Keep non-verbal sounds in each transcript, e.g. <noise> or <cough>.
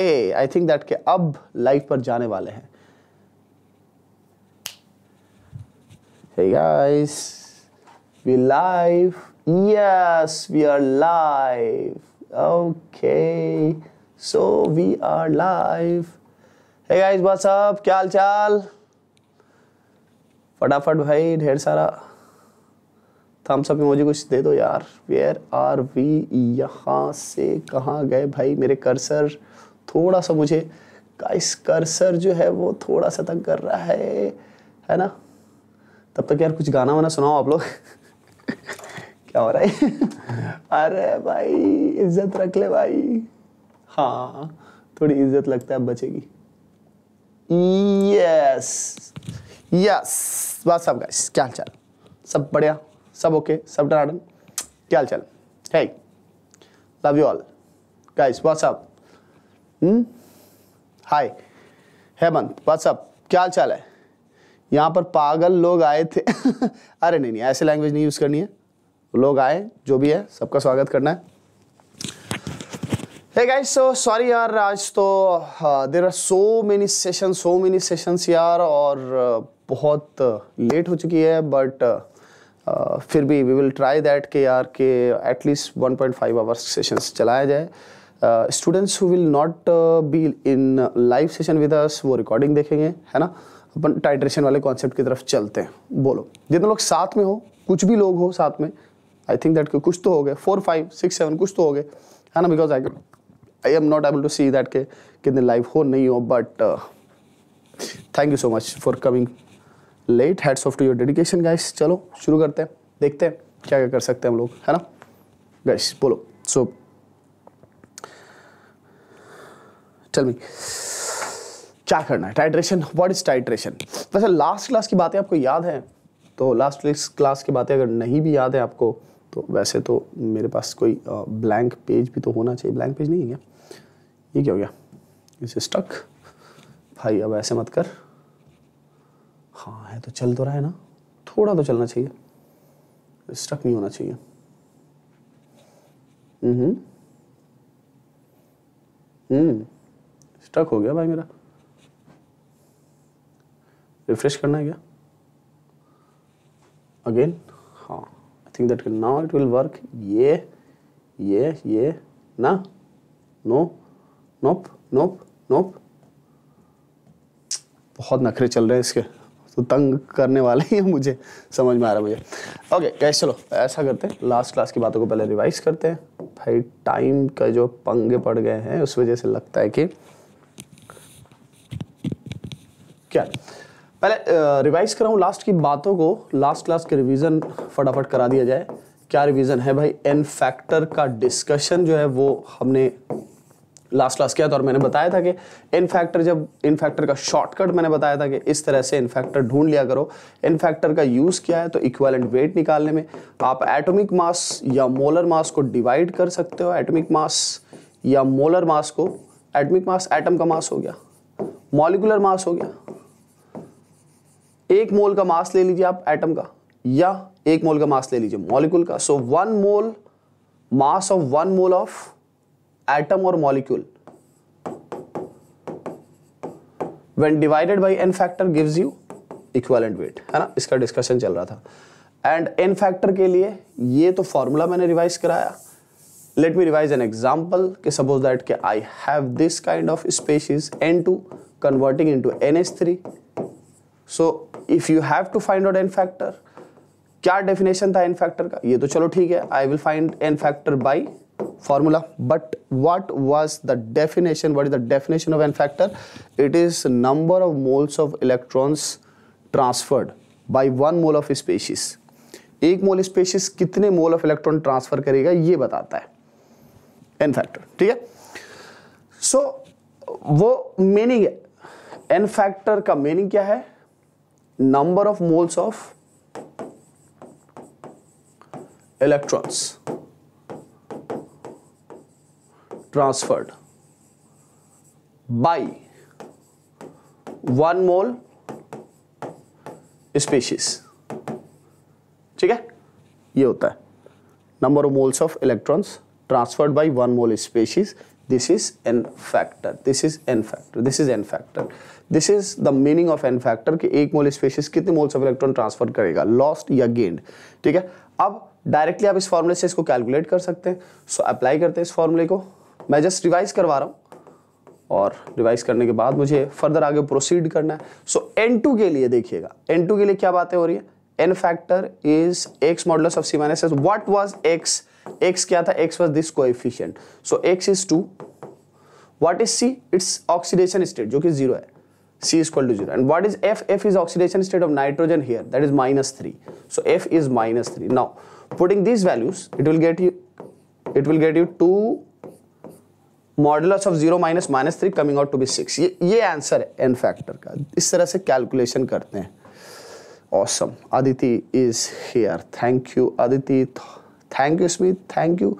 I think that के अब live पर जाने वाले हैं Hey guys, we live. Yes, we are live. Okay, so we are live. Hey guys, what's up? क्या हाल चाल फटाफट भाई ढेर सारा थम्स सब मुझे कुछ दे दो यार वेयर आर वी यहाँ से कहाँ गए भाई मेरे कर्सर थोड़ा सा मुझे गाइस कर्सर जो है वो थोड़ा सा तंग कर रहा है है ना तब तक यार कुछ गाना वाना सुनाओ आप लोग <laughs> क्या हो रहा है <laughs> अरे भाई इज्जत रख ले भाई हाँ थोड़ी इज्जत लगता है बचेगी यस यस बात सब गाइस क्या चल सब बढ़िया सब ओके सब डराडन क्या चल है love you all guys what's up hi hmm? Hemant what's up क्या हाल चाल है यहाँ पर पागल लोग आए थे <laughs> अरे नहीं नहीं ऐसे लैंग्वेज नहीं यूज़ करनी है लोग आए जो भी है सबका स्वागत करना है हे गाइस सो सॉरी यार आज तो there are so many session so many sessions यार और बहुत लेट हो चुकी है बट फिर भी वी विल ट्राई दैट के यार के at least 1.5 point five hours sessions चलाया जाए students who will not be in live session with us वो रिकॉर्डिंग देखेंगे है ना अपन टाइट्रेशन वाले कॉन्सेप्ट की तरफ चलते हैं बोलो जितने लोग साथ में हो कुछ भी लोग हो साथ में आई थिंक दैट कुछ तो हो गए फोर फाइव सिक्स सेवन कुछ तो हो गए है ना because I I am not able to see that के कितने लाइव हो नहीं हो but thank you so much for coming late hats off to your dedication guys चलो शुरू करते हैं देखते हैं क्या क्या कर सकते हैं हम लोग है ना गाइस बोलो सो so, चल भाई क्या करना है टाइट्रेशन व्हाट इज टाइट्रेशन वैसे लास्ट क्लास की बातें आपको याद हैं तो लास्ट क्लास की बातें अगर नहीं भी याद है आपको तो वैसे तो मेरे पास कोई ब्लैंक पेज भी तो होना चाहिए ब्लैंक पेज नहीं है क्या ये क्या हो गया इसे स्टक भाई अब ऐसे मत कर हाँ है तो चल तो रहा है ना थोड़ा तो चलना चाहिए स्टक नहीं होना चाहिए हम्म हम्म स्टक हो गया भाई मेरा रिफ्रेश करना है क्या अगेन हाँ I think that now it will work ये ये ये ना नो नोप नोप नोप बहुत नखरे चल रहे हैं इसके तो तंग करने वाले हैं मुझे समझ में आ रहा है मुझे ओके okay, चलो ऐसा करते हैं लास्ट क्लास की बातों को पहले रिवाइज करते हैं भाई टाइम का जो पंगे पड़ गए हैं उस वजह से लगता है कि चल पहले रिवाइज कराऊँ लास्ट की बातों को लास्ट क्लास के रिवीजन फटाफट करा दिया जाए क्या रिवीजन है भाई एन फैक्टर का डिस्कशन जो है वो हमने लास्ट क्लास किया था और मैंने बताया था कि एन फैक्टर जब इन फैक्टर का शॉर्टकट मैंने बताया था कि इस तरह से इन फैक्टर ढूंढ लिया करो एन फैक्टर का यूज़ किया है तो इक्वालेंट वेट निकालने में आप एटोमिक मास या मोलर मास को डिवाइड कर सकते हो एटोमिक मास या मोलर मास को एटमिक मास एटम का मास हो गया मॉलिकुलर मास हो गया एक मोल का मास ले लीजिए आप एटम का या एक मोल का मास ले लीजिए मॉलिक्यूल का so one mole mass of one mole of atom और molecule when divided by n factor gives you equivalent weight है ना इसका डिस्कशन चल रहा था एंड एन फैक्टर के लिए ये तो फॉर्मूला मैंने रिवाइज कराया let me revise an example के सपोज दैट के I have this kind of species N two converting into N S three so if you have to find out N factor क्या definition था n factor का ये तो चलो ठीक है I will find N factor by formula but what was the definition what is the definition of n factor it is number of moles of electrons transferred by one mole of species एक मोल spaces कितने मोल of electron transfer करेगा ये बताता है N factor ठीक है सो वो meaning है एन फैक्टर का मीनिंग क्या है number of moles of electrons transferred by one mole species ठीक है ये होता है number of moles of electrons transferred by one mole species this is n factor this is n factor this is n factor this is the meaning of n factor ki ek mole species kitne moles of electron transfer karega lost ya gained theek hai ab directly aap is formula se isko calculate कर सकते हैं सो so, apply करते हैं इस formula को मैं just revise करवा रहा हूँ और रिवाइज करने के बाद मुझे फर्दर आगे प्रोसीड करना है सो एन टू के लिए देखिएगा एन टू के लिए क्या बातें हो रही है N factor is x model of C minus what was x x क्या था x was this coefficient so x is two what is c it's oxidation state जो कि जीरो है C is equal to zero and what is F? F is oxidation state of nitrogen here that is minus three. so F is minus three. now putting these values it will get you it will get you two modulus of zero minus minus three coming out to be six. ये ये answer है N factor का इस तरह से calculation करते हैं Awesome. Aditi is here. Thank you, Aditi. Thank you Smith thank you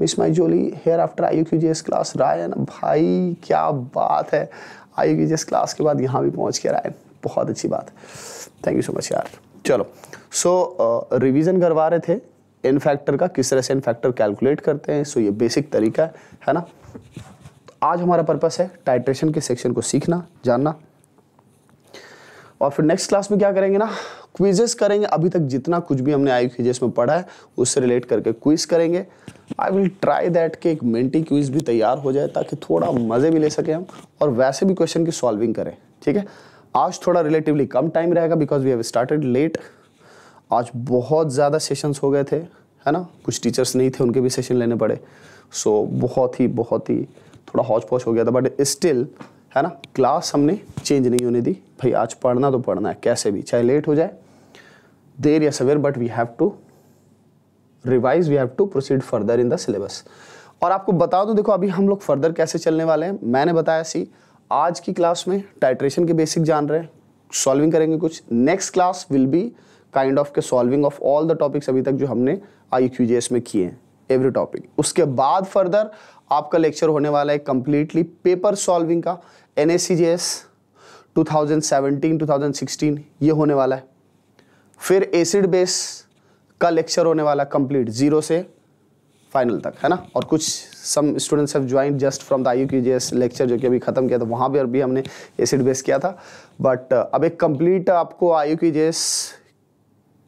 miss माई जोली here after I Q G class Ryan भाई क्या बात है आई क्यू जी क्लास के बाद यहाँ भी पहुँच गया रायन बहुत अच्छी बात थैंक यू सो मच यार चलो सो रिविजन करवा रहे थे इन फैक्टर का किस तरह से इन फैक्टर कैलकुलेट करते हैं सो so, ये बेसिक तरीका है है ना आज हमारा पर्पस है टाइट्रेशन के सेक्शन को सीखना जानना और फिर नेक्स्ट क्लास में क्या करेंगे ना क्विजेस करेंगे अभी तक जितना कुछ भी हमने आई क्विजेस में पढ़ा है उससे रिलेट करके क्विज करेंगे आई विल ट्राई दैट कि एक मेंटी क्विज भी तैयार हो जाए ताकि थोड़ा मज़े भी ले सकें हम और वैसे भी क्वेश्चन की सॉल्विंग करें ठीक है आज थोड़ा रिलेटिवली कम टाइम रहेगा because we have started late आज बहुत ज़्यादा सेशंस हो गए थे है ना कुछ टीचर्स नहीं थे उनके भी सेशन लेने पड़े सो so, बहुत ही बहुत ही थोड़ा हौच पौच हो गया था बट स्टिल है ना क्लास हमने चेंज नहीं होने दी भाई आज पढ़ना तो पढ़ना है कैसे भी चाहे लेट हो जाए देर या सवेर but we have to revise we have to proceed further in the syllabus और आपको बता दूं देखो अभी हम लोग फर्दर कैसे चलने वाले हैं मैंने बताया सी आज की क्लास में टाइट्रेशन के बेसिक जान रहे हैं सॉल्विंग करेंगे कुछ next class will be kind of के solving of all the topics अभी तक जो हमने आई क्यू जी एस में किए हैं एवरी टॉपिक उसके बाद फर्दर आपका लेक्चर होने वाला है कंप्लीटली पेपर सॉल्विंग का N S C J S two thousand seventeen two thousand sixteen ये होने वाला है फिर एसिड बेस का लेक्चर होने वाला कंप्लीट जीरो से फाइनल तक है ना और कुछ some students have join just from the I U S lecture जो कि अभी ख़त्म तो किया था वहाँ भी भी हमने एसिड बेस किया था बट अब एक कंप्लीट आपको आई यू जे एस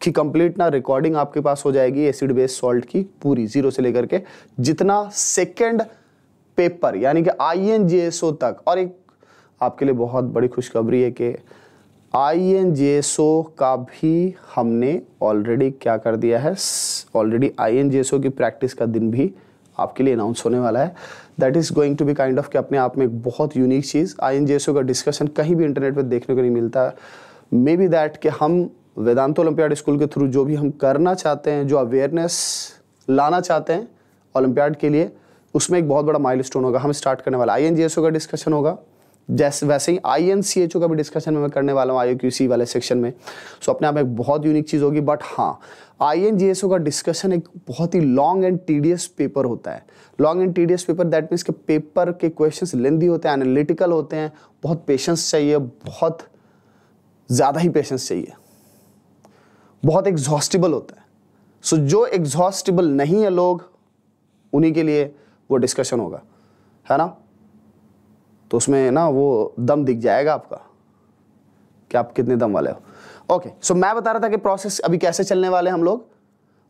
की कंप्लीट ना रिकॉर्डिंग आपके पास हो जाएगी एसिड बेस सॉल्ट की पूरी जीरो से लेकर के जितना सेकेंड पेपर यानी कि आई तक और एक आपके लिए बहुत बड़ी खुशखबरी है कि आई एन जे एस का भी हमने ऑलरेडी क्या कर दिया है ऑलरेडी आई एन जे सो की प्रैक्टिस का दिन भी आपके लिए अनाउंस होने वाला है that is going to be kind of कि अपने आप में एक बहुत यूनिक चीज़ आई एन जे एस का डिस्कशन कहीं भी इंटरनेट पर देखने को नहीं मिलता मे बी दैट कि हम वेदांत ओलम्पियाड स्कूल के थ्रू जो भी हम करना चाहते हैं जो अवेयरनेस लाना चाहते हैं ओलम्पियाड के लिए उसमें एक बहुत बड़ा माइलस्टोन होगा हम स्टार्ट करने वाला I N G S O का डिस्कशन होगा जैसे वैसे ही I N C H O का भी डिस्कशन मैं करने वाला हूँ आई क्यू सी वाले सेक्शन में सो so, अपने आप एक बहुत यूनिक चीज़ होगी बट हाँ I N G S O का डिस्कशन एक बहुत ही लॉन्ग एंड टीडियस पेपर होता है long and tedious paper that means के पेपर के क्वेश्चन लेंदी होते हैं एनालिटिकल होते हैं बहुत पेशेंस चाहिए बहुत ज़्यादा ही पेशेंस चाहिए बहुत एग्जॉस्टिबल होता है सो so, जो एग्जॉस्टिबल नहीं है लोग उन्हीं के लिए वो डिस्कशन होगा है ना तो उसमें ना वो दम दिख जाएगा आपका कि आप कितने दम वाले हो ओके सो मैं बता रहा था कि प्रोसेस अभी कैसे चलने वाले हम लोग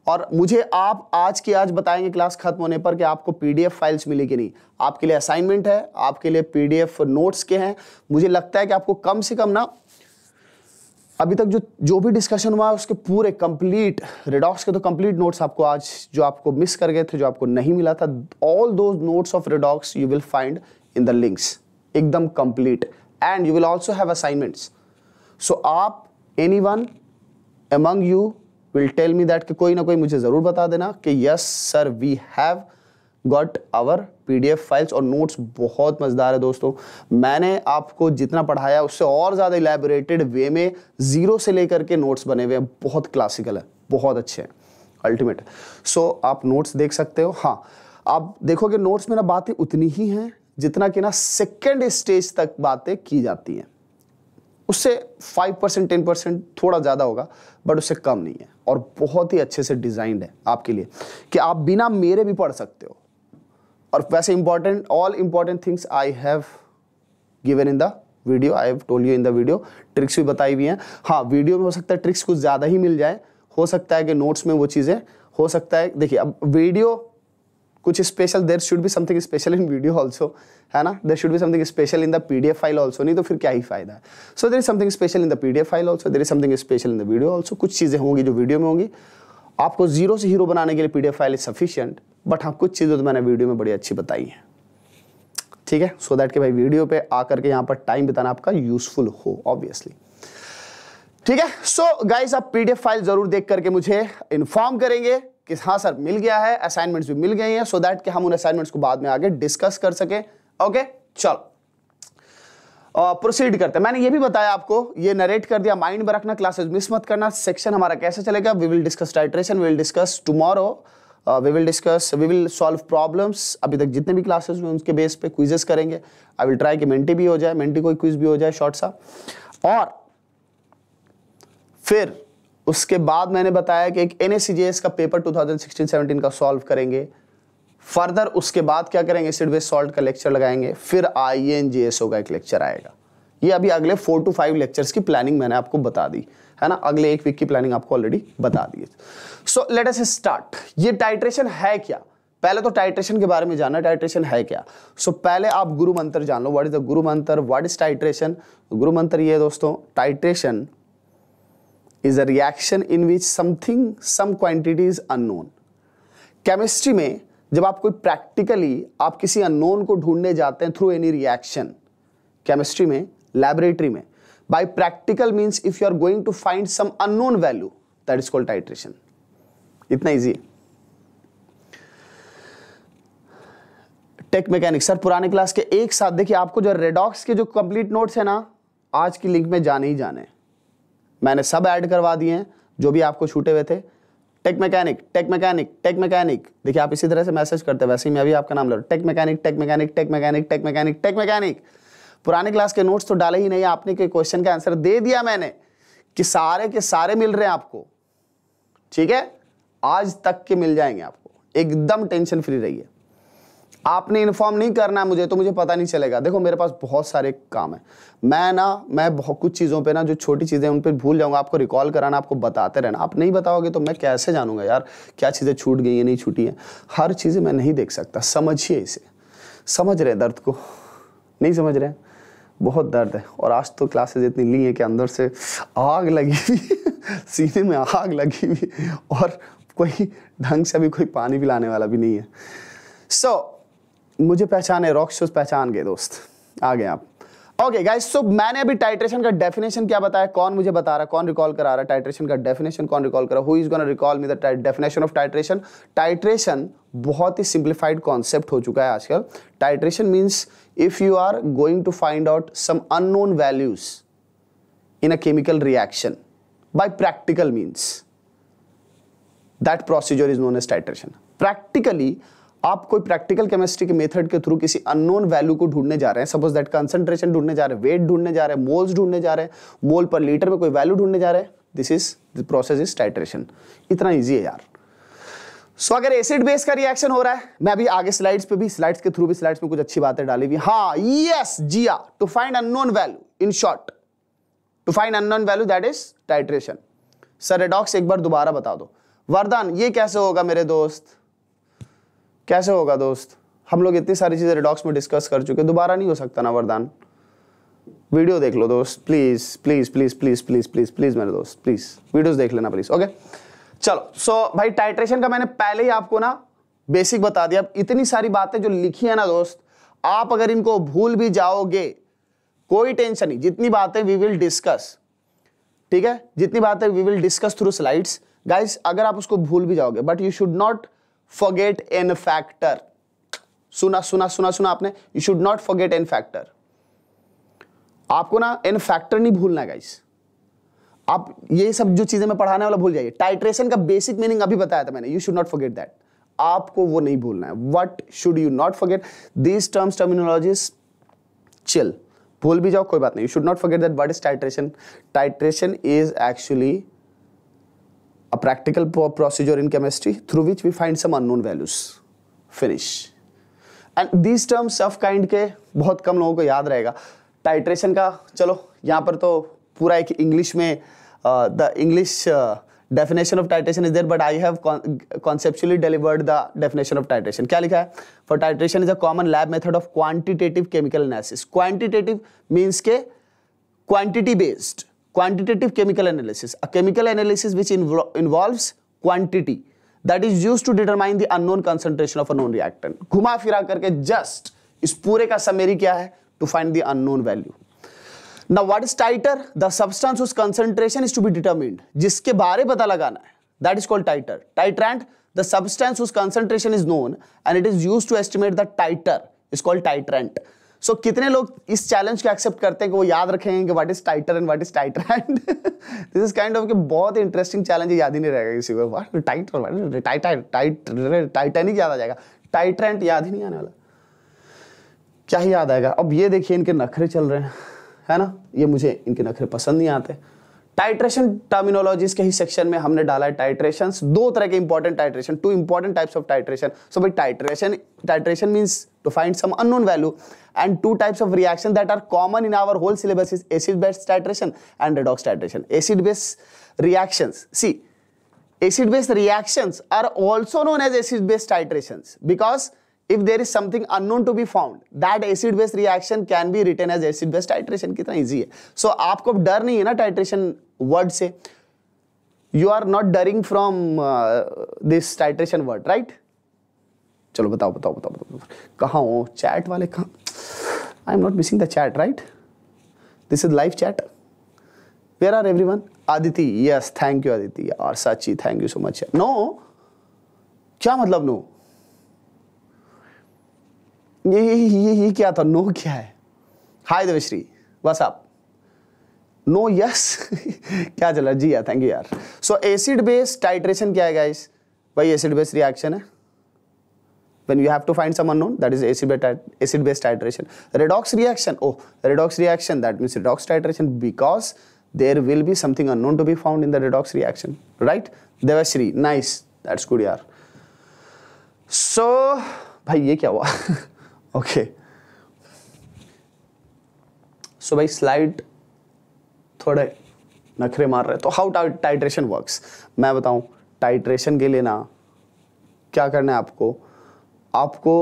और मुझे आप आज की आज बताएंगे क्लास खत्म होने पर कि आपको पीडीएफ फाइल्स मिली कि नहीं आपके लिए असाइनमेंट है आपके लिए पीडीएफ नोट्स के हैं मुझे लगता है कि आपको कम से कम ना अभी तक जो जो भी डिस्कशन हुआ उसके पूरे कंप्लीट रेडॉक्स के तो कंप्लीट नोट्स आपको आज जो आपको मिस कर गए थे जो आपको नहीं मिला था ऑल दो notes of redox you will find in the links एकदम complete and you will also have assignments so आप any one among you will tell me that कि कोई ना कोई मुझे ज़रूर बता देना कि yes sir we have got our P D F files और नोट्स बहुत मज़ेदार है दोस्तों मैंने आपको जितना पढ़ाया उससे और ज़्यादा इलेबोरेटेड वे में ज़ीरो से लेकर के नोट्स बने हुए हैं बहुत क्लासिकल है बहुत अच्छे हैं अल्टीमेट सो so, आप नोट्स देख सकते हो हाँ आप देखोगे नोट्स में ना बातें उतनी ही हैं जितना कि ना सेकेंड स्टेज तक बातें की जाती हैं उससे फाइव परसेंट टेन परसेंट थोड़ा ज़्यादा होगा बट उससे कम नहीं है और बहुत ही अच्छे से डिजाइंड है आपके लिए कि आप बिना मेरे भी पढ़ सकते हो और वैसे important all important things I have given in the video I have told you in the video tricks भी बताई हुई हैं हाँ वीडियो में हो सकता है ट्रिक्स कुछ ज़्यादा ही मिल जाए हो सकता है कि नोट्स में वो चीज़ें हो सकता है देखिए अब वीडियो कुछ special there should be something special in video also है ना there should be something special in the F file also नहीं तो फिर क्या ही फायदा है so there is something special in the PDF file also there is something special in the video also कुछ चीज़ें होंगी जो वीडियो में होंगी आपको जीरो से हीरो बनाने के लिए PDF file is sufficient but हाँ कुछ चीज़ें तो मैंने वीडियो में बड़ी अच्छी बताई हैं ठीक है सो so दैट के भाई वीडियो पे आकर के यहाँ पर टाइम बिताना आपका यूजफुल हो ऑब्वियसली ठीक है सो so, गाइस आप पीडीएफ फाइल जरूर देख करके मुझे इन्फॉर्म करेंगे कि हाँ सर मिल गया है असाइनमेंट्स भी मिल गए हैं सो दैट कि हम उन असाइनमेंट्स को बाद में आगे डिस्कस कर सके ओके चल प्रोसीड करते हैं मैंने ये भी बताया आपको ये नरेट कर दिया माइंड में रखना क्लासेज मिस मत करना सेक्शन हमारा कैसे चलेगा we will discuss titration we will discuss tomorrow we will discuss we will solve problems अभी तक जितने भी क्लासेज हुए उनके बेस पे क्विजेस करेंगे आई विल ट्राई कि मेंटी भी हो जाए मेंटी कोई क्विज भी हो जाए शॉर्ट सा और फिर उसके बाद मैंने बताया कि एक एन का पेपर 2016-17 का सॉल्व करेंगे फर्दर उसके बाद क्या करेंगे एसिड बेस सॉल्ट का लेक्चर लगाएंगे फिर आई एन जे एस होगा एक लेक्चर आएगा ये अभी अगले फोर टू फाइव लेक्चर्स की प्लानिंग मैंने आपको बता दी है ना अगले एक वीक की प्लानिंग आपको ऑलरेडी बता दी सो लेट अस स्टार्ट ये टाइट्रेशन है क्या पहले तो टाइट्रेशन के बारे में जानना टाइट्रेशन है क्या सो so, पहले आप गुरु मंत्र जान लो व्हाट इज द गुरु मंत्र व्हाट इज टाइट्रेशन गुरु मंत्र ये दोस्तों titration is a reaction in which something some quantity is unknown chemistry में जब आप कोई प्रैक्टिकली आप किसी अननोन को ढूंढने जाते हैं थ्रू एनी रिएक्शन केमिस्ट्री में लेबोरेटरी में by practical means if you are going to find some unknown value that is called titration इतना इजी टेक मैकेनिक सर पुराने क्लास के एक साथ देखिए आपको जो रेडॉक्स के जो कंप्लीट नोट्स है ना आज की लिंक में जाने ही जाने हैं मैंने सब ऐड करवा दिए हैं जो भी आपको छूटे हुए थे tech mechanic tech mechanic tech mechanic देखिए आप इसी तरह से मैसेज करते वैसे ही मैं भी आपका नाम ले रहा tech mechanic tech mechanic tech mechanic tech mechanic tech mechanic पुराने क्लास के नोट्स तो डाले ही नहीं आपने के क्वेश्चन का आंसर दे दिया मैंने कि सारे के सारे मिल रहे हैं आपको ठीक है आज तक के मिल जाएंगे आपको एकदम टेंशन फ्री रहिए आपने इन्फॉर्म नहीं करना है मुझे तो मुझे पता नहीं चलेगा देखो मेरे पास बहुत सारे काम है मैं ना मैं बहुत कुछ चीज़ों पे ना जो छोटी चीज़ें उन पर भूल जाऊंगा आपको रिकॉल कराना आपको बताते रहना आप नहीं बताओगे तो मैं कैसे जानूंगा यार क्या चीज़ें छूट गई हैं नहीं छूटी हैं हर चीज़ें मैं नहीं देख सकता समझिए इसे समझ रहे दर्द को नहीं समझ रहे बहुत दर्द है और आज तो क्लासेज इतनी ली हैं कि अंदर से आग लगी हुई <laughs> सीने में आग लगी हुई और कोई ढंग से भी कोई पानी पिलाने वाला भी नहीं है सो so, मुझे पहचाने रॉक शूज पहचान गए दोस्त आ गए आप ओके गाइस सो मैंने अभी टाइट्रेशन का डेफिनेशन क्या बताया कौन मुझे बता रहा कौन रिकॉल करा रहा टाइट्रेशन का डेफिनेशन कौन रिकॉल करा who is gonna recall me the definition of titration titration बहुत ही सिंप्लीफाइड कॉन्सेप्ट हो चुका है आजकल titration means if you are going to find out some unknown values in a chemical reaction by practical means that procedure is known as titration practically आप कोई practical chemistry के method के through किसी unknown value को ढूंढने जा रहे हैं सपोज दैट कंसंट्रेशन ढूंढने जा रहे हैं वेट ढूंढने जा रहे हैं मोल्स ढूंढने जा रहे हैं मोल पर लीटर में कोई वैल्यू ढूंढने जा रहे हैं this is the process is titration इतना ईजी है यार सो so, अगर एसिड बेस का रिएक्शन हो रहा है मैं अभी आगे स्लाइड्स पे भी स्लाइड्स के थ्रू भी स्लाइड्स में कुछ अच्छी बातें डाली हुई हाँ yes Jiya to find unknown value in short to find unknown value that is titration sir redox एक बार दोबारा बता दो वरदान ये कैसे होगा मेरे दोस्त कैसे होगा दोस्त हम लोग इतनी सारी चीज़ें रिडॉक्स में डिस्कस कर चुके दोबारा नहीं हो सकता ना वरदान वीडियो देख लो दोस्त please please please please please please please मेरे दोस्त प्लीज़ वीडियोस देख लेना प्लीज़ ओके चलो सो भाई टाइट्रेशन का मैंने पहले ही आपको ना बेसिक बता दिया इतनी सारी बातें जो लिखी है ना दोस्त आप अगर इनको भूल भी जाओगे कोई टेंशन नहीं जितनी बातें वी विल डिस्कस ठीक है जितनी बातें we will discuss through slides guys अगर आप उसको भूल भी जाओगे but you should not forget n factor सुना सुना सुना सुना आपने you should not forget n factor आपको ना एन फैक्टर नहीं भूलना गाइस आप ये सब जो चीजें मैं पढ़ाने वाला भूल जाइए टाइट्रेशन का बेसिक मीनिंग अभी बताया था मैंने you should not forget that आपको वो नहीं भूलना है what should you not forget these terms terminologies chill भूल भी जाओ कोई बात नहीं you should not forget that what is titration titration is actually a practical procedure in chemistry through which we find some unknown values. Finish. And these terms of kind के बहुत कम लोगों को याद रहेगा टाइट्रेशन का चलो यहाँ पर तो पूरा एक इंग्लिश में the English definition of titration is there but i have con conceptually delivered the definition of titration kya likha hai for titration is a common lab method of quantitative chemical analysis quantitative means ke quantity based quantitative chemical analysis a chemical analysis which invo involves quantity that is used to determine the unknown concentration of a known reactant घुमा फिरा करके just is pure ka summary kya hai to find the unknown value now what is titer the substance whose concentration is to be determined jiske bare pata lagana hai that is called titer titrant the substance whose concentration is known and it is used to estimate the titer is called titrant so so, कितने लोग इस challenge को accept करते हैं कि वो याद रखेंगे कि what is titer and what is titer and this is kind of कि बहुत इंटरेस्टिंग चैलेंज याद ही नहीं रहेगा किसी को व्हाट टाइटर टाइटर टाइटैनिक याद आ जाएगा एंड याद ही नहीं आने वाला क्या ही याद आएगा अब ये देखिए इनके नखरे चल रहे हैं है ना ये मुझे इनके नखरे पसंद नहीं आते टाइट्रेशन टर्मिनोलॉजीज के ही सेक्शन में हमने डाला है टाइट्रेशन दो तरह के important titration two important types of titration so भाई titration titration means to find some unknown value and two types of reaction that are common in our whole syllabus is acid base titration and redox titration acid base reactions see acid base reactions are also known as acid base titrations because if there is something unknown to be found that acid base reaction can be written as acid base titration kitna easy hai so aapko dar nahi hai na titration word se you are not daring from uh, this titration word right chalo batao batao batao, batao, बताओ. कहाँ हो chat वाले कहाँ I am not missing the chat right this is live chat where are every one Aditi yes thank you Aditi यार Sachi thank you so much no क्या no? ये ये ये ये क्या था नो क्या है हाय देवश्री बस आप नो यस क्या चला जी यार थैंक यू यार सो एसिड बेस टाइट्रेशन क्या है गाइस भाई एसिड बेस रिएक्शन है when you have to find some unknown that is acid acid base titration redox reaction oh redox reaction that means redox titration because there will be something unknown to be found in the redox reaction right Devashree nice that's good यार so भाई ये क्या हुआ <laughs> okay so भाई slide थोड़े नखरे मार रहे तो हाउ टाइट्रेशन वर्क्स मैं बताऊं टाइट्रेशन के लिए ना क्या करना है आपको आपको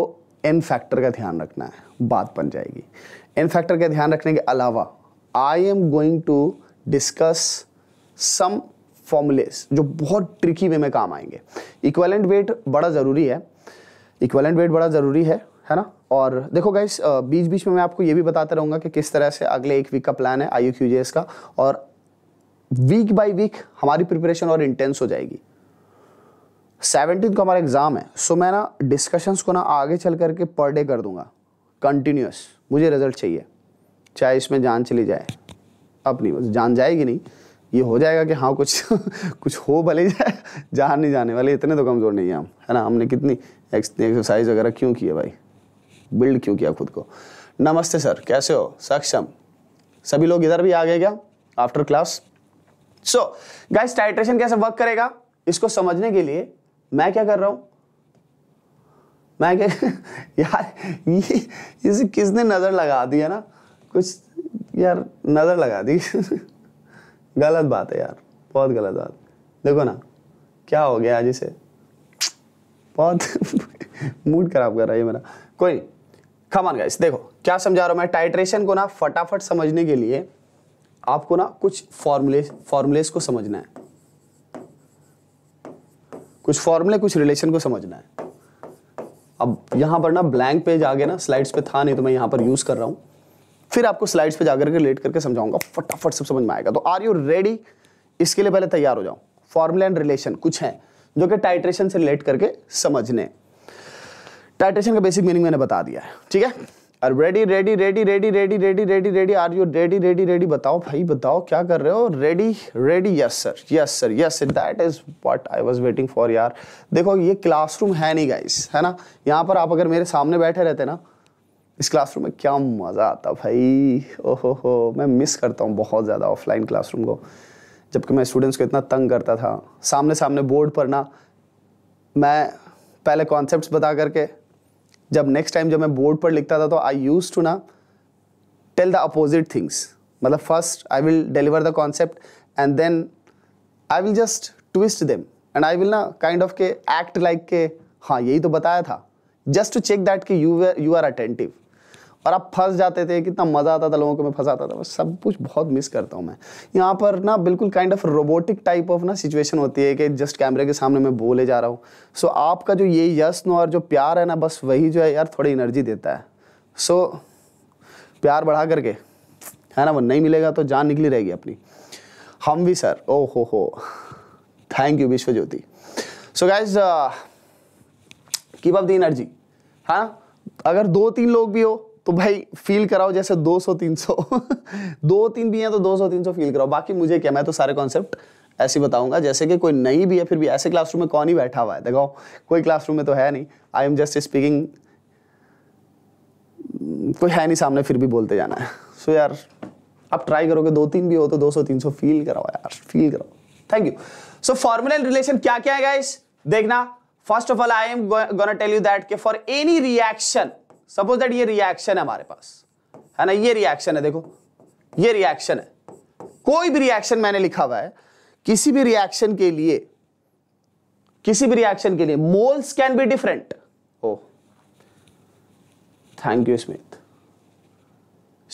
एन फैक्टर का ध्यान रखना है बात बन जाएगी एन फैक्टर का ध्यान रखने के अलावा I am going to discuss some formulas जो बहुत ट्रिकी वे में काम आएंगे इक्वेलेंट वेट बड़ा ज़रूरी है इक्वलेंट वेट बड़ा ज़रूरी है है ना और देखो गाइस बीच बीच में मैं आपको ये भी बताता रहूँगा कि किस तरह से अगले एक वीक का प्लान है आई यू का और वीक बाई वीक हमारी प्रिपरेशन और इंटेंस हो जाएगी सेवनटीन को हमारा एग्ज़ाम है सो मैं ना डिस्कशंस को ना आगे चल करके पर डे कर दूंगा कंटिन्यूस मुझे रिजल्ट चाहिए चाहे इसमें जान चली जाए अपनी बस जान जाएगी नहीं ये हो जाएगा कि हाँ कुछ <laughs> कुछ हो भले जाए <laughs> जान नहीं जाने वाले इतने तो कमज़ोर नहीं है हम है ना हमने कितनी एक्सरसाइज वगैरह क्यों की है भाई बिल्ड क्यों किया खुद को नमस्ते सर कैसे हो सक्षम सभी लोग इधर भी आ गए क्या after class so guys titration कैसे वर्क करेगा इसको समझने के लिए मैं क्या कर रहा हूं मैं क्या <laughs> यार ये इसे किसने नज़र लगा दी है ना कुछ यार नज़र लगा दी <laughs> गलत बात है यार बहुत गलत बात देखो ना क्या हो गया आज इसे बहुत <laughs> मूड खराब कर रहा है मेरा कोई नहीं कमान गाइस देखो क्या समझा रहा हूं मैं टाइट्रेशन को ना फटाफट समझने के लिए आपको ना कुछ फॉर्मुले फॉर्मुलेस को समझना है कुछ फॉर्मूले कुछ रिलेशन को समझना है अब यहां पर ना ब्लैंक पेज आगे ना स्लाइड्स पे था नहीं तो मैं यहां पर यूज़ कर रहा हूँ फिर आपको स्लाइड्स पे जाकर के लेट करके समझाऊंगा फटाफट सब समझ में आएगा तो आर यू रेडी इसके लिए पहले तैयार हो जाओ फॉर्मूला एंड रिलेशन कुछ है जो कि टाइट्रेशन से रिलेट करके समझने टाइटेशन का बेसिक मीनिंग मैंने बता दिया है ठीक है और ready ready ready ready ready ready ready ready are you ready ready ready बताओ भाई बताओ क्या कर रहे हो ready ready yes sir yes sir yes sir that is what I was waiting for यार देखो ये क्लासरूम है नहीं गाइस है ना यहाँ पर आप अगर मेरे सामने बैठे रहते ना इस क्लासरूम में क्या मज़ा आता भाई ओहो हो मैं मिस करता हूँ बहुत ज़्यादा ऑफलाइन क्लासरूम को जबकि मैं स्टूडेंट्स को इतना तंग करता था सामने सामने बोर्ड पर ना मैं पहले कॉन्सेप्ट बता करके जब नेक्स्ट टाइम जब मैं बोर्ड पर लिखता था तो आई यूज टू ना टेल द अपोजिट थिंग्स मतलब first I will deliver the concept and then I will just twist them and I will ना काइंड ऑफ के एक्ट लाइक के हाँ यही तो बताया था जस्ट टू चेक दैट कि यू यू आर अटेंटिव और अब फंस जाते थे कितना मज़ा आता था लोगों को मैं फंसाता था सब कुछ बहुत मिस करता हूँ मैं यहाँ पर ना बिल्कुल kind of robotic type of ना सिचुएशन होती है कि जस्ट कैमरे के सामने मैं बोले जा रहा हूँ सो so, आपका जो ये यस्न और जो प्यार है ना बस वही जो है यार थोड़ी एनर्जी देता है सो so, प्यार बढ़ा करके है ना वो नहीं मिलेगा तो जान निकली रहेगी अपनी हम भी सर ओ हो हो thank you Vishwa Jyoti so guys keep up the energy है ना अगर दो तीन लोग भी हो तो भाई फील कराओ जैसे 200 300 दो तीन भी हैं तो 200 300 फील कराओ बाकी मुझे क्या मैं तो सारे कॉन्सेप्ट ऐसे ही बताऊंगा जैसे कि कोई नई भी है फिर भी ऐसे क्लासरूम में कौन ही बैठा हुआ है देखो कोई क्लासरूम में तो है नहीं आई एम जस्ट स्पीकिंग कोई है नहीं सामने फिर भी बोलते जाना है सो so यार आप ट्राई करोगे दो तीन भी हो तो 200 300 फील कराओ यार फील कराओ thank you so formula relation क्या क्या है गाइस देखना first of all I am gonna tell you that के for any reaction suppose that ये रिएक्शन है हमारे पास है ना ये रिएक्शन है देखो ये रिएक्शन है कोई भी रिएक्शन मैंने लिखा हुआ है किसी भी रिएक्शन के लिए किसी भी रिएक्शन के लिए moles can be different oh thank you Smith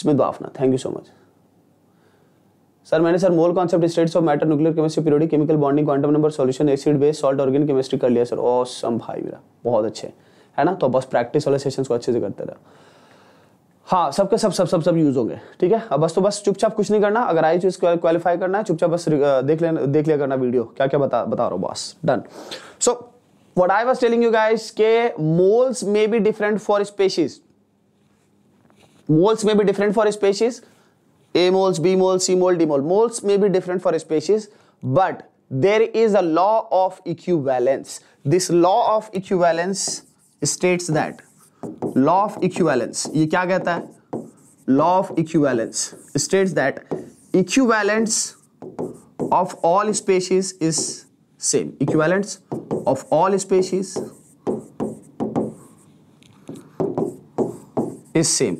Smith Bafna thank you so much sir मैंने sir mole concept states of matter nuclear chemistry periodic chemical bonding quantum number solution acid base salt organic chemistry कर लिया sir awesome भाई मेरा बहुत अच्छे है ना तो बस प्रैक्टिस वाले सेशंस को अच्छे से करते रहे हाँ सबके सब सब सब सब यूज होंगे ठीक है अब बस तो बस चुपचाप कुछ नहीं करना अगर आई चीज क्वालिफाई करना है चुपचाप बस देख ले देख लिया करना वीडियो क्या क्या बता बता रहा हूँ बस done so what I was telling you guys के moles may be different for species moles may be different for species A moles B mole C mole D mole moles may be different for species but there is a law of eq this law of eq states that law of equivalence ये क्या कहता है law of equivalence states that equivalence of all species is same इक्वेलेंस of all species is same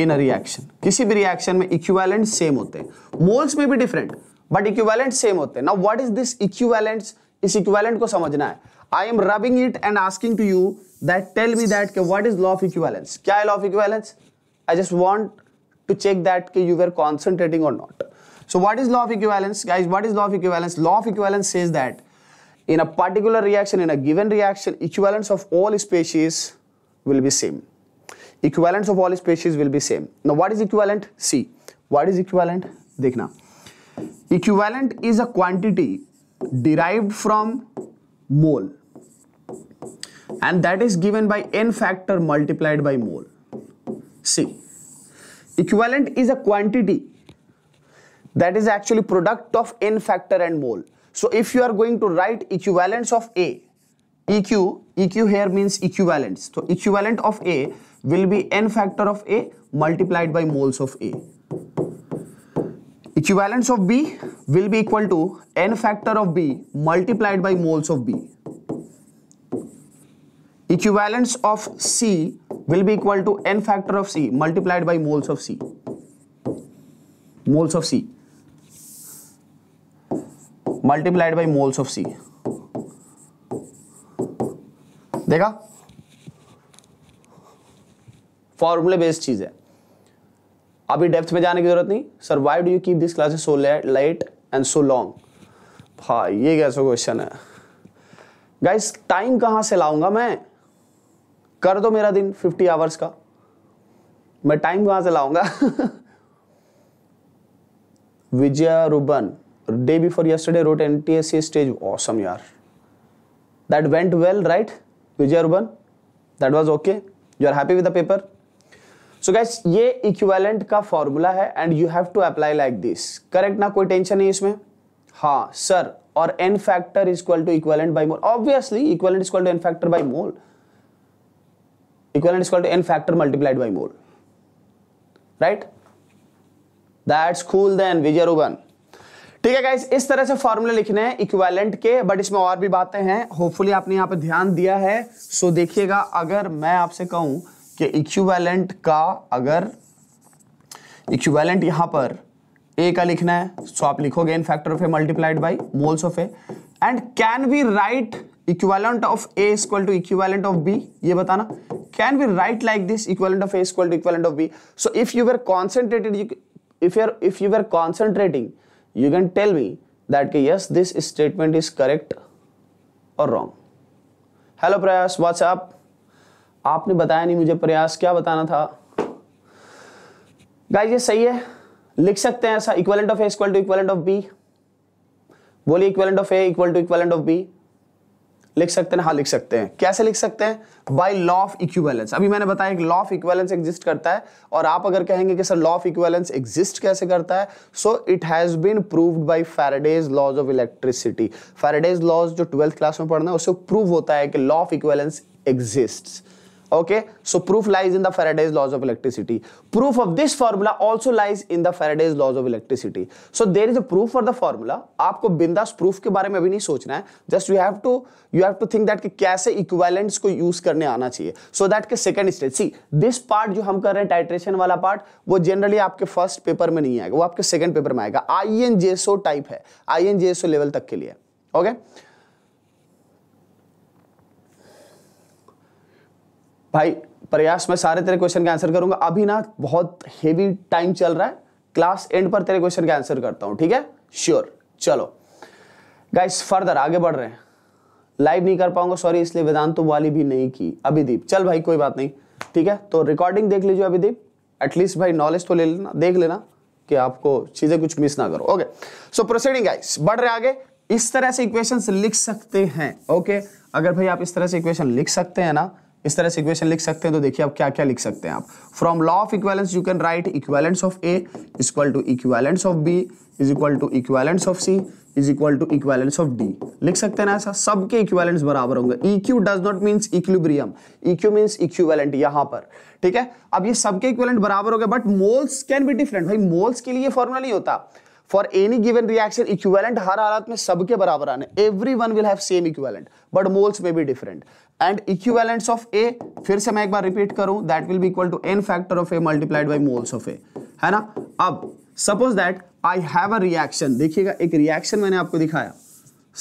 in a reaction किसी भी reaction में equivalent same होते हैं moles में भी डिफरेंट बट इक्वेलेंट सेम होते हैं ना व्हाट इज दिस इक्वेलेंट इस इक्वेलेंट को समझना है I am rubbing it and asking to you that tell me that what is law of equivalence? Kya law of equivalence? I just want to check that ke you were concentrating or not. So what is law of equivalence? Guys, what is law of equivalence? Law of equivalence says that in a particular reaction, in a given reaction, equivalence of all species will be same. Equivalence of all species will be same. Now what is equivalent? See, what is equivalent? Dekhna. Equivalent is a quantity derived from mole and that is given by n factor multiplied by mole. See, equivalent is a quantity that is actually product of n factor and mole. So if you are going to write equivalence of A, EQ, EQ here means equivalence. So equivalent of A will be n factor of A multiplied by moles of A. Equivalence of B will be equal to N factor of B multiplied by moles of B equivalence of C will be equal to N factor of C multiplied by moles of C moles of C multiplied by moles of C देखा फॉर्मूले based चीज है अभी depth में जाने की जरूरत नहीं sir why do you keep this classes so light and so long हाँ ये कैसा क्वेश्चन है गाइस टाइम कहाँ से लाऊंगा मैं कर दो मेरा दिन 50 आवर्स का मैं टाइम कहाँ से लाऊंगा <laughs> Vijay Ruban day before yesterday wrote N T S C stage awesome यार that went well right Vijay Ruban that was okay you are happy with the paper so guys ये इक्विवेलेंट का फॉर्मूला है and you have to apply like this correct ना कोई tension नहीं इसमें हाँ sir और n factor equal to equivalent by mole obviously equivalent equal to N factor by mole equivalent is equal to n factor multiplied by mole right that's cool then vijay ruban ठीक है guys इस तरह से फॉर्मूले लिखने हैं equivalent के but इसमें और भी बातें हैं होपफुली आपने यहाँ पे ध्यान दिया है सो देखिएगा अगर मैं आपसे कहूं कि इक्विवेलेंट का अगर इक्विवेलेंट यहां पर ए का लिखना है सो तो आप लिखोगे n factor of A multiplied by moles of A and can be write equivalent of A equal to equivalent of B ये बताना can be write like this equivalent of A equal to equivalent of B so if you were concentrated if your if you are concentrating you can tell me that के yes this statement is correct और wrong hello Prayas what's up आपने बताया नहीं मुझे प्रयास क्या बताना था गाइस ये सही है लिख सकते हैं ऐसा equivalent of equal to equivalent of B बोलिए equivalent of A equal to equivalent of B लिख सकते हैं हाँ लिख सकते हैं कैसे लिख सकते हैं बाय लॉ ऑफ इक्विवेलेंस अभी मैंने बताया लॉ ऑफ इक्विवेलेंस एग्जिस्ट करता है और आप अगर कहेंगे कि sir law of equivalence exist कैसे करता है so it has been proved by Faraday's laws of electricity Faraday's laws जो ट्वेल्थ क्लास में पढ़ना है उससे प्रूव होता है कि law of equivalence exists okay so proof lies in the faraday's laws of electricity proof of this formula also lies in the faraday's laws of electricity so there is a proof for the formula आपको बिंदास proof के बारे में अभी नहीं सोचना है just you have to you have to think that कि कैसे इक्विवेलेंट्स को यूज करने आना चाहिए सो दैट के second stage see this part जो हम कर रहे हैं टाइट्रेशन वाला पार्ट वो जनरली आपके फर्स्ट पेपर में नहीं आएगा वो आपके सेकंड पेपर में आएगा आईएनजेएसओ टाइप है आईएनजेएसओ लेवल तक के लिए ओके okay? भाई प्रयास में सारे तेरे क्वेश्चन का आंसर करूंगा अभी ना बहुत हेवी टाइम चल रहा है क्लास एंड पर तेरे क्वेश्चन का आंसर करता हूं ठीक है श्योर चलो गाइस फर्दर आगे बढ़ रहे हैं लाइव नहीं कर पाऊंगा सॉरी इसलिए वेदांत तो वाली भी नहीं की अभिदीप चल भाई कोई बात नहीं ठीक है तो रिकॉर्डिंग देख लीजिए अभिदीप एटलीस्ट भाई नॉलेज तो ले लेना देख लेना कि आपको चीजें कुछ मिस ना करो ओके सो प्रोसीडिंग गाइस बढ़ रहे आगे इस तरह से इक्वेशंस लिख सकते हैं ओके अगर भाई आप इस तरह से इक्वेशन लिख सकते हैं ना इस तरह से इक्वेशन लिख सकते हैं तो देखिए आप क्या क्या लिख सकते हैं आप from law of equivalence you can write equivalence of A is equal to equivalence of B is equal to equivalence of C is equal to equivalence of D लिख सकते हैं ना ऐसा सबके इक्वेलेंस बराबर होंगे eq does not means equilibrium eq means equivalent यहां पर ठीक है अब ये सबके इक्वेलेंट बराबर हो गए but moles can be different भाई मोल्स के लिए फॉर्मूला नहीं होता for any given reaction equivalent हर हालत में सबके बराबर आने every one will have same equivalent but moles में भी different and equivalents of A फिर से मैं एक बार रिपीट करूं that will be equal to N factor of A multiplied by moles of A है ना अब suppose that I have a reaction देखिएगा एक रिएक्शन मैंने आपको दिखाया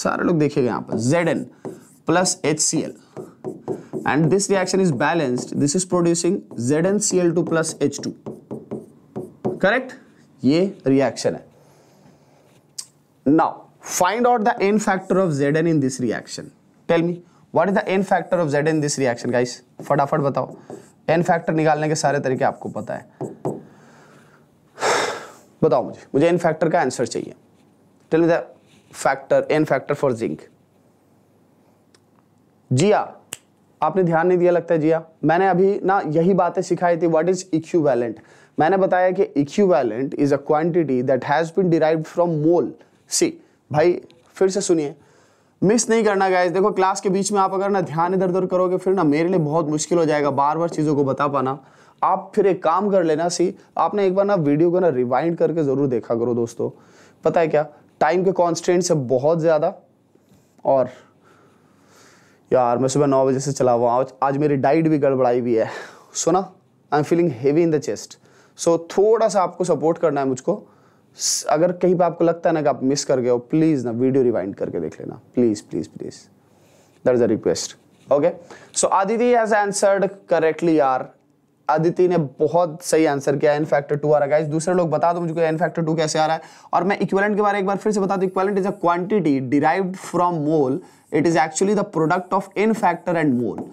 सारे लोग देखिएगा यहां पर Z N plus H C L and this reaction is balanced this is producing Z N C L two plus H two correct ये रिएक्शन है now find out the N factor of Z N in this reaction tell me what is the N factor of Z in this reaction guys फटाफट बताओ N factor निकालने के सारे तरीके आपको पता है बताओ मुझे मुझे एन फैक्टर का आंसर चाहिए tell me the factor N factor for zinc Jiya आपने ध्यान नहीं दिया लगता है जिया मैंने अभी ना यही बातें सिखाई थी व्हाट इज वैलेंट मैंने बताया कि valent is a quantity that has been derived from mole see भाई फिर से सुनिए मिस नहीं करना गाइज देखो क्लास के बीच में आप अगर ना ध्यान इधर उधर करोगे फिर ना मेरे लिए बहुत मुश्किल हो जाएगा बार बार चीज़ों को बता पाना आप फिर एक काम कर लेना सी आपने एक बार ना वीडियो को ना रिवाइंड करके ज़रूर देखा करो दोस्तों पता है क्या टाइम के कॉन्स्टेंट है बहुत ज़्यादा और यार मैं सुबह नौ बजे से चला हुआ आज, आज मेरी डाइट भी गड़बड़ाई हुई है सुना I am feeling heavy in the chest so थोड़ा सा आपको सपोर्ट करना है मुझको अगर कहीं पर आपको लगता है ना कि आप मिस कर गए हो प्लीज़ ना वीडियो रिवाइंड करके देख लेना please please please that is a request okay so Aditi has answered correctly यार आदिति ने बहुत सही आंसर किया एन फैक्टर टू आ रहा है दूसरे लोग बता दो मुझे एन फैक्टर टू कैसे आ रहा है और मैं इक्वेलेंट के बारे में एक बार फिर से बता दू equivalent is a quantity derive from mole it is actually the product of n factor and mole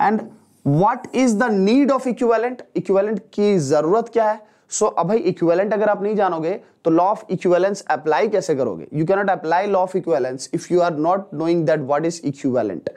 and what is the need of equivalent equivalent की जरूरत क्या है सो अब भाई इक्विवेलेंट अगर आप नहीं जानोगे तो लॉ ऑफ इक्विवेलेंस अप्लाई कैसे करोगे you cannot apply law of equivalence if you are not knowing that what is equivalent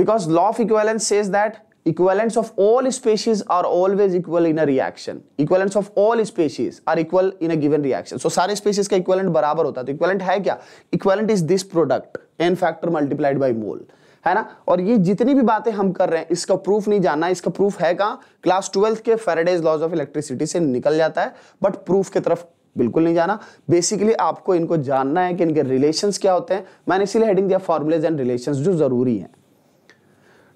because law of equivalence says that equivalents of all species are always equal in a reaction equivalents of all species are equal in a given reaction so सारे species का equivalent बराबर होता है तो equivalent है क्या equivalent is this product n factor multiplied by mole है ना और ये जितनी भी बातें हम कर रहे हैं इसका प्रूफ नहीं जानना इसका प्रूफ है कहाँ क्लास ट्वेल्थ के फेराडेज लॉज ऑफ इलेक्ट्रिसिटी से निकल जाता है बट प्रूफ की तरफ बिल्कुल नहीं जाना बेसिकली आपको इनको जानना है कि इनके रिलेशन क्या होते हैं मैंने इसीलिए हेडिंग दिया फॉर्मुलेज एंड रिलेशन जो ज़रूरी है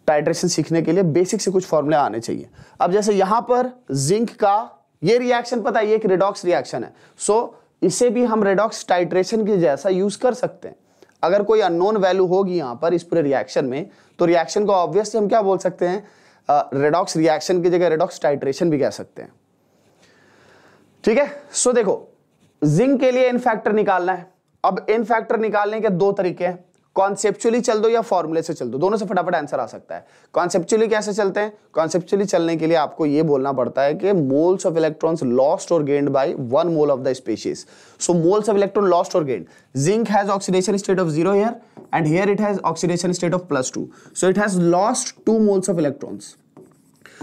टाइट्रेशन सीखने के लिए बेसिक से कुछ फॉर्मूले आने चाहिए अब जैसे यहाँ पर जिंक का ये रिएक्शन पता है ये एक रेडॉक्स रिएक्शन है सो so, इसे भी हम रेडॉक्स टाइट्रेशन के जैसा यूज कर सकते हैं अगर कोई अननोन वैल्यू होगी यहाँ पर इस पूरे रिएक्शन में तो रिएक्शन को ऑब्वियसली हम क्या बोल सकते हैं रेडॉक्स रिएक्शन की जगह रेडॉक्स टाइट्रेशन भी कह सकते हैं ठीक है सो देखो जिंक के लिए इन फैक्टर निकालना है अब इन फैक्टर निकालने के दो तरीके हैं कॉन्सेप्चुअली चल दो या फॉर्मुले से चल दो दोनों से फटाफट आंसर आ सकता है कॉन्सेप्चुअली कैसे चलते हैं कॉन्सेप्चुअली चलने के लिए आपको ये बोलना पड़ता है कि मोल्स ऑफ इलेक्ट्रॉन्स लॉस्ट और gained by one mole of the species so moles of electron lost और gained zinc has oxidation state of zero and here it has oxidation state of plus two so it has lost two moles of electrons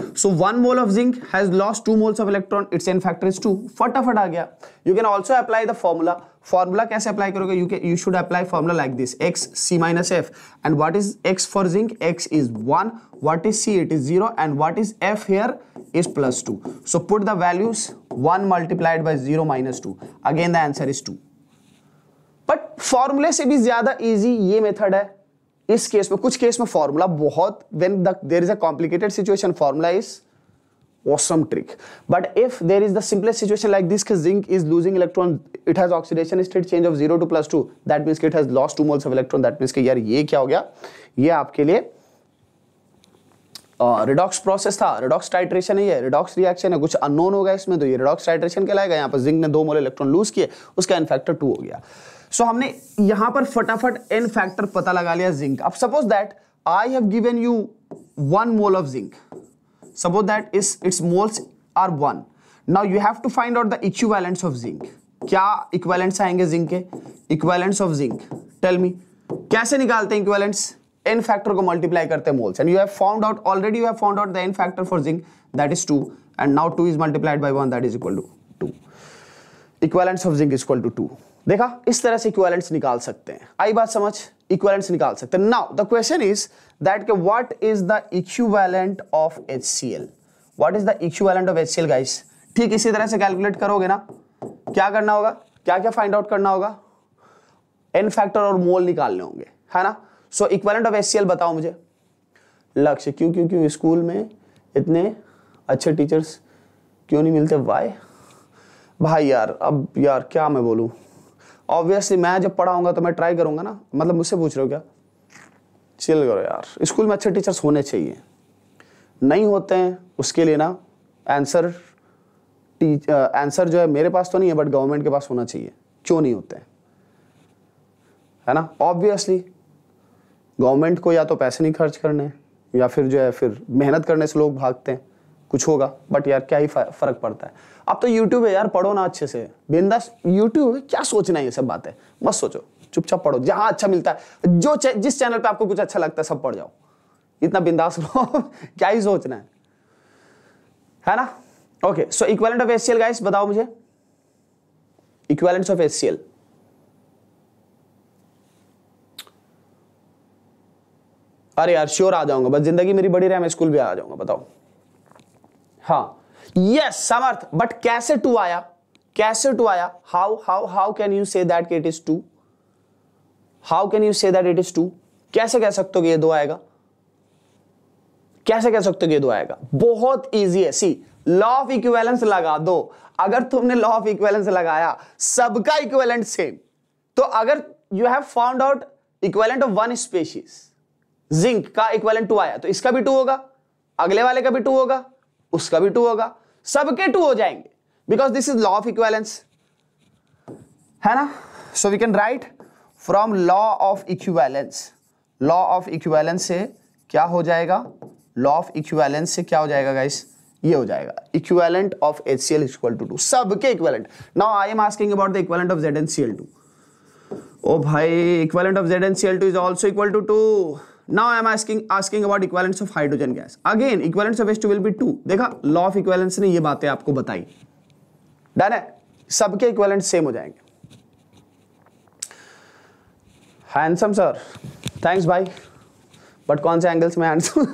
so one mole of zinc has lost two moles of electron it's n factor is two फटाफट आ गया you can also apply the formula formula कैसे apply करोगे you you should apply formula like this X C minus F and what is X for zinc X is one what is C it is zero and what is F here is plus two so put the values one multiplied by zero minus two again the answer is two but फॉर्मूले से भी ज्यादा easy ये method है इस case में कुछ case में फॉर्मूला बहुत when there is a situation formula is awesome trick but if there is the situation like this zinc is losing electron it has oxidation state change of zero to plus two that mean it has loss two moles of electron that mean यार ये क्या हो गया ये आपके लिए redox uh, process था redox titration है ये रिडॉक्स रिएक्शन है कुछ अननोन होगा इसमें तो ये रिडॉक्स टाइट्रेशन कहलाएगा यहाँ पर जिंक ने दो मोल इलेक्ट्रॉन लूज किए उसका इन्फेक्टर टू हो गया सो so, हमने यहां पर फटाफट एन फैक्टर पता लगा लिया जिंक अब suppose that I have given you one mole of zinc suppose that is it's moles are one now you have to find out the equivalents of zinc क्या equivalents आएंगे zinc के equivalents of zinc tell me कैसे निकालते हैं equivalents N factor को multiply करते हैं moles and you have found out already you have found out the N factor for zinc that is to and now two is multiplied by one that is equal to two equivalents of zinc is equal to two देखा इस तरह से equivalents निकाल सकते हैं आई बात समझ equivalents निकाल सकते हैं now the question is that के what is the equivalent of H C L what is the equivalent of H C L guys ठीक इसी तरह से कैलकुलेट करोगे ना क्या करना होगा क्या क्या फाइंड आउट करना होगा एन फैक्टर और मोल निकालने होंगे है ना so equivalent of H C L बताओ मुझे लक्ष्य क्यों क्यों क्यों स्कूल में इतने अच्छे टीचर्स क्यों नहीं मिलते वाई भाई यार अब यार क्या मैं बोलूँ ऑब्वियसली मैं जब पढ़ाऊंगा तो मैं ट्राई करूंगा ना मतलब मुझसे पूछ रहे हो क्या चिल करो यार स्कूल में अच्छे टीचर्स होने चाहिए नहीं होते हैं उसके लिए ना आंसर आंसर जो है मेरे पास तो नहीं है बट गवर्नमेंट के पास होना चाहिए क्यों नहीं होते हैं है ना ऑब्वियसली गवर्नमेंट को या तो पैसे नहीं खर्च करने या फिर जो है फिर मेहनत करने से लोग भागते हैं कुछ होगा बट यार क्या ही फ़र्क पड़ता है अब तो YouTube है यार पढ़ो ना अच्छे से बिंदास YouTube है क्या सोचना है ये सब बातें बस सोचो चुपचाप पढ़ो जहां अच्छा मिलता है जो चे, जिस चैनल पे आपको कुछ अच्छा लगता है सब पढ़ जाओ इतना बिंदास रहो <laughs> क्या ही सोचना है है ना okay so equivalent of S guys बताओ मुझे इक्वेलेंट ऑफ एस अरे यार श्योर आ जाऊंगा बस जिंदगी मेरी बड़ी रहे मैं स्कूल भी आ जाऊंगा बताओ हाँ यस समर्थ बट कैसे टू आया कैसे टू आया how how how can you say that it is two how can you say that it is two कैसे कह सकते हो कि ये दो आएगा कैसे कह सकते हो कि ये दो आएगा बहुत ईजी है सी लॉ ऑफ इक्वेलेंस लगा दो अगर तुमने लॉ ऑफ इक्वेलेंस लगाया सबका इक्वेलेंट सेम तो अगर you have found out equivalent of one species zinc का इक्वेलेंट टू आया तो इसका भी टू होगा अगले वाले का भी टू होगा उसका भी टू होगा सबके टू हो जाएंगे because this is law of equivalence है ना so we can write from law of equivalence law of equivalence से क्या हो जाएगा लॉ ऑफ इक्वेलेंस से क्या हो जाएगा गाइस ये हो जाएगा equivalent of H C L equal to two सबके equivalent now I am asking about the equivalent of Z N C L two ओ भाई equivalent of Z N C L two is also equal to two now i am asking asking about equivalence of hydrogen gas again equivalence of h2 will be 2 देखा law of equivalence ने ये बातें आपको बताई done है सबके equivalent same हो जाएंगे हैंडसम सर थैंक्स भाई बट कौन से एंगल्स में हैंडसम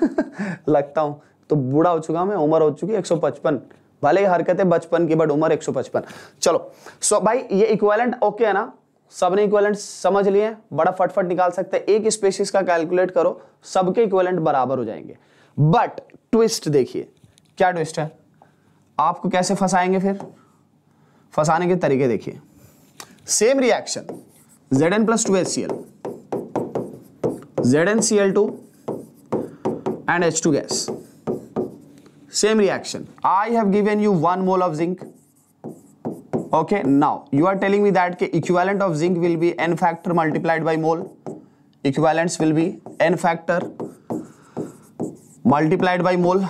<laughs> लगता हूँ तो बूढ़ा हो चुका मैं उम्र हो चुकी 155 भले ही हरकतें बचपन की बट उम्र 155 चलो सो so, भाई ये इक्वेलेंट ओके okay है ना सबने इक्वेलेंट समझ लिए बड़ा फटफट निकाल सकते हैं एक स्पेसिस का कैलकुलेट करो सबके इक्वेलेंट बराबर हो जाएंगे बट ट्विस्ट देखिए क्या ट्विस्ट है आपको कैसे फंसाएंगे फिर फंसाने के तरीके देखिए same reaction Z N plus two H C L Z N C L two and H two gas same reaction I have given you one mole of zinc okay now you are telling me that के equivalent of zinc will be N factor multiplied by mole equivalents will be N factor multiplied by mole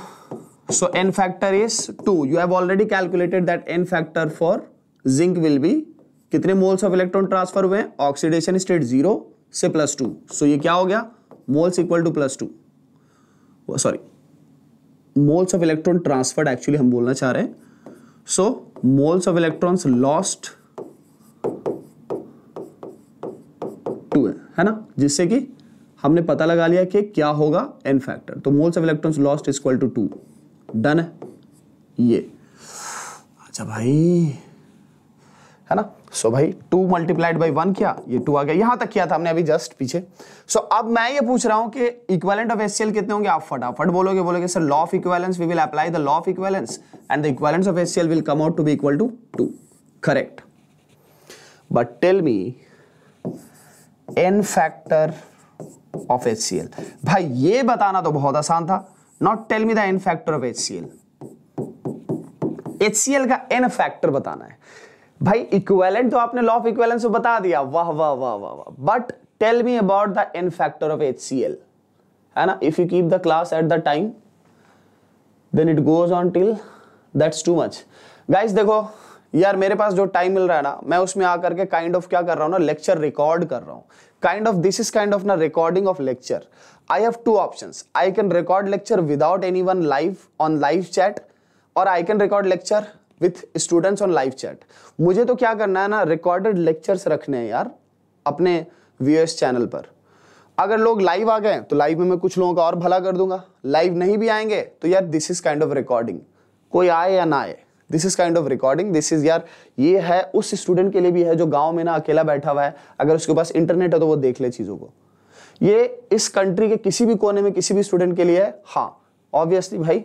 so N factor is two you have already calculated that N factor for zinc will be कितने moles of electron transfer हुए oxidation state zero से plus two so ये क्या हो गया moles equal to plus two sorry moles of electron transferred actually हम बोलना चाह रहे हैं So moles of electrons lost two है है ना जिससे कि हमने पता लगा लिया कि क्या होगा एन फैक्टर तो moles of electrons lost is equal to two done है ये अच्छा भाई है ना सो so भाई टू मल्टीप्लाइड बाई वन किया ये टू आ गया यहां तक किया था हमने अभी जस्ट पीछे सो so, अब मैं ये पूछ रहा हूं कि इक्वेलेंट ऑफ एससीएल कितने होंगे आप फटाफट बोलोगे बोलोगे sir law of equivalence we will apply the law of equivalence and the equivalence of SCL will come out to be equal to two correct but tell me N factor of HCL भाई ये बताना तो बहुत आसान था not tell me the N factor of HCL HCL का N factor बताना है भाई इक्वेलेंट तो आपने लॉ ऑफ इक्वेलेंस बता दिया वाह वाह वाह वाह वाह but tell me about the N factor of H है ना if you keep the class at the time then it goes on till that's too much guys देखो यार मेरे पास जो टाइम मिल रहा है ना मैं उसमें आकर के काइंड ऑफ क्या कर रहा हूँ ना लेक्चर रिकॉर्ड कर रहा हूँ kind of this is kind of ना recording of lecture I have two options I can record lecture without any one live on live chat और I can record lecture with students on live chat मुझे तो क्या करना है ना recorded lectures रखने हैं यार अपने व्यूएस चैनल पर अगर लोग लाइव आ गए तो लाइव में मैं कुछ लोगों का और भला कर दूंगा लाइव नहीं भी आएंगे तो यार this is kind of recording कोई आए या ना आए this is kind of recording this is यार ये है उस स्टूडेंट के लिए भी है जो गांव में ना अकेला बैठा हुआ है अगर उसके पास इंटरनेट है तो वो देख ले चीज़ों को ये इस कंट्री के किसी भी कोने में किसी भी स्टूडेंट के लिए है हाँ ऑब्वियसली भाई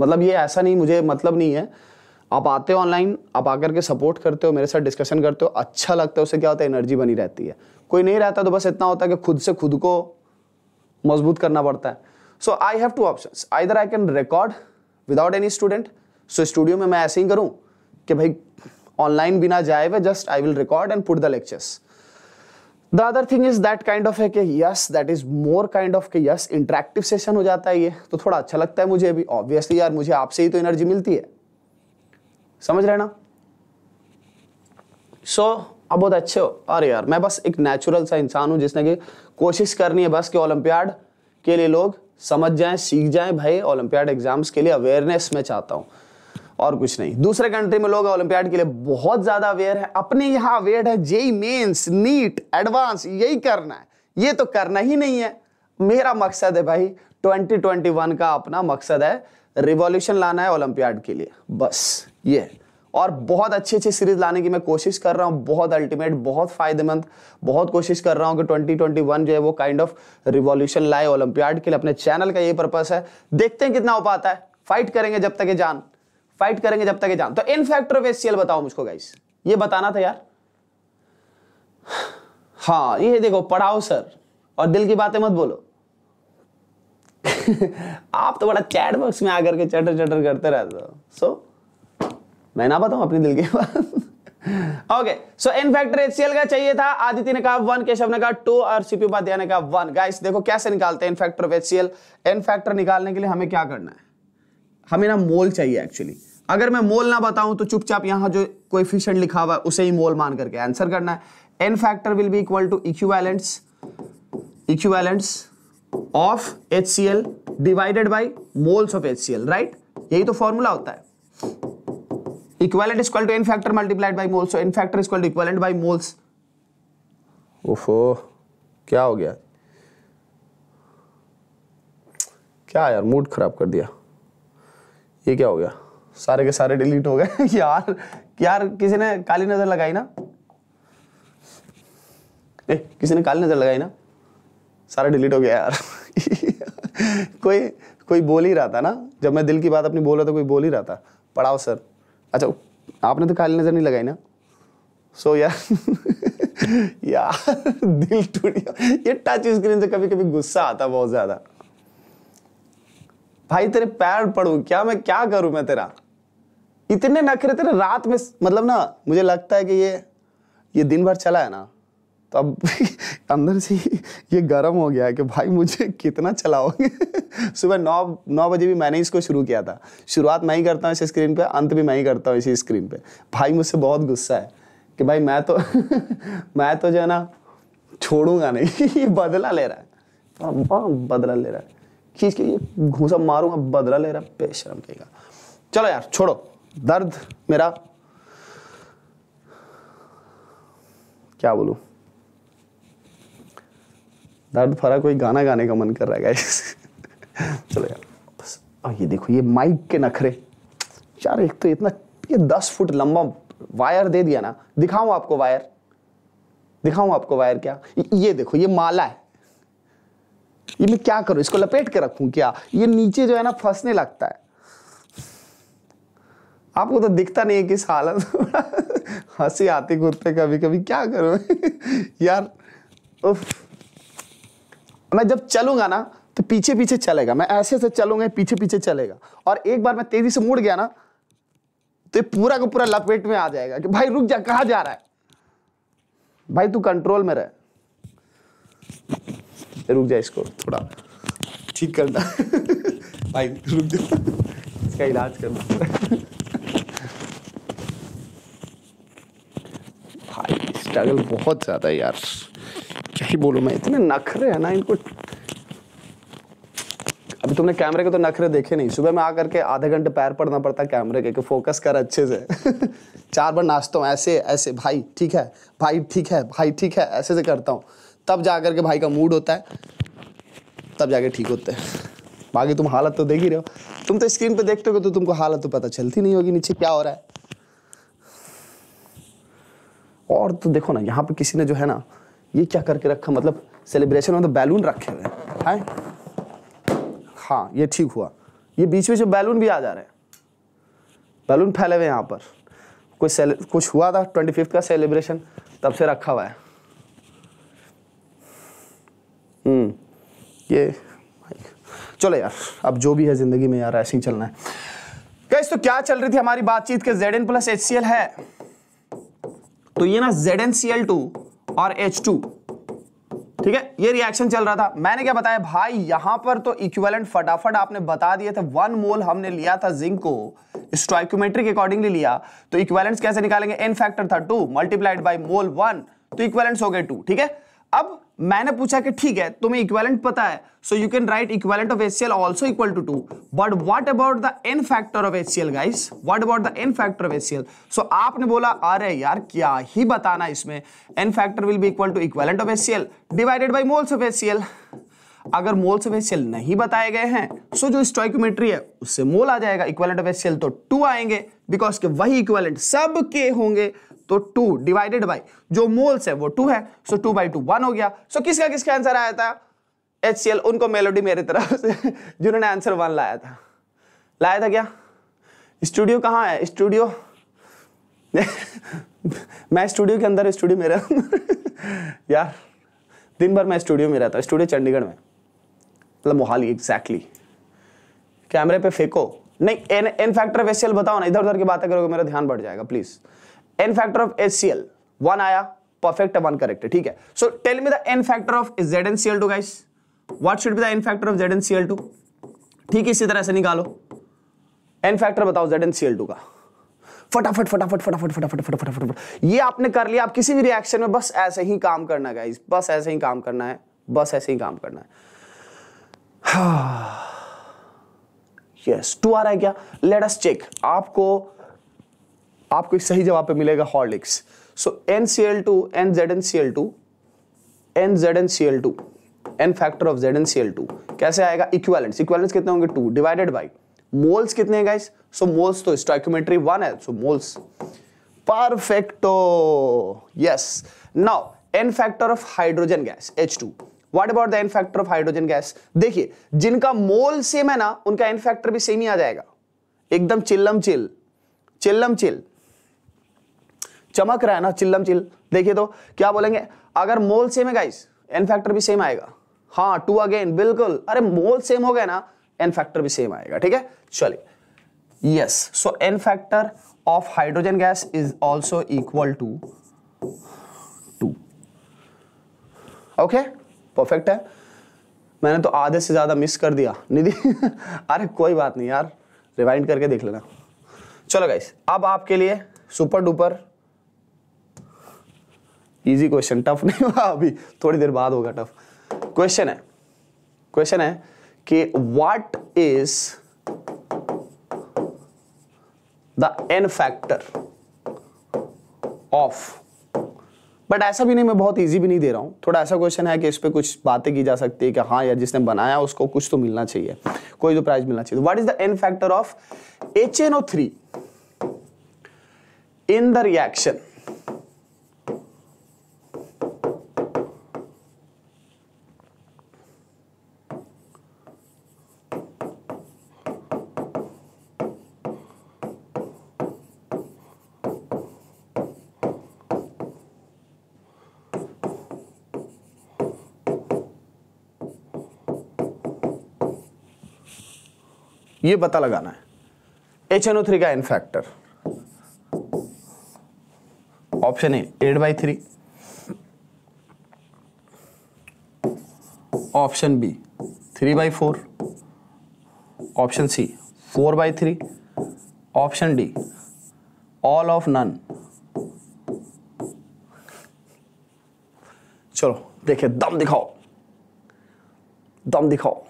मतलब ये ऐसा नहीं मुझे मतलब नहीं है आप आते हो ऑनलाइन आप आकर के सपोर्ट करते हो मेरे साथ डिस्कशन करते हो अच्छा लगता है उससे क्या होता है एनर्जी बनी रहती है कोई नहीं रहता तो बस इतना होता है कि खुद से खुद को मजबूत करना पड़ता है so I have two option either I can record without any student so studio में मैं ऐसे ही करूँ कि भाई ऑनलाइन बिना जाए हुए just I will record and put the lectures the other thing is that kind of है कि yes that is more kind of के यस इंटरेक्टिव सेशन हो जाता है ये तो थोड़ा अच्छा लगता है मुझे अभी ऑब्वियसली यार मुझे आपसे ही तो एनर्जी मिलती है समझ रहे ना सो so, अब बहुत अच्छे हो अरे यार मैं बस एक नेचुरल सा इंसान हूं जिसने की कोशिश करनी है बस कि ओलंपियाड के लिए लोग समझ जाएं सीख जाएं भाई ओलंपियाड एग्जाम्स के लिए अवेयरनेस मैं चाहता हूं और कुछ नहीं दूसरे कंट्री में लोग ओलंपियाड के लिए बहुत ज़्यादा अवेयर है अपने यहाँ अवेयर है जे मेन्स नीट एडवांस यही करना है ये तो करना ही नहीं है मेरा मकसद है भाई 2021 का अपना मकसद है रिवॉल्यूशन लाना है ओलंपियाड के लिए बस ये और बहुत अच्छी अच्छी सीरीज लाने की मैं कोशिश कर रहा हूँ बहुत अल्टीमेट बहुत फायदेमंद बहुत कोशिश कर रहा हूँ कि 2021 जो है वो काइंड ऑफ रिवॉल्यूशन लाए ओलंपियाड के लिए अपने चैनल का ये पर्पस है देखते हैं कितना हो पाता है फाइट करेंगे जब तक ये जान फाइट करेंगे जब तक जान तो इन फैक्टर ऑफ एससीएल बताओ मुझको गाइस ये बताना था यार हाँ ये देखो पढ़ाओ सर और दिल की बातें मत बोलो <laughs> आप तो बड़ा चैट बॉक्स में आकर के चटर चटर करते रहते हो सो मैं ना बताऊं अपनी दिल की बात okay so N factor HCL का चाहिए था आदित्य ने कहा वन केशव ने कहा टू और सीपी उपाध्याय ने कहा वन गाइस देखो कैसे निकालते हैं N factor of HCL N factor निकालने के लिए हमें क्या करना है हमें ना मोल चाहिए एक्चुअली अगर मैं मोल ना बताऊं तो चुपचाप यहां जो कोएफिशिएंट लिखा हुआ है उसे ही मोल मान करके आंसर करना है N factor will be equal to equivalents equivalents of H C L divided by moles of H C L right यही तो फॉर्मूला होता है equivalent equal to N factor multiplied by moles N factor equal to equivalent by moles ओफो क्या हो गया क्या यार मूड खराब कर दिया ये क्या हो गया सारे के सारे डिलीट हो गए <laughs> यार यार किसी ने काली नज़र लगाई ना ए किसी ने काली नज़र लगाई ना सारा डिलीट हो गया यार <laughs> कोई कोई बोल ही रहा था ना जब मैं दिल की बात अपनी बोल रहा था तो कोई बोल ही रहा था पढ़ाओ सर अच्छा आपने तो काली नज़र नहीं लगाई ना सो so, यार <laughs> यार दिल टूट गया ये टच स्क्रीन से कभी कभी गुस्सा आता बहुत ज़्यादा भाई तेरे पैर पड़ू क्या मैं क्या करूं मैं तेरा इतने नखरे तेरे रात में मतलब ना मुझे लगता है कि ये ये दिन भर चला है ना तो अब <laughs> अंदर से ये गर्म हो गया है कि भाई मुझे कितना चलाओगे <laughs> सुबह नौ नौ बजे भी मैंने इसको शुरू किया था शुरुआत मैं ही करता हूँ इस स्क्रीन पे अंत भी मैं ही करता हूँ इसी स्क्रीन पे भाई मुझसे बहुत गुस्सा है कि भाई मैं तो <laughs> मैं तो जो है ना छोड़ूंगा नहीं ये बदला ले रहा है बदला ले रहा है खींच के घूसा मारूंगा बदला ले रहा बेशरम कहेगा चलो यार छोड़ो दर्द मेरा क्या बोलू दर्द फरा कोई गाना गाने का मन कर रहा है <laughs> चलो यार बस और ये देखो ये माइक के नखरे यार एक तो इतना ये दस फुट लंबा वायर दे दिया ना दिखाऊं आपको वायर दिखाऊं आपको वायर क्या ये देखो ये माला है ये मैं क्या करूं इसको लपेट के रखूं क्या ये नीचे जो है ना फंसने लगता है आपको तो दिखता नहीं है किस हालत हंसी आती कुत्ते कभी कभी क्या करूं <laughs> यार उफ मैं जब चलूंगा ना तो पीछे पीछे चलेगा मैं ऐसे ऐसे चलूंगा पीछे पीछे चलेगा और एक बार मैं तेजी से मुड़ गया ना तो ये पूरा का पूरा लपेट में आ जाएगा कि भाई रुक जा कहा जा रहा है भाई तू कंट्रोल में रह रुक जाए इसको थोड़ा ठीक करना भाई रुक जाओ इसका इलाज करना भाई स्ट्रगल बहुत ज़्यादा यार क्या ही बोलूँ मैं इतने नखरे हैं ना इनको अभी तुमने कैमरे के तो नखरे देखे नहीं सुबह में आकर के आधे घंटे पैर पड़ना पड़ता कैमरे के कि फोकस कर अच्छे से <laughs> चार बार नाचता हूँ ऐसे ऐसे भाई ठीक है भाई ठीक है भाई ठीक है ऐसे से करता हूँ तब जा करके भाई का मूड होता है तब जाके ठीक होते हैं बाकी तुम हालत तो देख ही रहे हो तुम तो स्क्रीन पे देखते हो तो तुमको हालत तो पता चलती नहीं होगी नीचे क्या हो रहा है और तो देखो ना यहाँ पे किसी ने जो है ना ये क्या करके रखा मतलब सेलिब्रेशन में तो बैलून रखे हुए हैं हाँ ये ठीक हुआ ये बीच बीच में बैलून भी आ जा रहे हैं बैलून फैले हुए यहाँ पर कोई कुछ हुआ था ट्वेंटी फिफ्थ का सेलिब्रेशन तब से रखा हुआ है हम्म, ये चलो यार अब जो भी है जिंदगी में यार ऐसे ही चलना है कैसे तो क्या चल रही थी हमारी बातचीत के Z N plus H C L है तो ये ना Z N C L two और एच टू ठीक है ये रिएक्शन चल रहा था मैंने क्या बताया भाई यहां पर तो इक्विवेलेंट फटाफट आपने बता दिए थे वन मोल हमने लिया था जिंक को स्ट्राइक्यूमेट्रिक अकॉर्डिंगली लिया तो इक्विवेलेंट कैसे निकालेंगे एन फैक्टर था two multiplied by mole one तो इक्विवेलेंट हो गए टू ठीक है अब मैंने पूछा कि ठीक है तुम्हें इक्वेलेंट पता है so you can write equivalent of HCL also equal to two but what about the N factor of HCL guys what about the N factor of HCL so आपने बोला अरे यार क्या ही बताना इसमें N factor will be equal to equivalent of HCL divided by moles of HCL अगर moles of HCL नहीं बताए गए हैं सो जो स्टॉइकोमेट्री है उससे मोल आ जाएगा इक्वेलेंट ऑफ एचसीएल तो टू आएंगे बिकॉज के वही इक्वेलेंट सब के होंगे तो टू डिवाइडेड बाई जो मोल्स है वो टू है so two by two one हो गया सो so, किसका किसका आंसर आया था एच सी एल उनको मेलोडी मेरी तरफ से जिन्होंने आंसर वन लाया था लाया था क्या स्टूडियो कहाँ है स्टूडियो मैं स्टूडियो के अंदर स्टूडियो मेरा यार दिन भर मैं स्टूडियो में रहता स्टूडियो चंडीगढ़ में मतलब मोहाली एग्जैक्टली कैमरे पे फेंको नहीं एन एन फैक्टर वेसियल बताओ ना इधर उधर की बातें करोगे मेरा ध्यान बढ़ जाएगा please N factor of H C L one आया परफेक्ट वन करेक्ट ठीक है so tell me the N factor of Z N C L two guys what should be the N factor of Z N C L two ठीक इसी तरह से निकालो N factor बताओ Z N C L two का फटाफट फटाफट फटाफट फटाफट फटाफट फटाफट ये आपने कर लिया आप किसी भी रिएक्शन में बस ऐसे ही काम करना गाइस बस ऐसे ही काम करना है बस ऐसे ही काम करना है यस <sighs> टू आ रहा है क्या लेट अस चेक आपको आपको सही जवाब पे मिलेगा Horlicks so N C L two N Z N C L two N Z N C L two N factor of Z N C L two कैसे आएगा इक्वेलेंस इक्वेलेंस कितने होंगे टू डिवाइडेड बाई मोल्स कितने हैं गाइस सो मोल्स तो stoichiometry one है so moles perfecto yes now N factor of hydrogen gas H two what about the N factor of hydrogen gas देखिए जिनका मोल सेम है ना उनका N factor भी सेम ही आ जाएगा एकदम चिल्लम चिल चिल्लम चिल, चिल, चिल चमक रहा है ना चिल्लम चिल देखिए तो क्या बोलेंगे अगर मोल सेम है गाइस एन फैक्टर भी सेम आएगा हाँ टू अगेन बिल्कुल अरे मोल सेम हो गया ना एन फैक्टर भी सेम आएगा ठीक है चलिए yes so N factor of hydrogen gas is also equal to two okay perfect है मैंने तो आधे से ज़्यादा मिस कर दिया निधि अरे कोई बात नहीं यार रिवाइंड करके देख लेना चलो गाइस अब आपके लिए super duper easy question tough नहीं हुआ अभी थोड़ी देर बाद होगा टफ क्वेश्चन है क्वेश्चन है कि what is the N factor of but ऐसा भी नहीं मैं बहुत इजी भी नहीं दे रहा हूं थोड़ा ऐसा क्वेश्चन है कि इस पर कुछ बातें की जा सकती है कि हाँ यार जिसने बनाया उसको कुछ तो मिलना चाहिए कोई तो प्राइज मिलना चाहिए what is the N factor of H N O three in the reaction ये पता लगाना है एच एन ओ थ्री का N factor option A eight by three option B three by four option C four by three option D all of none चलो देखिए दम दिखाओ दम दिखाओ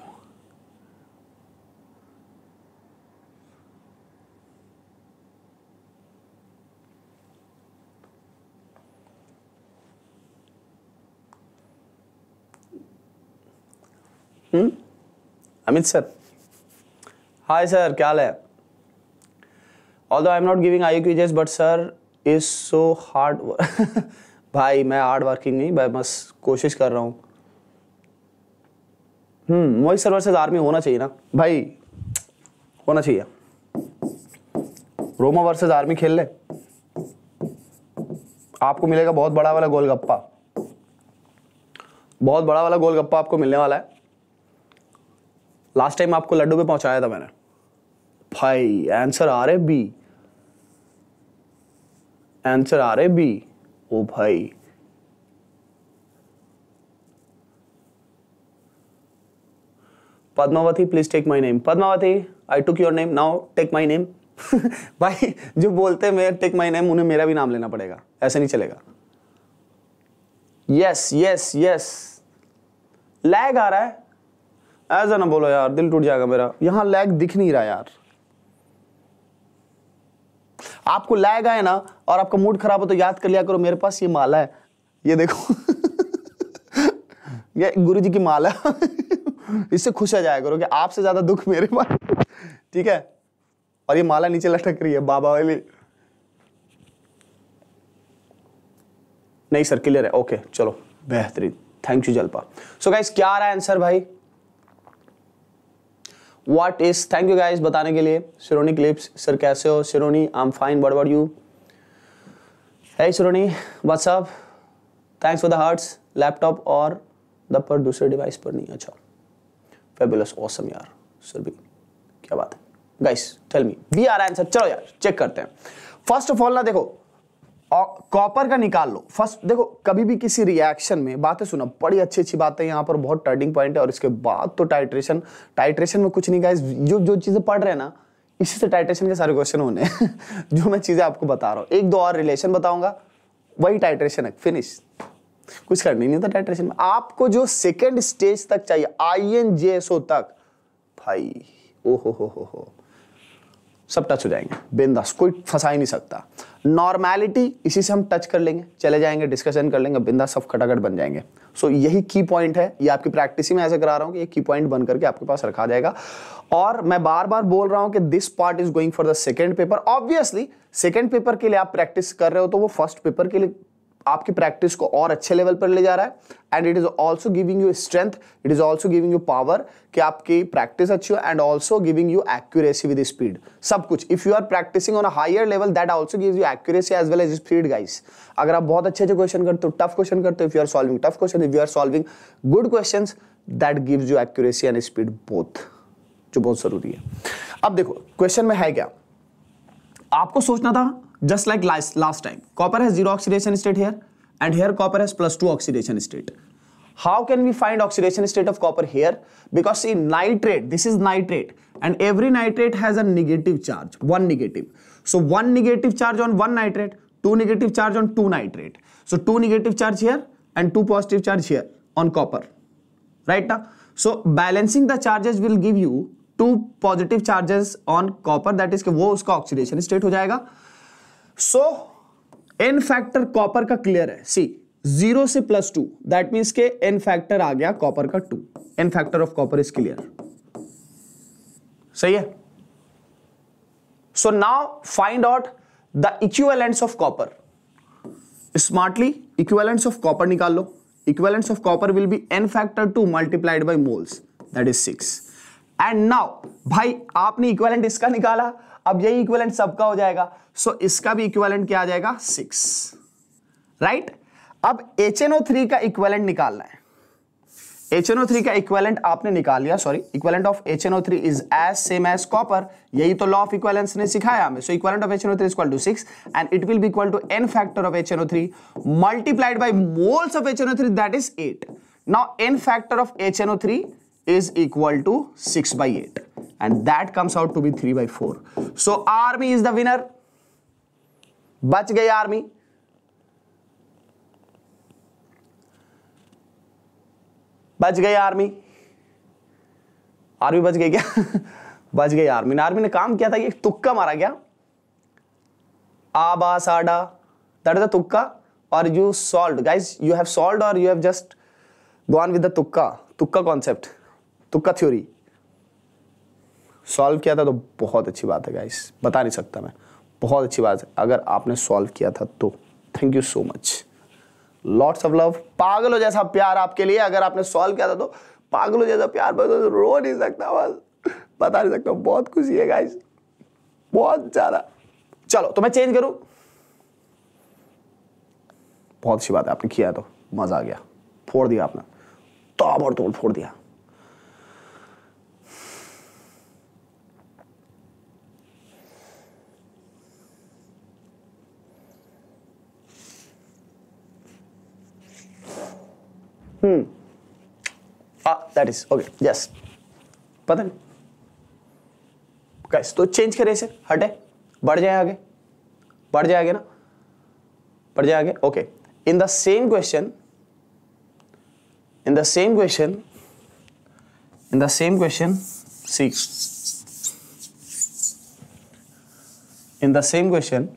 अमित सर हाय सर क्या हाल है although I am not giving I excuses but sir is so hard भाई मैं हार्ड वर्किंग नहीं भाई बस कोशिश कर रहा हूँ hmm, Mohit sir versus army होना चाहिए ना भाई होना चाहिए रोमा वर्सेज आर्मी खेल ले आपको मिलेगा बहुत बड़ा वाला गोलगप्पा बहुत बड़ा वाला गोलगप्पा आपको मिलने वाला है लास्ट टाइम आपको लड्डू पे पहुंचाया था मैंने भाई आंसर आ रहे बी आंसर आ रहे बी ओ भाई Padmavati please take my name Padmavati I took your name now take my name भाई जो बोलते हैं टेक माई नेम उन्हें मेरा भी नाम लेना पड़ेगा ऐसे नहीं चलेगा यस यस यस लैग आ रहा है ऐसा ना बोलो यार दिल टूट जाएगा मेरा यहां लैग दिख नहीं रहा यार आपको लैग आए ना और आपका मूड खराब हो तो याद कर लिया करो मेरे पास ये माला है ये देखो <laughs> ये गुरु जी की माला <laughs> इससे खुश हो जाया करो कि आपसे ज्यादा दुख मेरे पास ठीक है और ये माला नीचे लटक रही है बाबा वाली नहीं सर क्लियर है ओके चलो बेहतरीन thank you Jalpa so guys क्या आ रहा है आंसर भाई what is thank you guys बताने के लिए सिरोनी क्लिप्स सर कैसे हो Sironi I am fine but but you है Sironi what's up thanks for the hearts laptop और द पर दूसरे डिवाइस पर नहीं अच्छा फेबुलस ऑसम यार सर भी क्या बात है guys tell me we are answer चलो यार चेक करते हैं फर्स्ट ऑफ ऑल ना देखो कॉपर का निकाल लो फर्स्ट देखो कभी भी किसी रिएक्शन में बातें सुना बड़ी अच्छी अच्छी बातें यहाँ पर बहुत टर्निंग पॉइंट है और इसके बाद तो टाइट्रेशन टाइट्रेशन में कुछ नहीं गाइस जो जो चीज़ें पढ़ रहे हैं ना इसी से टाइट्रेशन के सारे क्वेश्चन होने <laughs> जो मैं चीज़ें आपको बता रहा हूँ एक दो और रिलेशन बताऊंगा वही टाइट्रेशन है फिनिश कुछ करनी नहीं था टाइट्रेशन में आपको जो सेकेंड स्टेज तक चाहिए आई एन जे एस ओ तक भाई ओहो हो हो हो सब टच हो जाएंगे बिंदास कोई फंसा ही नहीं सकता नॉर्मैलिटी इसी से हम टच कर लेंगे चले जाएंगे डिस्कशन कर लेंगे बिंदास सब खटाखट बन जाएंगे सो so, यही की पॉइंट है ये आपकी प्रैक्टिस ही मैं ऐसा करा रहा हूँ कि ये की पॉइंट बन करके आपके पास रखा जाएगा और मैं बार बार बोल रहा हूँ कि this part is going for the second paper obviously second paper के लिए आप प्रैक्टिस कर रहे हो तो वो फर्स्ट पेपर के लिए आपकी प्रैक्टिस को और अच्छे लेवल पर ले जा रहा है and it is also giving you strength it is also giving you power कि आपकी प्रैक्टिस अच्छी हो and also giving you accuracy with speed सब कुछ if you are practicing on higher level that also give you accuracy as well as speed guys अगर आप बहुत अच्छे अच्छे क्वेश्चन करते हो टफ क्वेश्चन करते हो if you are solving tough question if you are solving good question that gives you accuracy and speed both जो बहुत जरूरी है अब देखो क्वेश्चन में है क्या आपको सोचना था just like last, last time. Copper has zero oxidation state here and here copper has plus two oxidation state. How can we find oxidation state of copper here? Because in nitrate, this is nitrate and every nitrate has a negative charge, one negative. So one negative charge on one nitrate, two negative charge on two nitrate. So two negative charge here and two positive charge here on copper, right? now. So balancing the charges will give you two positive charges on copper that is कि वो उसका oxidation state हो जाएगा so N factor copper का clear है see zero से plus two that means के N factor आ गया कॉपर का two N factor of copper is clear सही है so now find out the equivalents of copper smartly equivalents of copper निकाल लो equivalents of copper will be N factor two multiplied by moles that is six and now भाई आपने equivalent इसका निकाला अब यही इक्वेलेंट सबका हो जाएगा सो so, इसका भी इक्वेलेंट क्या आ जाएगा सिक्स राइट right? अब थ्री का इक्वेलेंट निकालना है थ्री का इक्वेलेंट आपने निकाल लिया sorry equivalent of H three is as same as copper यही तो लॉ ऑफ इक्वेलेंस ने सिखाया हमें so equivalent of H is equal to six and it will be equal to N factor of three multiplied by moles of three that is eight now N factor of three is equal to 6 by 8 and that comes out to be 3 by 4. So army is the winner. बच गई army बच गई army army बच गई क्या <laughs> बच गई army ने आर्मी ने काम किया था कि तुक्का मारा क्या आ साडा दैट इज अ तुक्का और you solve guys you have solve और you have just gone with the तुक्का तुक्का कॉन्सेप्ट तुक्का थ्योरी सॉल्व किया था तो बहुत अच्छी बात है गाइस बता नहीं सकता मैं बहुत अच्छी बात है अगर आपने सॉल्व किया था तो thank you so much lots of love पागलो जैसा प्यार आपके लिए अगर आपने सॉल्व किया था तो पागलो जैसा प्यार बस तो रो नहीं सकता बस बता नहीं सकता बहुत खुशी है गाइस बहुत ज़्यादा चलो तो मैं चेंज करूं बहुत अच्छी बात है आपने किया तो मज़ा आ गया फोड़ दिया आपने तोड़ फोड़ दिया hmm uh that is okay yes पता नहीं तो चेंज करें इसे हटे बढ़ जाए आगे बढ़ जाए आगे ना बढ़ जाए आगे okay in the same question in the same question in the same question six in the same question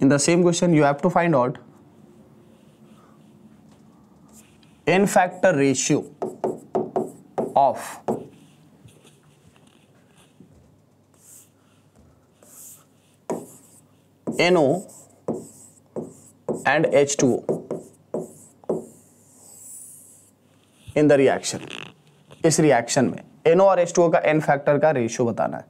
in the same question you have to find out n factor ratio of NO and H2O in the reaction इस reaction में NO और H2O का n factor का ratio बताना है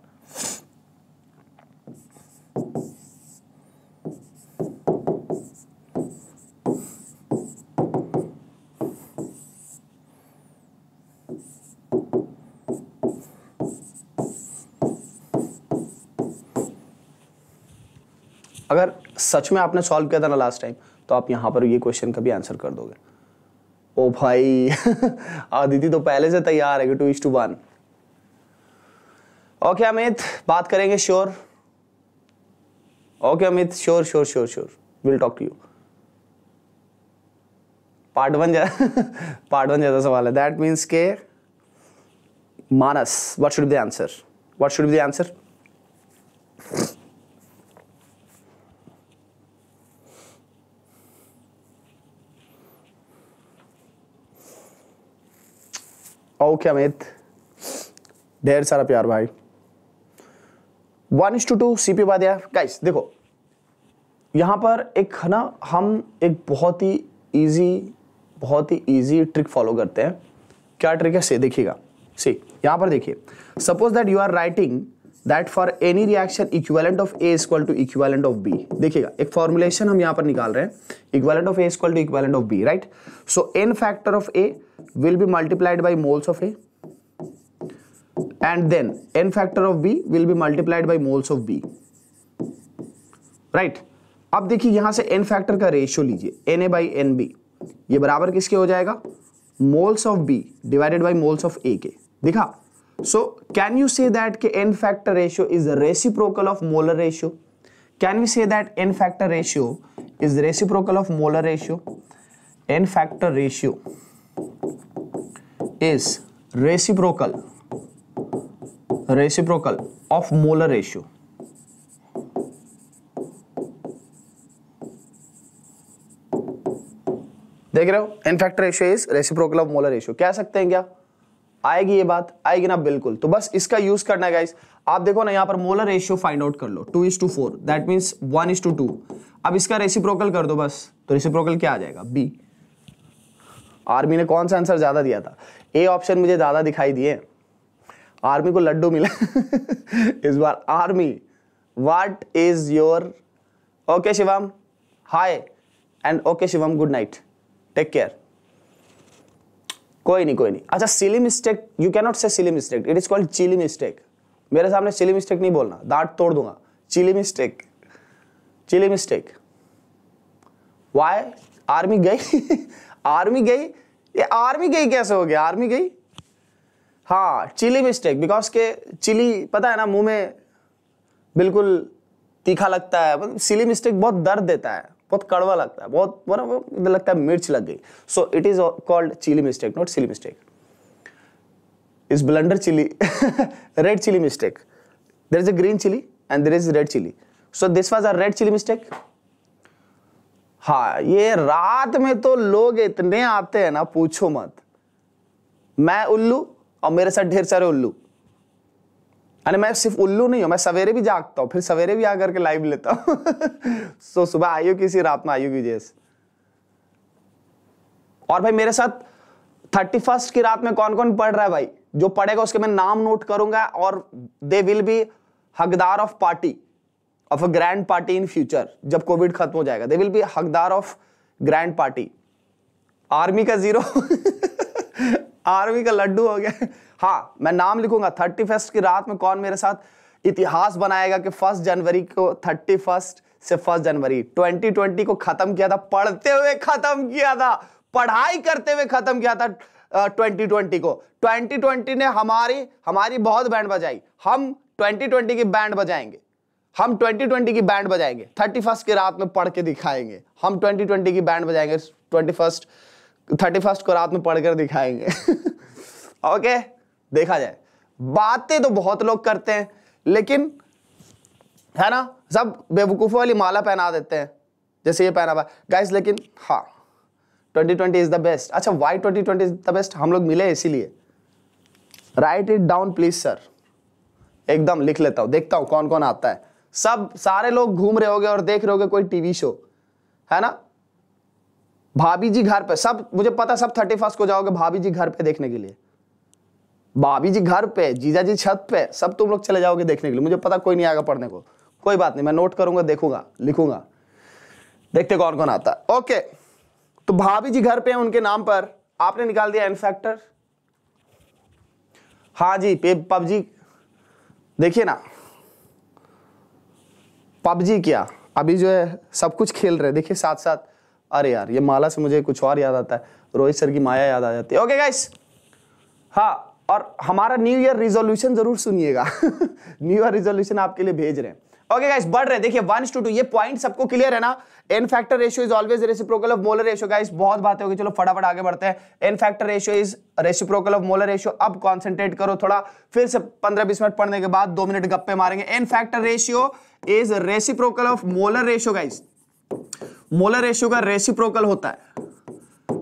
सच में आपने solve किया था ना लास्ट टाइम तो आप यहाँ पर ये क्वेश्चन का भी आंसर कर दोगे ओ भाई <laughs> आदिति तो पहले से तैयार है two is to one okay Amit बात करेंगे sure okay Amit sure sure sure sure will talk to you part one ज्यादा पार्ट वन ज्यादा सवाल है दैट मीन्स के Manas what should be the answer what should be the answer okay Amit ढेर सारा प्यार भाई one two two C P Upadhyay guys देखो यहां पर एक ना हम एक बहुत ही इजी बहुत ही इजी ट्रिक फॉलो करते हैं क्या ट्रिक है से देखिएगा सी यहां पर देखिए suppose that you are writing that for any reaction equivalent of A equal to equivalent of B देखिएगा एक फॉर्मुलेशन हम यहां पर निकाल रहे हैं equivalent of A equal to equivalent of B right so N factor of A will be multiplied by moles of A and then N factor of B will be multiplied by moles of B right अब देखिए यहां से N factor का ratio लीजिए N A by N B ये बराबर किसके हो जाएगा moles of B divided by moles of A के दिखा so can you say that के N factor ratio is reciprocal of molar ratio can we say that N factor ratio is reciprocal of molar ratio N factor ratio is reciprocal reciprocal of molar ratio देख रहे हो N factor ratio is reciprocal of molar ratio कह सकते हैं क्या आएगी ये बात आएगी ना बिल्कुल तो बस इसका यूज करना है गाइस आप देखो ना यहाँ पर मोलर रेशियो फाइंड आउट कर लो two is to four that mean one is to two अब इसका रेसिप्रोकल कर दो बस तो रेसिप्रोकल क्या आ जाएगा बी आर्मी ने कौन सा आंसर ज्यादा दिया था ए ऑप्शन मुझे ज्यादा दिखाई दिए आर्मी को लड्डू मिला <laughs> इस बार army what is your okay Shivam hi and okay Shivam good night take care कोई नहीं कोई नहीं अच्छा silly mistake you cannot say silly mistake it is called chilli mistake मेरे सामने सिली मिस्टेक नहीं बोलना दांत तोड़ दूंगा chilli mistake chilli mistake why army गई आर्मी <laughs> गई ये आर्मी गई कैसे हो गया आर्मी गई हाँ चिली मिस्टेक बिकॉज के चिली पता है ना मुंह में बिल्कुल तीखा लगता है सिली मतलब मिस्टेक बहुत दर्द देता है बहुत कड़वा लगता है बहुत बड़ा लगता है मिर्च लग गई so it is called chilli mistake not chilli mistake is blunder chilli red chilli mistake there is a green chilli and there is red chilli so this was a red chilli mistake हाँ ये रात में तो लोग इतने आते हैं ना पूछो मत मैं उल्लू और मेरे साथ ढेर सारे उल्लू अरे मैं सिर्फ उल्लू नहीं हूँ मैं सवेरे भी जागता हूँ फिर सवेरे भी आकर के लाइव लेता हूँ सो <laughs> सुबह आयु किसी रात में आयु की जैस और भाई मेरे साथ थर्टी फर्स्ट की रात में कौन कौन पढ़ रहा है भाई जो पढ़ेगा उसके मैं नाम नोट करूंगा और दे विल बी हकदार of party of a grand party in future जब कोविड खत्म हो जाएगा दे विल बी हकदार ऑफ ग्रैंड पार्टी आर्मी का जीरो आर्मी <laughs> का लड्डू हो गया हाँ मैं नाम लिखूंगा थर्टी फर्स्ट की रात में कौन मेरे साथ इतिहास बनाएगा कि फर्स्ट जनवरी को थर्टी फर्स्ट से फर्स्ट जनवरी 2020 को खत्म किया था पढ़ते हुए खत्म किया था पढ़ाई करते हुए खत्म किया था ट्वेंटी ट्वेंटी को ट्वेंटी ट्वेंटी ने हमारी हमारी बहुत बैंड बजाई हम ट्वेंटी ट्वेंटी की बैंड बजाएंगे हम 2020 की बैंड बजाएंगे थर्टी फर्स्ट की रात में पढ़ के दिखाएंगे हम 2020 की बैंड बजाएंगे ट्वेंटी फर्स्ट थर्टी फर्स्ट को रात में पढ़कर दिखाएंगे ओके <laughs> okay? देखा जाए बातें तो बहुत लोग करते हैं लेकिन है ना सब बेवकूफ़ों वाली माला पहना देते हैं जैसे ये पहना गाइस लेकिन हाँ 2020 इज़ द बेस्ट अच्छा वाई 2020 इज़ द बेस्ट हम लोग मिले इसीलिए write it down please sir एकदम लिख लेता हूं देखता हूं कौन कौन आता है सब सारे लोग घूम रहे होगे और देख रहे होगे कोई टीवी शो है ना भाभी जी घर पे सब मुझे पता सब थर्टी फर्स्ट को जाओगे भाभी जी घर पे देखने के लिए भाभी जी घर पे जीजा जी छत पे सब तुम लोग चले जाओगे देखने के लिए मुझे पता कोई नहीं आएगा पढ़ने को कोई बात नहीं मैं नोट करूंगा देखूंगा लिखूंगा देखते कौन कौन आता है ओके तो भाभी जी घर पे हैं उनके नाम पर आपने निकाल दिया एन फैक्टर हाँ जी पे पबजी देखिए ना पबजी क्या अभी जो है सब कुछ खेल रहे देखिए साथ साथ अरे यार ये माला से मुझे कुछ और याद आता है रोहित सर की माया याद आ जाती है ओके गाइस हाँ और हमारा न्यू ईयर रिजोल्यूशन जरूर सुनिएगा न्यू ईयर रिजोल्यूशन आपके लिए भेज रहे हैं ओके गाइस बढ़ रहे हैं देखिए वन टू टू ये पॉइंट सबको क्लियर है ना N factor ratio is always reciprocal of molar ratio guys बहुत बातें होगी चलो फटाफट आगे बढ़ते हैं N factor ratio is reciprocal of molar ratio अब कॉन्सेंट्रेट करो थोड़ा फिर से पंद्रह बीस मिनट पढ़ने के बाद दो मिनट गप्पे मारेंगे N factor ratio is reciprocal of molar ratio guys molar ratio का रेसिप्रोकल होता है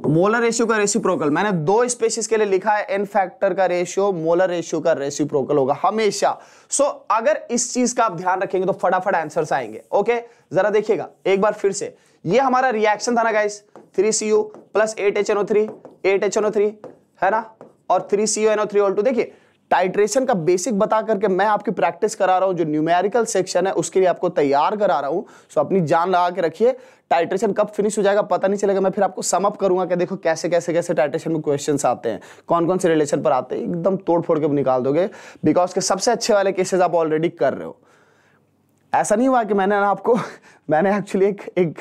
मोलर रेशियो का रेसिप्रोकल मैंने दो स्पेसिस के लिए लिखा है एन फैक्टर का रेशियो मोलर रेशियो का रेसिप्रोकल होगा हमेशा सो so, अगर इस चीज का आप ध्यान रखेंगे तो फटाफट आंसर आएंगे ओके जरा देखिएगा एक बार फिर से ये हमारा रिएक्शन था ना guys three C U plus eight H N O three eight H N O three है ना और three C U N O three whole two देखिए टाइट्रेशन का बेसिक बता करके मैं आपकी प्रैक्टिस करा रहा हूँ जो न्यूमेरिकल सेक्शन है उसके लिए आपको तैयार करा रहा हूँ सो अपनी जान लगा के रखिए टाइट्रेशन कब फिनिश हो जाएगा पता नहीं चलेगा मैं फिर आपको समअप करूंगा कि देखो कैसे कैसे कैसे टाइट्रेशन में क्वेश्चन आते हैं कौन कौन से रिलेशन पर आते हैं एकदम तोड़ फोड़ के निकाल दोगे बिकॉज के सबसे अच्छे वाले केसेज आप ऑलरेडी कर रहे हो ऐसा नहीं हुआ कि मैंने ना आपको मैंने एक्चुअली एक एक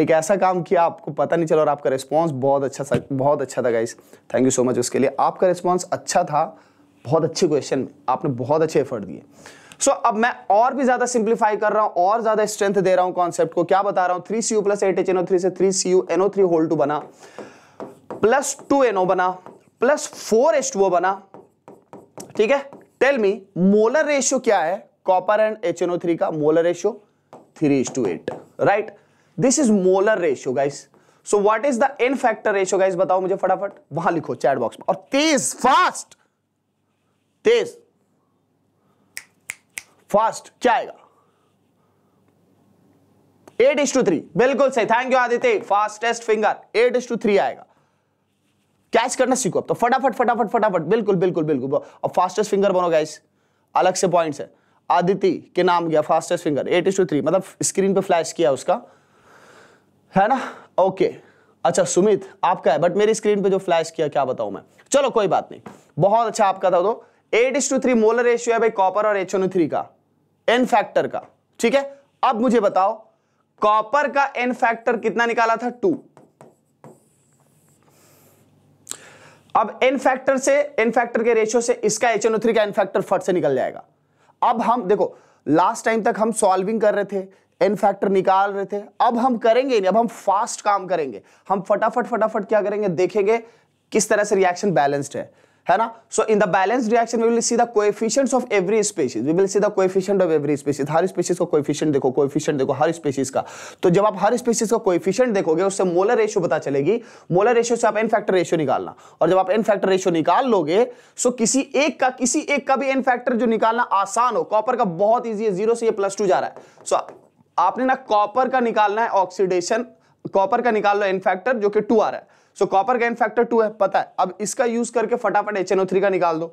एक ऐसा काम किया आपको पता नहीं चला और आपका रिस्पॉन्स बहुत अच्छा बहुत अच्छा था guys thank you so much उसके लिए आपका रिस्पॉन्स अच्छा था बहुत अच्छे क्वेश्चन में आपने बहुत अच्छे एफर्ट दिए सो अब मैं और भी ज्यादा सिंप्लीफाई कर रहा हूं और ज्यादा स्ट्रेंथ दे रहा हूं कॉन्सेप्ट को क्या बता रहा हूं three C U plus eight H N O three से three C U N O three whole two बना प्लस टू एनओ बना प्लस फोर एच टू बना ठीक है टेल मी मोलर रेशियो क्या है copper and H N O three का molar ratio three to eight right this is molar ratio guys so what is the N factor ratio guys बताओ मुझे फटाफट वहां लिखो चैट बॉक्स में और तेज फास्ट तेज फास्ट आएगा एट इज टू थ्री बिल्कुल सही thank you Aditya fastest finger eight is to three आएगा कैच करना सीखो अब तो फटाफट फटाफट फटाफट बिल्कुल बिल्कुल बिल्कुल अब फास्टेस्ट फिंगर बनो गाइस अलग से पॉइंट्स है आदिति के नाम गया fastest finger eight is to three मतलब स्क्रीन पे फ्लैश किया उसका है ना ओके अच्छा सुमित आपका है बट मेरी स्क्रीन पे जो फ्लैश किया क्या बताऊं मैं चलो कोई बात नहीं बहुत अच्छा आपका था तो एट इस टू थ्री मोलर रेशियो है भाई कॉपर और एच थ्री का एन फैक्टर का ठीक है अब मुझे बताओ कॉपर का एन फैक्टर कितना निकाला था टू अब एन फैक्टर से एन फैक्टर के रेशियो से इसका एच थ्री का एन फैक्टर फट से निकल जाएगा अब हम देखो लास्ट टाइम तक हम सॉल्विंग कर रहे थे एन फैक्टर निकाल रहे थे अब हम करेंगे नहीं अब हम फास्ट काम करेंगे हम फटाफट फटाफट क्या करेंगे देखेंगे किस तरह से रिएक्शन बैलेंस्ड है है ना so in the balance reaction we will see the coefficients of every species we will see the coefficient of every species हर स्पीशीज का कोएफिशिएंट देखो कोएफिशिएंट देखो हर स्पीशीज का तो जब आप हर स्पीशीज का कोएफिशिएंट देखोगे उससे मोलर रेशियो पता चलेगी मोलर रेशियो से आप एन फैक्टर रेशियो निकालना और जब आप एन फैक्टर रेशियो निकाल लोगे सो किसी एक का किसी एक का भी एन फैक्टर जो निकालना आसान हो कॉपर का बहुत ईजी है जीरो से ये प्लस टू जा रहा है सो आपने ना कॉपर का निकालना है ऑक्सीडेशन कॉपर का निकाल लो एन फैक्टर जो कि टू आ रहा है सो कॉपर गैन फैक्टर टू है पता है अब इसका यूज करके फटाफट एच का निकाल दो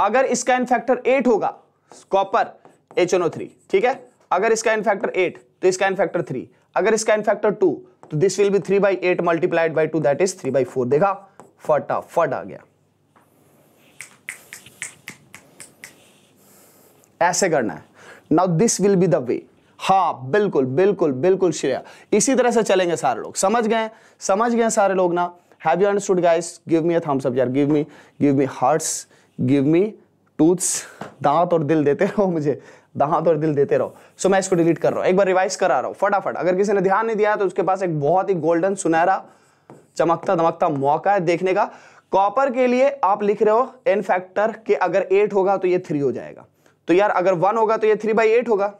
अगर इसका एन फैक्टर एट होगा कॉपर एच ठीक है अगर इसका एन फैक्टर एट तो इसका एन फैक्टर थ्री अगर इसका एन फैक्टर टू तो this will be three by eight multiplied by two that is three by four देखा फटाफट आ गया ऐसे करना है now this will be the way हाँ बिल्कुल बिल्कुल बिल्कुल श्रेया इसी तरह से चलेंगे सारे लोग समझ गए समझ गए सारे लोग ना have you understood guys give me thumbs up यार give me give me hearts give me tooths दांत और दिल देते रहो मुझे दांत और दिल देते रहो सो so, मैं इसको डिलीट कर रहा हूँ एक बार रिवाइज करा रहा हूँ फटाफट अगर किसी ने ध्यान नहीं दिया तो उसके पास एक बहुत ही गोल्डन सुनहरा चमकता दमकता मौका है देखने का कॉपर के लिए आप लिख रहे हो एन फैक्टर के अगर एट होगा तो ये थ्री हो जाएगा तो यार अगर वन होगा तो ये थ्री बाई एट होगा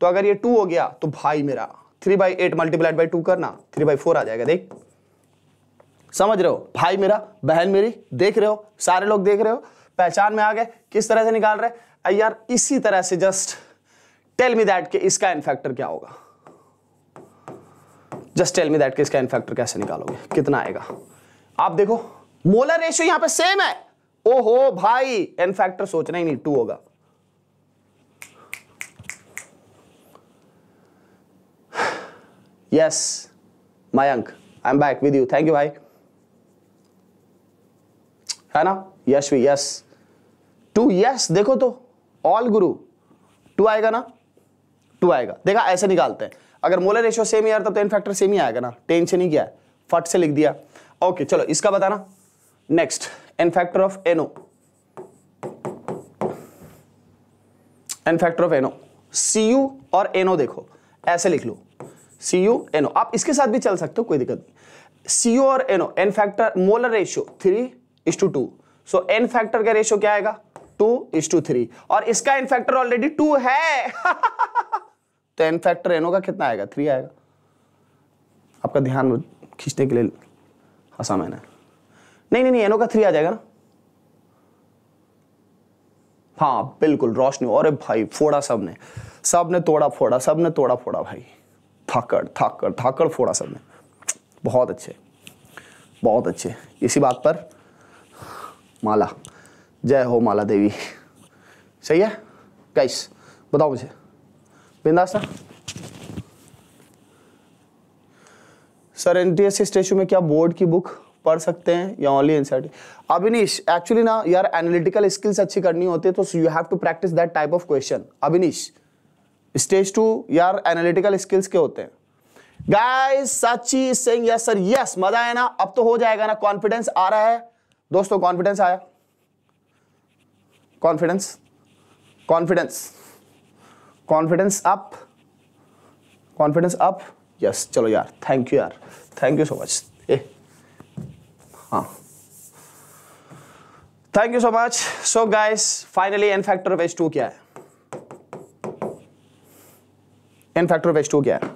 तो अगर ये टू हो गया तो भाई मेरा three by eight multiplied by two करना थ्री बाई फोर आ जाएगा देख समझ रहे हो भाई मेरा बहन मेरी देख रहे हो सारे लोग देख रहे हो पहचान में आ गए किस तरह से निकाल रहे यार इसी तरह से जस्ट टेल मी दैट के इसका एन फैक्टर क्या होगा जस्ट टेल मी दैट के इसका एन फैक्टर कैसे निकालोगे कितना आएगा आप देखो मोलर रेशियो यहां पे सेम है ओहो भाई एन फैक्टर सोचना ही नहीं टू होगा yes Mayank I am back with you thank you भाई है ना यशवी यस टू यस देखो तो ऑल गुरु टू आएगा ना टू आएगा देखा ऐसे निकालते हैं अगर मोलर रेशियो सेम ही तब तो इन फैक्टर सेम ही आएगा ना टेन से नहीं किया है फट से लिख दिया ओके चलो इसका बताना next N factor of NO N factor of NO C U और एनो देखो ऐसे लिख लो सी यू एनओ आप इसके साथ भी चल सकते हो कोई दिक्कत नहीं सी यू और NO N factor molar ratio three is to two so N factor का रेशियो क्या आएगा टू इज टू थ्री और इसका एन फैक्टर ऑलरेडी टू है <laughs> तो एन फैक्टर एनओ का कितना आएगा थ्री आएगा आपका ध्यान खींचने के लिए हंसा मैंने नहीं नहीं नहीं एनओ का थ्री आ जाएगा ना हाँ बिल्कुल रोशनी अरे भाई फोड़ा सबने सबने तोड़ा फोड़ा सबने तोड़ा फोड़ा भाई थाकड़ थाकड़ थाकड़ फोड़ा ने बहुत अच्छे बहुत अच्छे इसी बात पर माला जय हो माला देवी सही है कैश बताओ मुझे बिंदास ना sir N T S C स्टेचू में क्या बोर्ड की बुक पढ़ सकते हैं या only N C Abhinish actually ना यार एनालिटिकल स्किल्स अच्छी करनी होती है तो you have to practice that type of question Abhinish stage two यार एनालिटिकल स्किल्स के होते हैं गाइस साची सिंह यस सर यस मजा है ना अब तो हो जाएगा ना कॉन्फिडेंस आ रहा है दोस्तों कॉन्फिडेंस आया confidence confidence confidence up confidence up yes चलो यार थैंक यू यार थैंक यू सो मच ए हाँ thank you so much so guys finally N factor of H two क्या है N factor of H two क्या है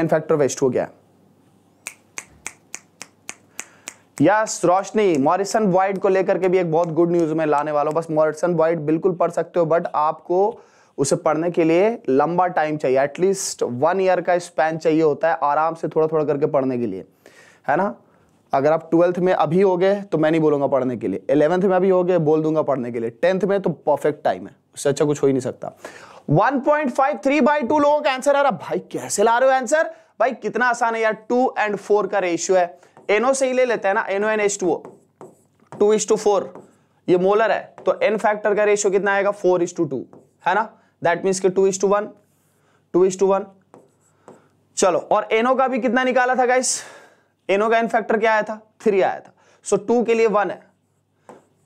एन फैक्टर ऑफ एच हो गया यस रोशनी मॉरिसन वाइड को लेकर के भी एक बहुत गुड न्यूज में लाने वाला हूं बस मॉरिसन वाइड बिल्कुल पढ़ सकते हो बट आपको उसे पढ़ने के लिए लंबा टाइम चाहिए एटलीस्ट वन ईयर का स्पैन चाहिए होता है आराम से थोड़ा थोड़ा करके पढ़ने के लिए है ना अगर आप ट्वेल्थ में अभी हो गए तो मैं नहीं बोलूंगा पढ़ने के लिए इलेवंथ में अभी हो गए बोल दूंगा पढ़ने के लिए टेंथ में तो परफेक्ट टाइम है उससे अच्छा कुछ हो ही नहीं सकता 1.53 बाई टू लोगों का आंसर आ रहा भाई कैसे ला रहे हो आंसर भाई कितना आसान है यार टू एंड फोर का रेशियो है एनओ से ही ले लेते हैं ना NO N H two two is to four ये मोलर है तो एन फैक्टर का रेशियो कितना आएगा फोर इज टू टू है ना दैट मीन्स के two is to one two is to one चलो और एनओ का भी कितना निकाला था गाइस एनओ का एन फैक्टर क्या आया था थ्री आया था सो so, टू के लिए वन है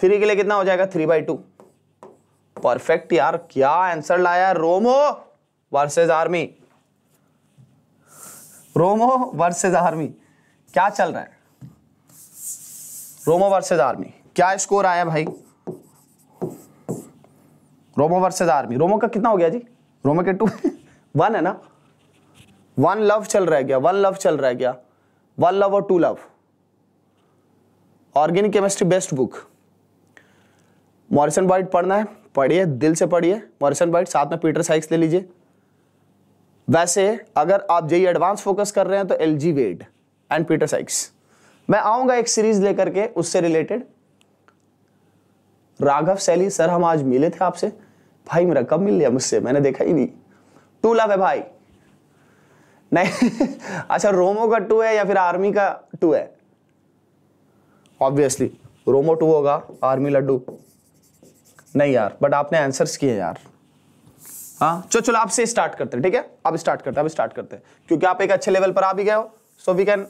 थ्री के लिए कितना हो जाएगा थ्री बाई टू परफेक्ट यार क्या आंसर लाया Romo versus army Romo versus army क्या चल रहा है रोमो वर्सेस आर्मी क्या स्कोर आया भाई रोमो वर्सेस आर्मी रोमो का कितना हो गया जी रोमो के टू वन <laughs> है ना वन लव चल है गया वन लव चल है गया वन लव और two love organic chemistry best book Morrison white पढ़ना है पढ़िए दिल से पढ़िए मॉरिसन बाइट साथ में पीटर साइक्स ले लीजिए वैसे अगर आप जेई एडवांस फोकस कर रहे हैं तो L G Wade and Peter Sykes मैं आऊंगा एक सीरीज लेकर के उससे रिलेटेड राघव सैली सर हम आज मिले थे आपसे भाई मेरा कब मिल लिया मुझसे मैंने देखा ही नहीं टू लव है भाई नहीं <laughs> अच्छा रोमो का टू है या फिर आर्मी का टू है ऑब्वियसली रोमो टू होगा आर्मी लड्डू नहीं यार बट आपने आंसर्स किए यार हाँ चलो चलो आपसे स्टार्ट करते हैं ठीक है अब स्टार्ट करते हैं अब स्टार्ट करते हैं क्योंकि आप एक अच्छे लेवल पर आ भी गए हो so we can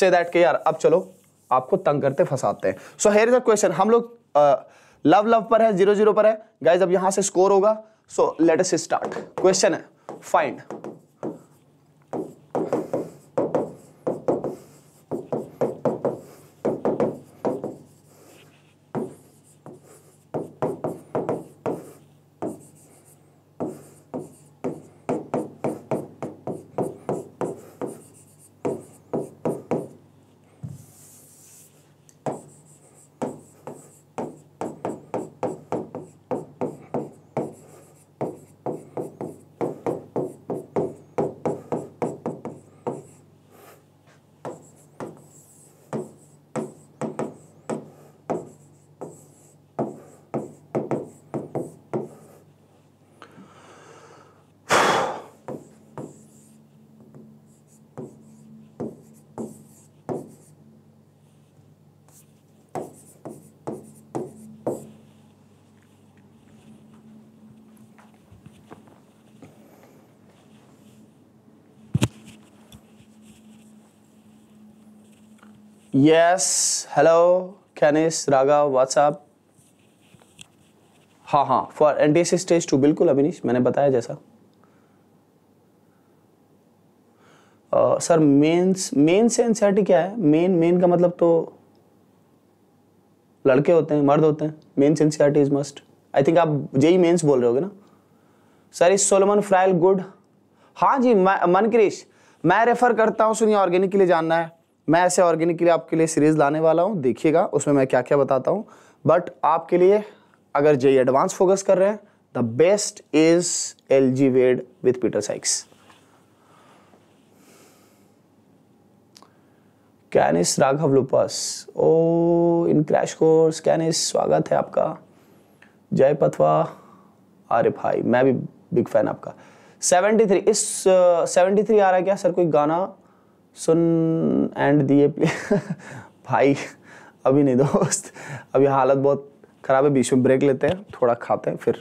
say that के यार अब चलो आपको तंग करते फंसाते हैं so here is a question हम लोग लव लव पर है जीरो जीरो पर है गाइज अब यहां से स्कोर होगा so let us start question है find yes hello Kanis Raga what's up हाँ हाँ for N T stage two बिल्कुल अभिनीश मैंने बताया जैसा सर मेंस मेन से एनसीईआरटी क्या है मेन मेन का मतलब तो लड़के होते हैं मर्द होते हैं mains NCERT is must I think आप जेई मेन्स बोल रहे होगे ना sir is Solomon Fryhle good हाँ जी मनक्रिश मैं रेफर करता हूँ सुनिए ऑर्गेनिक के लिए जानना है मैं ऐसे ऑर्गेनिक के लिए आपके लिए सीरीज़ लाने वाला हूँ देखिएगा उसमें मैं क्या क्या बताता हूँ बट आपके लिए अगर जे एडवांस फोकस कर रहे हैं the best is L G Wade with Peter Sykes Kanis Raghav लुपस ओ इन क्रैश कोर्स कैनिस स्वागत है आपका जय पथवा अरे भाई मैं भी बिग फैन आपका 73 इस uh, 73 आ रहा है क्या सर कोई गाना सुन एंड दिए भाई अभी नहीं दोस्त अभी हालत बहुत खराब है बीच में ब्रेक लेते हैं थोड़ा खाते हैं फिर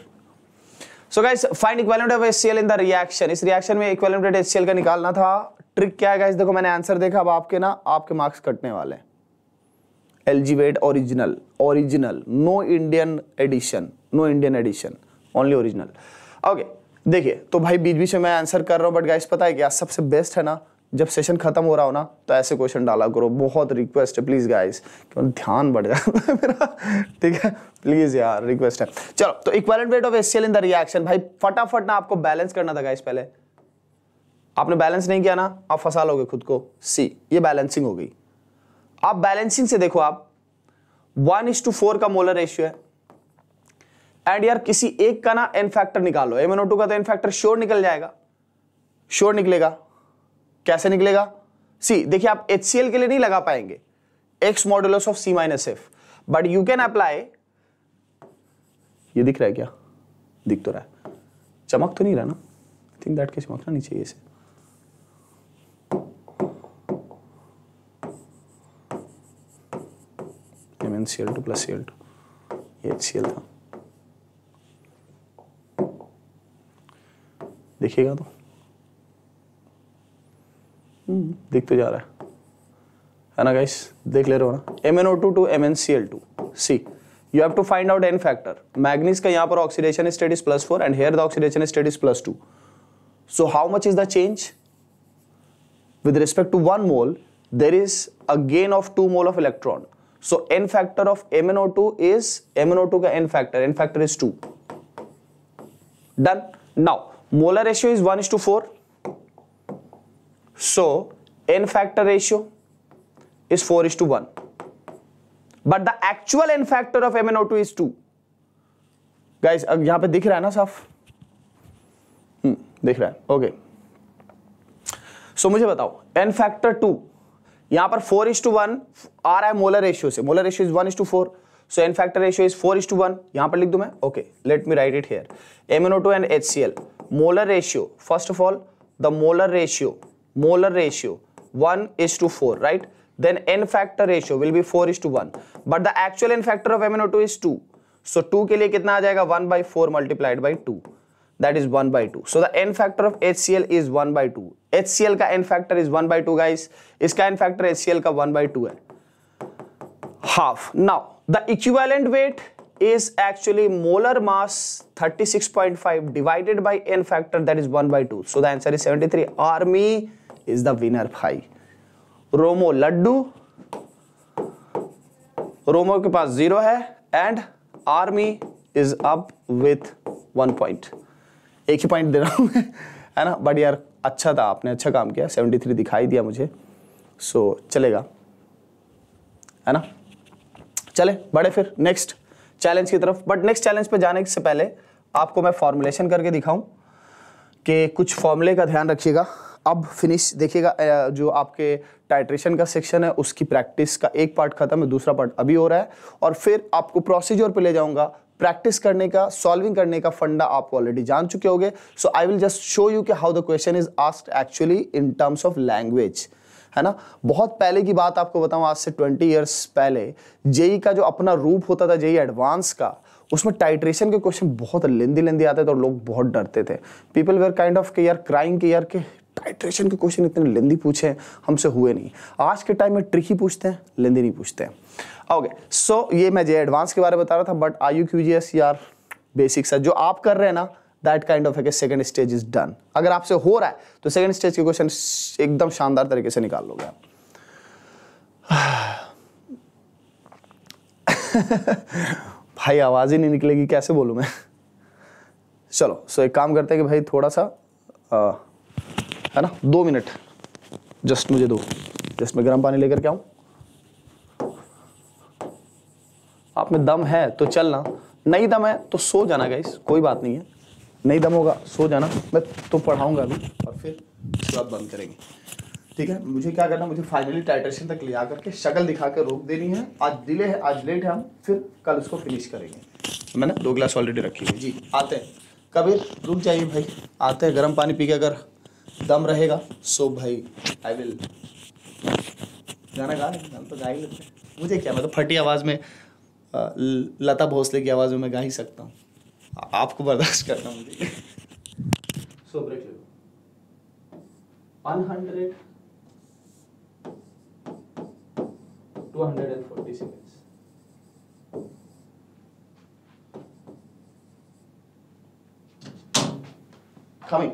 so guys find equivalent of HCL in the reaction इस रिएक्शन में इक्वेलेंट ऑफ एचसीएल का निकालना था ट्रिक क्या है गाइस देखो मैंने आंसर देखा अब आपके ना आपके मार्क्स कटने वाले हैं LG Wade original original no Indian edition no Indian edition only original okay देखिए तो भाई बीच बीच में मैं आंसर कर रहा हूँ बट गाइस पता है क्या सबसे बेस्ट है ना जब सेशन खत्म हो रहा हो ना तो ऐसे क्वेश्चन डाला करो बहुत रिक्वेस्ट है प्लीज़ गाइस क्यों ध्यान बढ़ जाता है <laughs> मेरा ठीक है प्लीज़ यार रिक्वेस्ट है चलो तो equivalent weight of S in the reaction भाई फटाफट ना आपको बैलेंस करना था गाइस पहले आपने बैलेंस नहीं किया ना आप फंसा लोगे खुद को सी ये बैलेंसिंग हो गई आप बैलेंसिंग से देखो आप वन इज टू फोर का मोलर रेशियो है एंड यार किसी एक का ना एन फैक्टर निकालो एमएनओ टू का तो एन फैक्टर श्योर निकल जाएगा श्योर निकलेगा कैसे निकलेगा सी देखिए आप एच के लिए नहीं लगा पाएंगे X modulus of C minus F but you can apply ये दिख रहा है क्या दिख तो रहा है चमक तो नहीं रहा ना आई थिंक दैट के चमकना नहीं चाहिए इसे प्लस सीएल टू ये HCl था देखिएगा तो दिखते जा रहा है है ना गाइस देख ले रहे हो ना M N O two two M N C L two see you have to find out N factor manganese का यहाँ पर oxidation state is plus four and here the oxidation state is plus two so how much is the change with respect to one mole there is a gain of two mole of electron so N factor of M N O two is M N O two का N factor N factor is two done now molar ratio is one is to four so n factor is is 4 is to 1 but the actual n factor of MnO2 is 2 guys अब यहां पे दिख रहा है ना साफ हम्म, दिख रहा है ओके सो मुझे बताओ एन फैक्टर टू यहां पर फोर इज टू वन आ रहा है मोलर रेशियो से molar ratio is one is to four so N factor ratio is four is to one यहां पर लिख दू मैं okay let me write it here two and H C L molar ratio first of all the molar ratio molar ratio 1 is to 4 right then n factor ratio will be 4 is to 1 but the actual n factor of MnO2 is 2 so 2 ke liye कितना आ 1 by 4 multiplied by 2 that is 1 by 2 so the n factor of HCl is 1 by 2 HCl ka n factor is 1 by 2 guys Iska n factor HCl ka 1 by 2 hai. half now the equivalent weight is actually molar mass 36.5 divided by n factor that is 1 by 2 so the answer is 73 army is the winner भाई Romo लड्डू Romo के पास जीरो है and army is up with one point एक ही point दे रहा हूं है ना बट यार अच्छा था आपने अच्छा काम किया सेवेंटी थ्री दिखाई दिया मुझे सो so, चलेगा है ना चले बड़े फिर नेक्स्ट चैलेंज की तरफ बट नेक्स्ट चैलेंज पे जाने से पहले आपको मैं फॉर्मुलेशन करके दिखाऊं कि कुछ फॉर्मूले का ध्यान रखिएगा अब फिनिश देखिएगा जो आपके टाइट्रेशन का सेक्शन है उसकी प्रैक्टिस का एक पार्ट खत्म है दूसरा पार्ट अभी हो रहा है और फिर आपको प्रोसीजर पे ले जाऊंगा प्रैक्टिस करने का सॉल्विंग करने का फंडा आप ऑलरेडी जान चुके होंगे so I will just show you कि how the question is asked actually in terms of language है ना बहुत पहले की बात आपको बताऊं आज से 20 इयर्स पहले जेई e का जो अपना रूप होता था जेई एडवांस e का उसमें टाइट्रेशन के क्वेश्चन बहुत लेंदी लेंदी आते थे और लोग बहुत डरते थे पीपल वेयर काइंड ऑफ के यार क्राइंग के यार के टाइट्रेशन के क्वेश्चन इतने लेंदी पूछे हमसे हुए नहीं आज के टाइम में ट्रिक ही पूछते हैं लेंदी नहीं पूछते हैं ओके सो ये मैं जे एडवांस के बारे में बता रहा था but I U Q G S यार बेसिक्स है जो आप कर रहे हैं ना दैट काइंड ऑफ एक सेकंड स्टेज इज डन अगर आपसे हो रहा है तो सेकंड स्टेज के क्वेश्चन एकदम शानदार तरीके से निकाल लोगे <sighs> भाई आवाज़ ही नहीं निकलेगी कैसे बोलूं मैं चलो सो एक काम करते हैं कि भाई थोड़ा सा आ, है ना दो मिनट जस्ट मुझे दो जस्ट मैं गर्म पानी लेकर के आऊँ आप में दम है तो चलना नहीं दम है तो सो जाना गाइस कोई बात नहीं है नहीं दम होगा सो जाना मैं तो पढ़ाऊंगा अभी और फिर शुरुआत बंद करेंगे ठीक है मुझे क्या करना मुझे फाइनली टाइटेशन तक ले आकर के शक्ल दिखा कर रोक देनी है आज डिले है आज लेट है हम फिर कल उसको फिनिश करेंगे मैंने दो ग्लास ऑलरेडी रखी है जी आते हैं कबीर रुक जाइए भाई आते हैं गर्म पानी पी के अगर दम रहेगा सो भाई आई विल गाना गा हम तो गा ही लेते हैं मुझे क्या मतलब तो फटी आवाज़ में लता भोसले की आवाज़ में मैं गा ही सकता हूँ आपको बर्दाश्त करना मुझे so break one hundred two hundred and forty second coming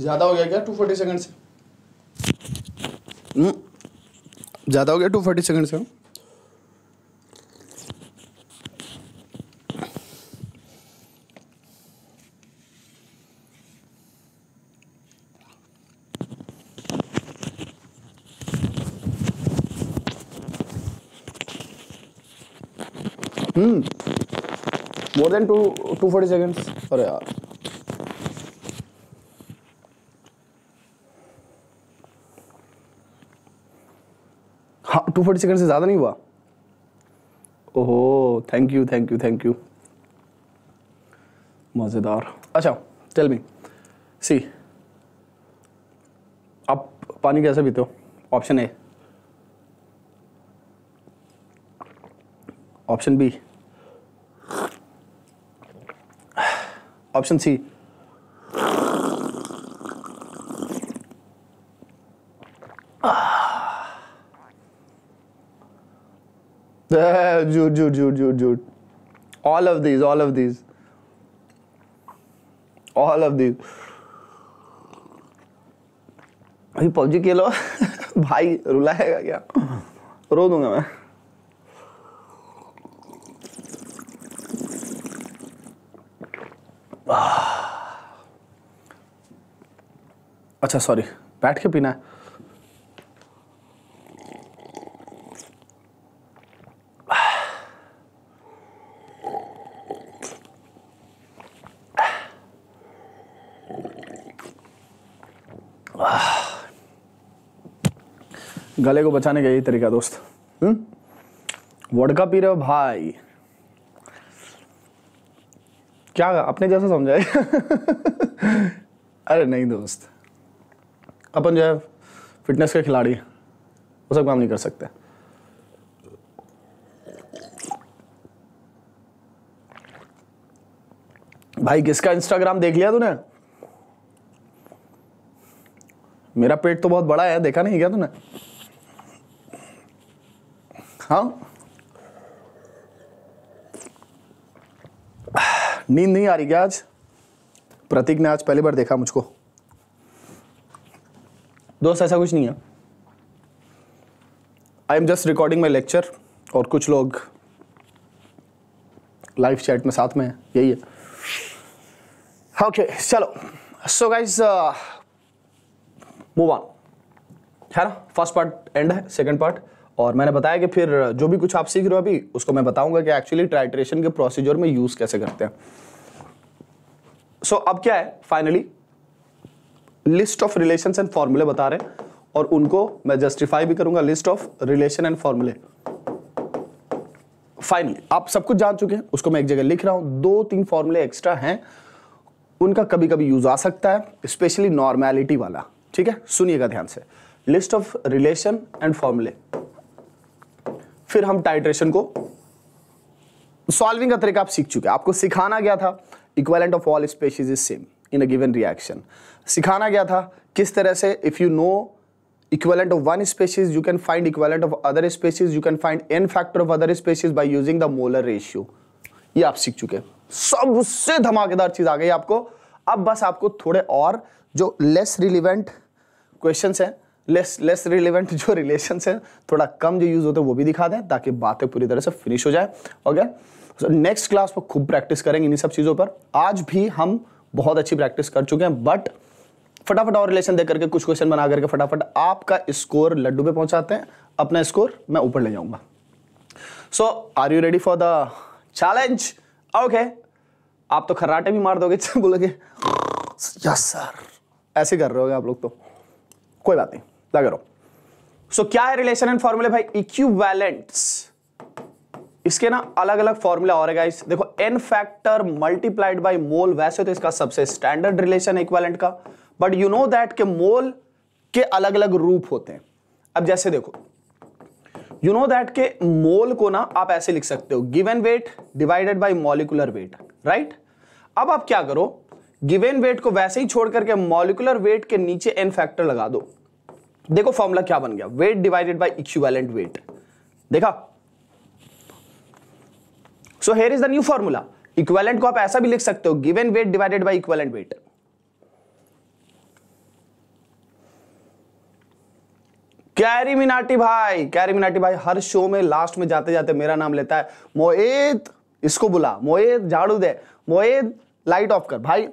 ज़्यादा हो गया क्या टू फोर्टी सेकेंड से ज़्यादा हो गया टू फोर्टी सेकेंड से more than two two forty seconds अरे यार टू फोर्टी सेकेंड से ज़्यादा नहीं हुआ ओहो thank you thank you thank you मज़ेदार अच्छा टेल मी सी आप पानी कैसे पीते हो option A option B option C <laughs> झूठ झूठ झूठ झूठ झूठ all of these all of these all of these अभी पबजी खेलो <laughs> भाई रुलाएगा क्या रो दूंगा मैं अच्छा सॉरी बैठ के पीना है गले को बचाने का यही तरीका दोस्त हम्म? वडका पी रहे हो भाई क्या अपने जैसा समझाए <laughs> अरे नहीं दोस्त अपन जो है फिटनेस के खिलाड़ी वो सब काम नहीं कर सकते भाई किसका इंस्टाग्राम देख लिया तूने मेरा पेट तो बहुत बड़ा है देखा नहीं क्या तूने हाँ नींद नहीं आ रही क्या आज प्रतीक ने आज पहली बार देखा मुझको दोस्त ऐसा कुछ नहीं है I am just recording my lecture और कुछ लोग लाइव चैट में साथ में है यही है ओके okay, चलो सो गाइज मूव ऑन है ना फर्स्ट पार्ट एंड है सेकेंड पार्ट और मैंने बताया कि फिर जो भी कुछ आप सीख रहे हो अभी उसको मैं बताऊंगा कि एक्चुअली ट्राइट्रेशन के प्रोसीजर में यूज़ कैसे करते हैं सो so, अब क्या है finally list of relation and फॉर्मूले बता रहे हैं और उनको मैं जस्टिफाई भी करूंगा लिस्ट ऑफ रिलेशन एंड फॉर्मूले फाइनली आप सब कुछ जान चुके हैं उसको मैं एक जगह लिख रहा हूं दो तीन फॉर्मूले एक्स्ट्रा हैं उनका कभी कभी यूज आ सकता है स्पेशली नॉर्मैलिटी वाला ठीक है सुनिएगा ध्यान से लिस्ट ऑफ रिलेशन एंड फॉर्मूले फिर हम टाइट्रेशन को सॉल्विंग का तरीका आप सीख चुके आपको सिखाना गया था equivalent of all species is same in a given reaction सिखाना गया था किस तरह से if you know equivalent of one species you can find equivalent of other species you can find N factor of other species by using the molar ratio ये आप सीख चुके सबसे धमाकेदार चीज आ गई आपको अब बस आपको थोड़े और जो लेस रिलीवेंट क्वेश्चन हैं लेस लेस रिलेवेंट जो रिलेशन है थोड़ा कम जो यूज़ होते हैं वो भी दिखा दें ताकि बातें पूरी तरह से फिनिश हो जाए ओके सो नेक्स्ट क्लास में खूब प्रैक्टिस करेंगे इन्हीं सब चीज़ों पर आज भी हम बहुत अच्छी प्रैक्टिस कर चुके हैं बट फटाफट और रिलेशन देख करके कुछ क्वेश्चन बना करके फटाफट आपका स्कोर लड्डू पे पहुंचाते हैं अपना स्कोर मैं ऊपर ले जाऊंगा so are you ready for the challenge okay आप तो खर्राटे भी मार दोगे <laughs> बोलोगे यस सर ऐसे कर रहे होगे आप लोग तो कोई बात नहीं करो सो क्या है रिलेशन एंड फॉर्मूले भाई इक्यूवेलेंट्स इसके ना अलग अलग फॉर्मूले और गाइस देखो N factor multiplied by mole वैसे तो इसका सबसे स्टैंडर्ड रिलेशन इक्वेलेंट का बट यू नो दैट के मोल के अलग अलग रूप होते हैं अब जैसे देखो यू नो दैट के मोल को ना आप ऐसे लिख सकते हो given weight divided by molecular weight right अब आप क्या करो गिवन वेट को वैसे ही छोड़ करके मॉलिकुलर वेट के नीचे एन फैक्टर लगा दो देखो फॉर्मूला क्या बन गया weight divided by equivalent weight देखा so here is the new formula equivalent को आप ऐसा भी लिख सकते हो given weight divided by equivalent weight Carry Minati भाई कैरी मिनाटी भाई हर शो में लास्ट में जाते जाते मेरा नाम लेता है मोहित इसको बुला मोहित झाड़ू दे मोहित लाइट ऑफ कर भाई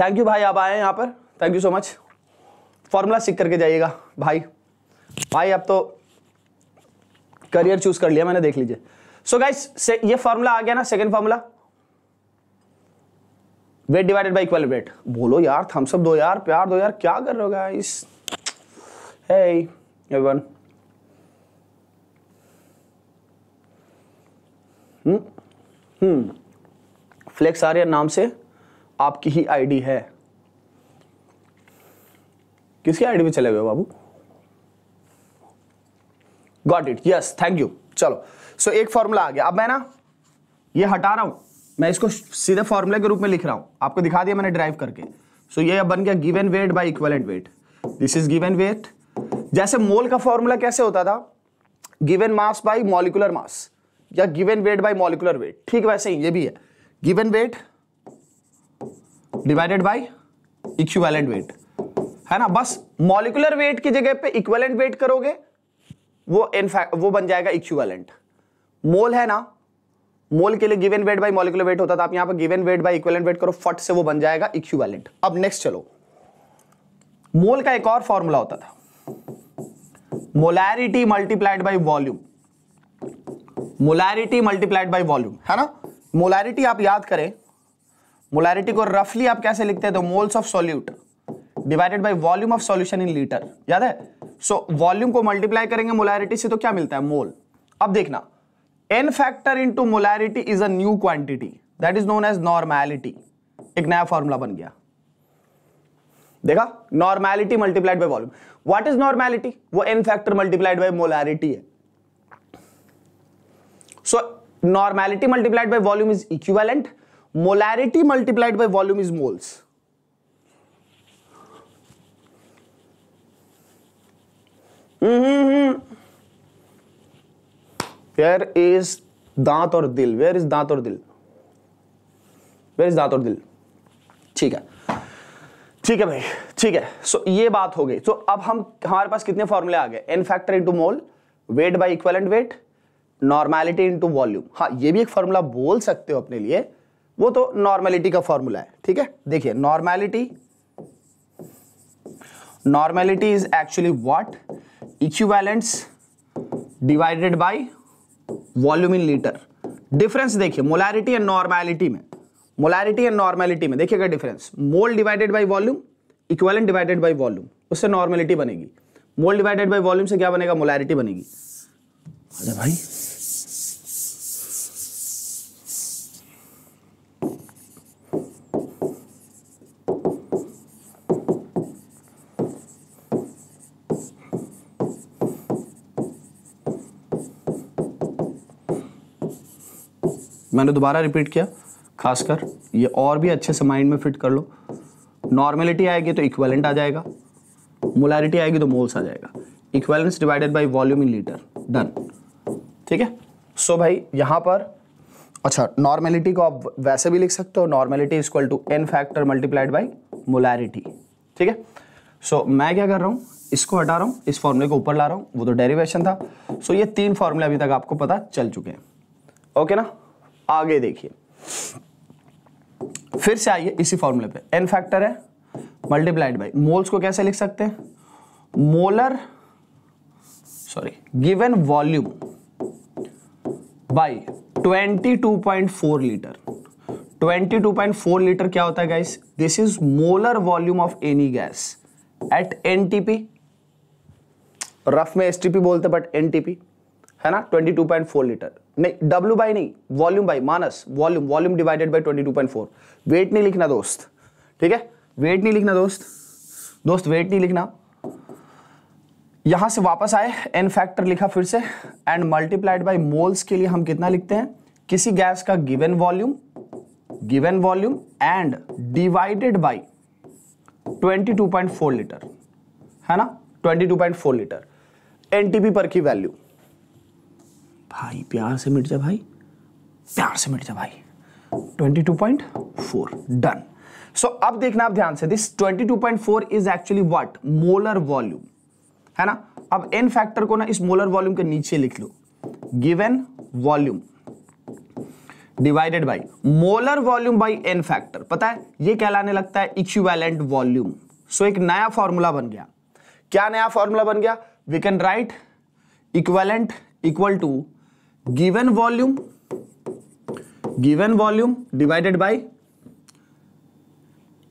थैंक यू भाई आप आए यहां पर thank you so much formula सीख करके जाइएगा भाई भाई अब तो करियर चूज कर लिया मैंने देख लीजिए सो so गाइस ये फॉर्मूला आ गया ना second formula weight divided by equal weight बोलो यार थम्स अप दो यार प्यार दो यार क्या कर रहे हो guys hey everyone hmm flex hmm. Arya नाम से आपकी ही आईडी है किसकी आईडी में चले गए बाबू got it yes thank you चलो सो so, एक फॉर्मूला आ गया अब मैं ना ये हटा रहा हूं मैं इसको सीधे फॉर्मूले के रूप में लिख रहा हूं आपको दिखा दिया मैंने ड्राइव करके सो so, ये अब बन गया given weight by equivalent weight this is given weight जैसे मोल का फॉर्मूला कैसे होता था given mass by molecular mass या given weight by molecular weight ठीक वैसे ही ये भी है given weight divided by equivalent weight है ना बस मॉलिकुलर वेट की जगह पे इक्वेलेंट वेट करोगे वो इनफैक्ट वो बन जाएगा इक्वेलेंट मोल है ना मोल के लिए given weight by molecular weight होता था तो आप यहां पर given weight by equivalent weight करो फट से वो बन जाएगा इक्वेलेंट अब नेक्स्ट चलो मोल का एक और फॉर्मूला होता था molarity multiplied by volume molarity multiplied by volume है ना मोलैरिटी आप याद करें मोलैरिटी को रफली आप कैसे लिखते हैं तो moles of solute divided by volume of solution in litre याद है सो so, वॉल्यूम को मल्टीप्लाई करेंगे मोलैरिटी से तो क्या मिलता है मोल अब देखना n factor into molarity is a new quantity that is known as normality एक नया फॉर्मूला बन गया देखा normality multiplied by volume what is normality वो n factor multiplied by molarity है so normality multiplied by volume is equivalent molarity multiplied by volume is moles where mm-hmm. Is दांत और दिल वेयर इज दांत और दिल वेयर इज दांत और दिल ठीक है ठीक है भाई ठीक है सो so, ये बात हो गई सो so, अब हम हमारे पास कितने फॉर्मूले आ गए n factor into mole weight by equivalent weight normality into volume हाँ ये भी एक फॉर्मूला बोल सकते हो अपने लिए वो तो नॉर्मैलिटी का फॉर्मूला है ठीक है देखिए normality normality is actually what equivalence divided by volume in litre difference देखिए मोलैरिटी एंड नॉर्मैलिटी में मोलैरिटी एंड नॉर्मैलिटी में देखिएगा difference mole divided by volume equivalent divided by volume उससे नॉर्मैलिटी बनेगी मोल डिवाइडेड बाय वॉल्यूम से क्या बनेगा molarity बनेगी अरे भाई मैंने दोबारा रिपीट किया खासकर ये और भी अच्छे से माइंड में फिट कर लो नॉर्मेलिटी आएगी तो इक्वेलेंट आ जाएगा मोलैरिटी आएगी तो मोल्स आ जाएगा equivalence divided by volume in litre done ठीक है सो भाई यहाँ पर अच्छा नॉर्मेलिटी को आप वैसे भी लिख सकते हो normality equal to N factor multiplied by molarity ठीक है सो so, मैं क्या कर रहा हूँ इसको हटा रहा हूँ इस फॉर्मूले को ऊपर ला रहा हूँ वो तो डेरिवेशन था सो so, ये तीन फॉर्मूले अभी तक आपको पता चल चुके हैं ओके ना आगे देखिए फिर से आइए इसी फॉर्मूले पे एन फैक्टर है मल्टीप्लाइड बाई मोल्स को कैसे लिख सकते हैं molar sorry given volume by 22.4 litre 22.4 litre क्या होता है guys this is molar volume of any gas at NTP rough में एसटीपी बोलते बट एनटीपी है ना 22.4 लीटर नहीं डब्ल्यू बाई नहीं वॉल्यूम बाई मानस volume volume divided by twenty two point four weight नहीं लिखना दोस्त ठीक है वेट नहीं लिखना दोस्त दोस्त वेट नहीं लिखना यहां से वापस आए एन फैक्टर लिखा फिर से एंड मल्टीप्लाइड बाई मोल्स के लिए हम कितना लिखते हैं किसी गैस का given volume given volume and divided by 22.4 litre है ना 22.4 लीटर एनटीपी पर की वैल्यू भाई प्यार से मिट जा भाई प्यार से मिट जा भाई 22.4 डन सो अब देखना आप ध्यान से this 22.4 is actually what molar volume है ना अब एन फैक्टर को ना इस मोलर वॉल्यूम के नीचे लिख लो given volume divided by molar volume by n factor पता है ये कहलाने लगता है इक्विवेलेंट वॉल्यूम सो एक नया फॉर्मूला बन गया क्या नया फॉर्मूला बन गया we can write equivalent equal to given volume given volume divided by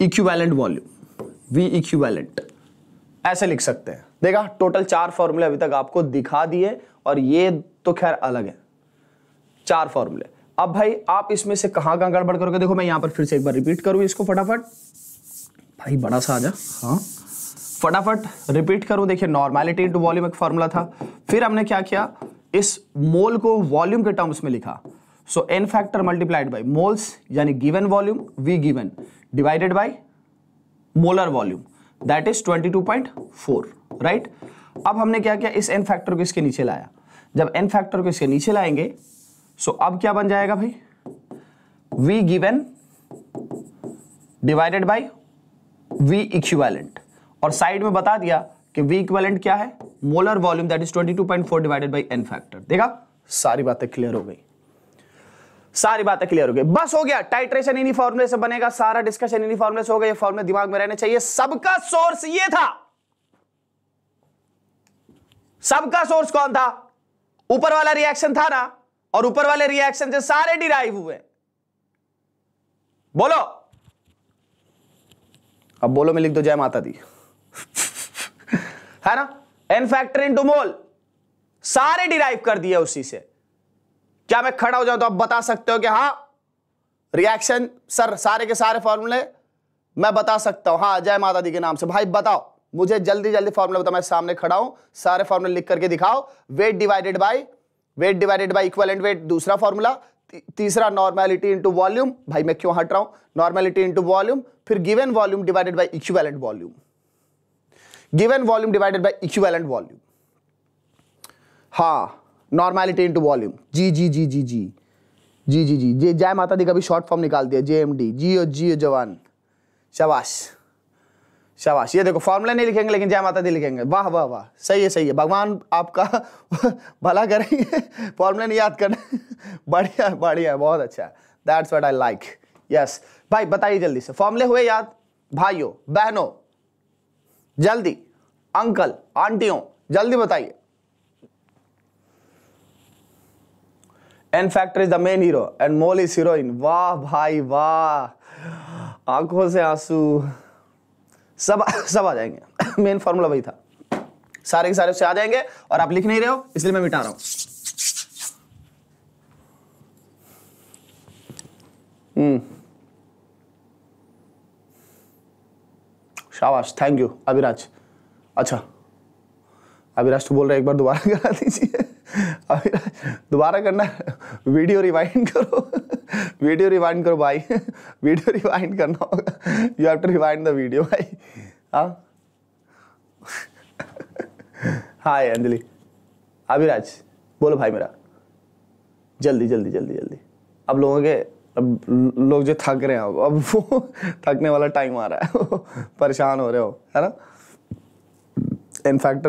equivalent volume V equivalent ऐसे लिख सकते हैं देखा टोटल चार फॉर्मूले अभी तक आपको दिखा दिए और ये तो खैर अलग है चार फॉर्मूले अब भाई आप इसमें से कहां कहां गड़बड़ करोगे देखो मैं यहां पर फिर से एक बार रिपीट करूं इसको फटाफट भाई बड़ा सा आ जा हाँ फटाफट रिपीट करूं देखिए नॉर्मैलिटी इंटू वॉल्यूम एक फॉर्मूला था फिर हमने क्या किया इस मोल को वॉल्यूम के टर्म्स में लिखा so N factor multiplied by moles यानी given volume V given divided by molar volume that is 22.4 right अब हमने क्या किया इस एन फैक्टर को इसके नीचे लाया जब एन फैक्टर को इसके नीचे लाएंगे सो अब क्या बन जाएगा भाई V given divided by V equivalent और साइड में बता दिया कि V इक्वेलेंट क्या है molar volume that is 22.4 divided by n factor देखा सारी बातें क्लियर हो गई सारी बातें क्लियर हो गई बस हो गया टाइट्रेशन इन्हीं फॉर्मूले से बनेगा सारा डिस्कशन इन्हीं फॉर्मूले से होगा ये फॉर्मूले दिमाग में रहने चाहिए सबका सोर्स ये था सबका सोर्स कौन था ऊपर वाला रिएक्शन था ना और ऊपर वाले रिएक्शन से सारे डिराइव हुए बोलो अब बोलो मैं लिख दो जय माता दी है ना एन फैक्टर इंटू मोल सारे डिराइव कर दिए उसी से क्या मैं खड़ा हो जाऊं तो आप बता सकते हो कि हाँ रिएक्शन सर सारे के सारे फॉर्मूले मैं बता सकता हूं हाँ जय माता दी के नाम से भाई बताओ मुझे जल्दी जल्दी फॉर्मूला बताओ मैं सामने खड़ा हूं सारे फॉर्मूले लिख करके दिखाओ weight divided by weight divided by equivalent weight दूसरा फॉर्मूला तीसरा नॉर्मैलिटी इंटू वॉल्यूम भाई मैं क्यों हट रहा हूं नॉर्मैलिटी इंटू वॉल्यूम फिर given volume divided by equivalent volume given volume divided by equivalent volume हा नॉर्मैलिटी इनटू वॉल्यूम जी जी जी जी जी जी जी जी जी जय माता दी का भी शॉर्ट फॉर्म निकाल दिया जे एम डी जी ओ जी ओ जवान शबाश शबाश ये देखो फॉर्मूला नहीं लिखेंगे लेकिन जय माता दी लिखेंगे वाह वाह वाह सही है सही है भगवान आपका <laughs> भला करेंगे फॉर्मूला नहीं याद करना बढ़िया बढ़िया बहुत अच्छा that's what I like yes भाई बताइए जल्दी से फॉर्मूले हुए याद भाइयों बहनों जल्दी अंकल आंटियों जल्दी बताइए n factor is the main hero and mole is heroine वाह भाई वाह आंखों से आंसू सब सब आ जाएंगे मेन फॉर्मूला वही था सारे के सारे उससे आ जाएंगे और आप लिख नहीं रहे हो इसलिए मैं मिटा रहा हूं हम्म शाबाश थैंक यू अभिराज अच्छा अभिराज तो बोल रहे एक बार दोबारा करा दीजिए अभिराज दोबारा करना वीडियो रिवाइंड करो वीडियो रिवाइंड करो भाई वीडियो रिवाइंड करना होगा you have to rewind the video भाई हाँ हाय अंजलि अभिराज बोलो भाई मेरा जल्दी जल्दी जल्दी जल्दी अब लोगों के अब लोग जो थक रहे हैं अब अब वो <laughs> थकने वाला टाइम आ रहा है <laughs> परेशान हो रहे हो है ना इनफैक्ट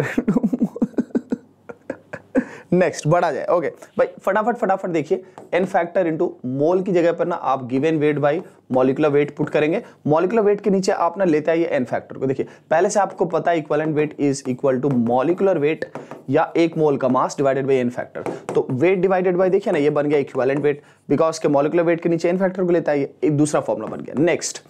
नेक्स्ट बढ़ा जाए ओके भाई फटाफट फटाफट देखिए एन फैक्टर इंटू मोल की जगह पर ना आप given weight by molecular weight put करेंगे मॉलिकुलर वेट के नीचे आप ना लेते आइए एन फैक्टर को देखिए पहले से आपको पता है equivalent weight is equal to molecular weight या एक मोल का mass divided by n factor तो वेट डिवाइडेड बाई देखिए ना ये बन गया इक्वलेंट वेट बिकॉज के मॉलिकुलर वेट के नीचे एन फैक्टर को लेता है एक दूसरा फॉर्मुला बन गया next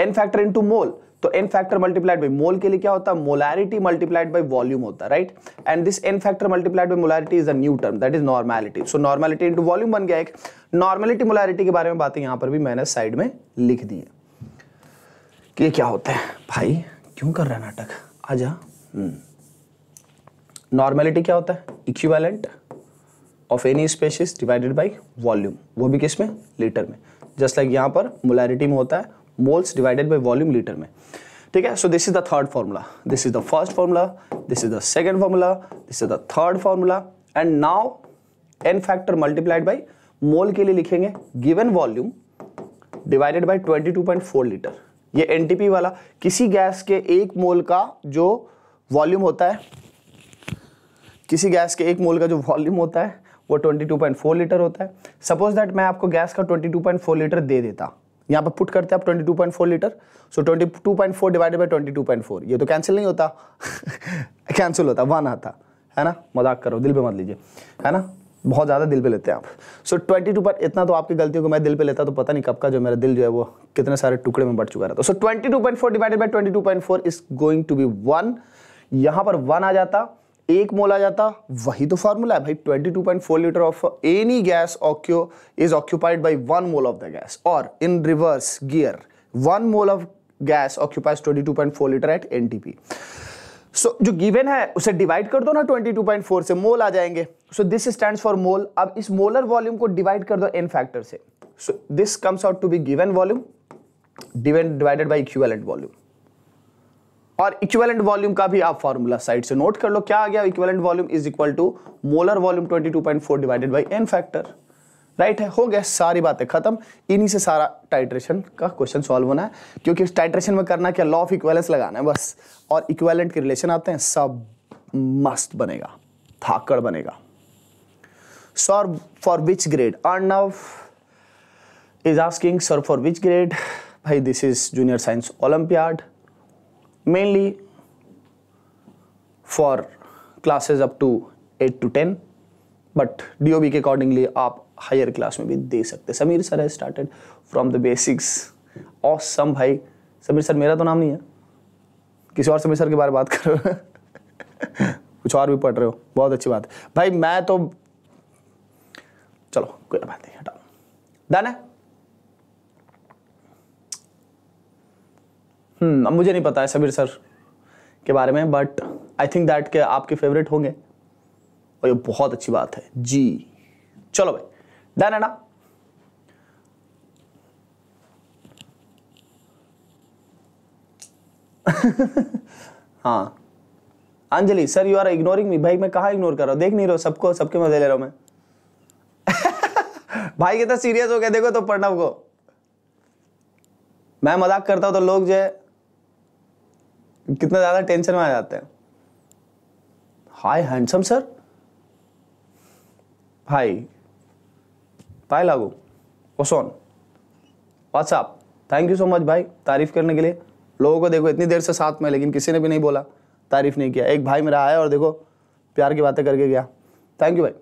N factor into mole तो N factor multiplied by mole के लिए क्या होता है मोलैरिटी मल्टीप्लाइड बाई वॉल्यूम होता है right and this n factor multiplied by molarity is a new term that is normality so normality into volume बन गया एक नॉर्मैलिटी मोलैरिटी के बारे में बातें यहाँ पर भी मैंने साइड में लिख दी है कि ये क्या होता है भाई क्यों कर रहा है नाटक आ जा नॉर्मैलिटी क्या होता है equivalent of any species divided by volume वो भी किस में लीटर में जस्ट लाइक like यहाँ पर मोलैरिटी में होता है moles divided by volume litre में ठीक है so this is the third formula this is the first formula this is the second formula this is the third formula and now N factor multiplied by mole के लिए लिखेंगे given volume divided by 22.4 litre ये NTP वाला किसी gas के एक mole का जो वॉल्यूम होता है किसी गैस के एक मोल का जो वॉल्यूम होता है वो 22.4 लीटर होता है सपोज दैट मैं आपको गैस का 22.4 लीटर दे देता यहाँ पर पुट करते हैं आप twenty two point four litre so twenty two point four divided by twenty two point four ये तो कैंसिल नहीं होता कैंसिल <laughs> होता वन आता है ना मजाक करो दिल पे मत लीजिए है ना बहुत ज़्यादा दिल पे लेते हैं आप सो ट्वेंटी टू पर इतना तो आपकी गलतियों को मैं दिल पे लेता तो पता नहीं कब का जो मेरा दिल जो है वो कितने सारे टुकड़े में बढ़ चुका रहता so twenty two point four divided by twenty two point four is going to be one यहाँ पर वन आ जाता एक मोल आ जाता वही तो फॉर्मूला है भाई 22.4 लीटर ऑफ एनी गैस ऑक्यो is occupied by one mole of the gas और in reverse gear one mole of gas occupies 22.4 litre at NTP so जो गिवन है उसे डिवाइड कर दो ना 22.4 से मोल आ जाएंगे so this stand for mole अब इस मोलर वॉल्यूम को डिवाइड कर दो एन फैक्टर से so this comes out to be given volume divided by equivalent volume और इक्वेलेंट वॉल्यूम का भी आप फॉर्मूला साइड से नोट कर लो क्या आ गया equivalent volume is equal to molar volume 22.4 divided by n factor right है हो गया सारी बातें खत्म इन्हीं से सारा टाइट्रेशन का क्वेश्चन सॉल्व होना है क्योंकि टाइट्रेशन में करना क्या लॉ ऑफ इक्वेलेंस लगाना है बस और इक्वेलेंट के रिलेशन आते हैं सब मस्त बनेगा थाकड़ बनेगा sir for which grade Arnav is asking sir for which grade भाई this is junior science olympiad mainly for classes up to 8 to 10 but डी के अकॉर्डिंगली आप हायर क्लास में भी दे सकते समीर सर है स्टार्टेड फ्रॉम द बेसिक्स और भाई समीर सर मेरा तो नाम नहीं है किसी और समीर सर के बारे में बात हो <laughs> कुछ और भी पढ़ रहे हो बहुत अच्छी बात भाई मैं तो चलो कोई बात नहीं हटा डन है हम्म, अब मुझे नहीं पता है सबीर सर के बारे में बट आई थिंक दैट के आपके फेवरेट होंगे और ये बहुत अच्छी बात है जी चलो भाई डन है ना <laughs> हाँ Anjali sir you are ignoring me भाई मैं कहाँ इग्नोर कर रहा हूँ देख नहीं रहा सबको सबके मजे ले रहा हूँ मैं <laughs> भाई कितना तो सीरियस हो गया देखो तो पढ़ना को मैं मजाक करता हूँ तो लोग जो है कितना ज़्यादा टेंशन में आ जाते हैं हाय हैंडसम सर भाई पाए लागू ओसोन WhatsApp thank you so much भाई तारीफ़ करने के लिए लोगों को देखो इतनी देर से साथ में लेकिन किसी ने भी नहीं बोला तारीफ़ नहीं किया एक भाई मेरा आया और देखो प्यार की बातें करके गया थैंक यू भाई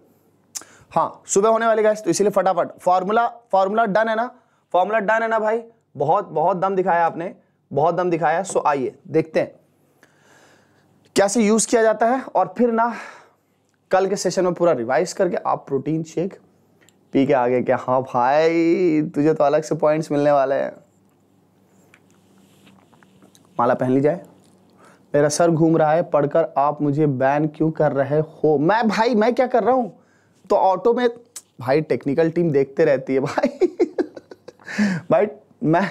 हाँ सुबह होने वाली गैस तो इसीलिए फटाफट फार्मूला फार्मूला डन है ना फार्मूला डन है ना भाई बहुत बहुत दम दिखाया आपने बहुत दम दिखाया सो आइए देखते हैं कैसे यूज किया जाता है और फिर ना कल के सेशन में पूरा रिवाइज करके आप प्रोटीन शेक पी के आगे क्या हाँ भाई तुझे तो अलग से पॉइंट्स मिलने वाले हैं माला पहन ली जाए मेरा सर घूम रहा है पढ़कर आप मुझे बैन क्यों कर रहे हो मैं भाई मैं क्या कर रहा हूं तो ऑटो में भाई टेक्निकल टीम देखते रहती है भाई भाई <laughs> मैं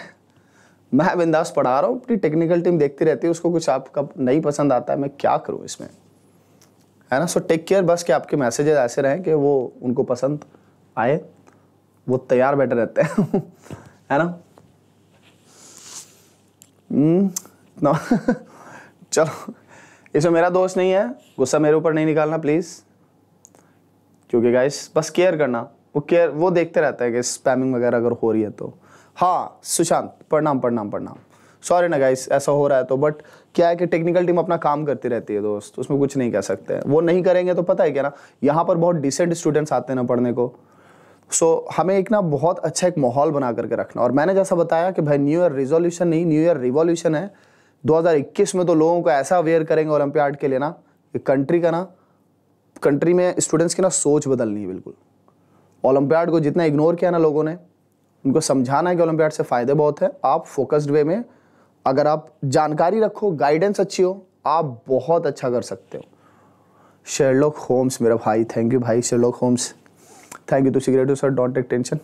मैं बिंदास पढ़ा रहा हूँ अपनी टेक्निकल टीम देखती रहती है उसको कुछ आपका नहीं पसंद आता है मैं क्या करूँ इसमें है ना सो टेक केयर बस कि आपके मैसेजेस ऐसे रहें कि वो उनको पसंद आए वो तैयार बैठे रहते हैं <laughs> है ना हम्म, ना <laughs> चलो इसमें मेरा दोस्त नहीं है गुस्सा मेरे ऊपर नहीं निकालना प्लीज़ क्योंकि गाइस बस केयर करना वो केयर वो देखते रहता है कि स्पैमिंग वगैरह अगर हो रही है तो हाँ सुशांत प्रणाम प्रणाम प्रणाम सॉरी ना गाइस ऐसा हो रहा है तो बट क्या है कि टेक्निकल टीम अपना काम करती रहती है दोस्त उसमें कुछ नहीं कह सकते वो नहीं करेंगे तो पता है क्या ना यहाँ पर बहुत डिसेंट स्टूडेंट्स आते हैं ना पढ़ने को सो so, हमें एक ना बहुत अच्छा एक माहौल बना करके रखना और मैंने जैसा बताया कि भाई न्यू ईयर रिजोल्यूशन नहीं न्यू ईयर रिवोल्यूशन है 2021 में तो लोगों को ऐसा अवेयर करेंगे ओलंपियाड के लिए ना कि कंट्री का ना कंट्री में स्टूडेंट्स की ना सोच बदलनी है बिल्कुल ओलंपियाड को जितना इग्नोर किया ना लोगों ने उनको समझाना है कि ओलम्पियाड से फ़ायदे बहुत हैं आप फोकस्ड वे में अगर आप जानकारी रखो गाइडेंस अच्छी हो आप बहुत अच्छा कर सकते हो शेरलॉक होम्स मेरा भाई थैंक यू भाई Sherlock Holmes thank you too cigarette sir don't take tension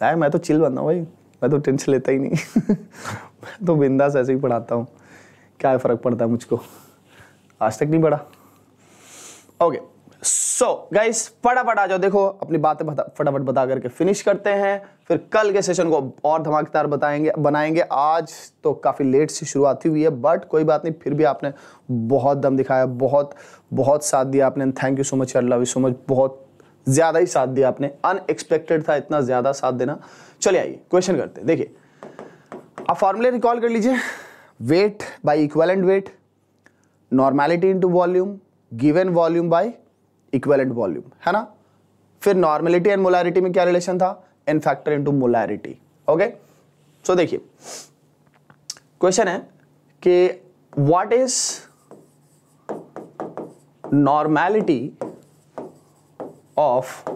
भाई मैं तो चिल हूँ भाई मैं तो टेंशन लेता ही नहीं <laughs> मैं तो बिंदास ऐसे ही पढ़ाता हूँ क्या फ़र्क पड़ता है मुझको आज तक नहीं पढ़ा ओके okay. सो गाइस फटाफट आ जाओ देखो अपनी बातें फटाफट बता करके फिनिश करते हैं फिर कल के सेशन को और धमाकेदार बताएंगे बनाएंगे आज तो काफ़ी लेट से शुरुआत हुई है बट कोई बात नहीं फिर भी आपने बहुत दम दिखाया बहुत बहुत साथ दिया आपने थैंक यू सो मच अल्लाह यू सो मच बहुत ज़्यादा ही साथ दिया आपने अनएक्सपेक्टेड था इतना ज़्यादा साथ देना चलिए आइए क्वेश्चन करते हैं देखिए आप फॉर्मूले रिकॉल कर लीजिए weight by equivalent and weight normality into volume given volume by equivalent volume है ना फिर नॉर्मेलिटी एंड मोलैरिटी में क्या रिलेशन था n factor into molarity okay so देखिए क्वेश्चन है कि what is normality of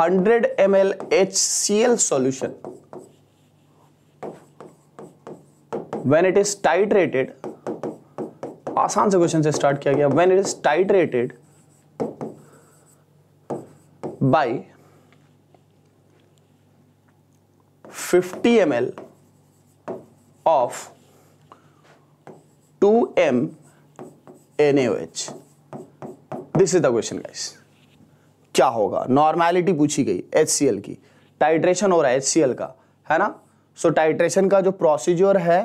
100 ml HCl solution when it is titrated आसान से क्वेश्चन से स्टार्ट किया गया when it is titrated by 50 ml of 2m NaOH. This is the question guys क्या होगा नॉर्मैलिटी पूछी गई HCl की टाइट्रेशन हो रहा है HCl का है ना सो so, टाइट्रेशन का जो प्रोसीजर है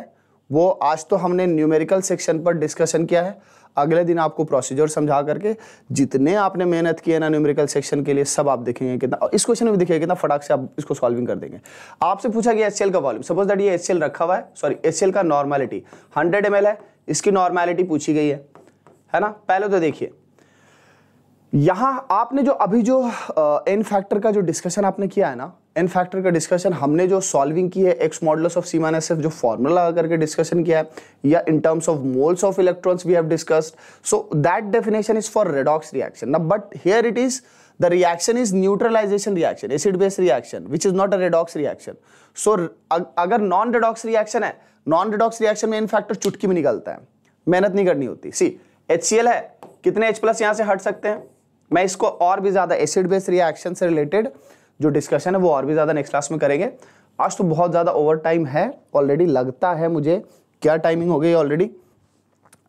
वो आज तो हमने न्यूमेरिकल सेक्शन पर डिस्कशन किया है अगले दिन आपको प्रोसीजर समझा करके जितने आपने मेहनत की है ना न्यूमेरिकल सेक्शन के लिए सब आप देखेंगे कितना इस क्वेश्चन में देखिए कितना फटाक से आप इसको सॉल्विंग कर देंगे आपसे पूछा गया एच का वॉल्यूम सपोज दैट ये एच रखा हुआ है सॉरी एच का नॉर्मैलिटी हंड्रेड एम है इसकी नॉर्मैलिटी पूछी गई है है ना पहले तो देखिए यहां आपने जो अभी जो एन फैक्टर का जो डिस्कशन आपने किया है ना एन फैक्टर का डिस्कशन हमने जो सॉल्विंग की है X models of C minus F जो फॉर्मूला लगा करके डिस्कशन किया है या in terms of moles of electrons we have discussed so that definition is for redox reaction ना but here it is the reaction is neutralization reaction acid base reaction which is not a redox reaction so अगर non redox reaction है non redox reaction में n factor चुटकी में निकलता है मेहनत नहीं करनी होती सी एच है कितने एच प्लस यहाँ से हट सकते हैं मैं इसको और भी ज़्यादा एसिड बेस रिएक्शन से रिलेटेड जो डिस्कशन है वो और भी ज़्यादा नेक्स्ट क्लास में करेंगे आज तो बहुत ज़्यादा ओवर टाइम है ऑलरेडी लगता है मुझे क्या टाइमिंग हो गई already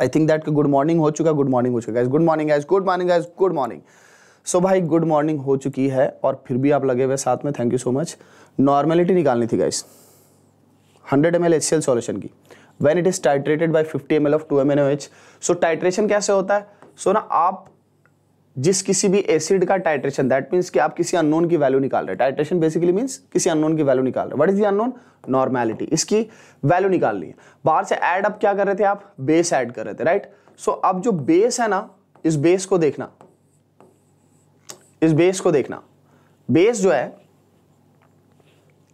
I think that good morning हो चुका गुड मॉर्निंग हो चुका good morning guys good morning guys good morning so भाई गुड मॉर्निंग हो चुकी है और फिर भी आप लगे हुए साथ में thank you so much normality निकालनी थी guys 100 M L H solution की when it is titrated by 50 M L of two M N H so titration कैसे होता है सो so, ना आप जिस किसी भी एसिड का टाइट्रेशन दैट मीन्स कि आप किसी अननोन की वैल्यू निकाल रहे टाइट्रेशन बेसिकली मीन्स किसी अननोन की वैल्यू निकाल रहे what is the unknown normality इसकी वैल्यू निकालनी है बाहर से ऐड अप क्या कर रहे थे आप बेस ऐड कर रहे थे राइट सो so, अब जो बेस है ना इस बेस को देखना इस बेस को देखना बेस जो है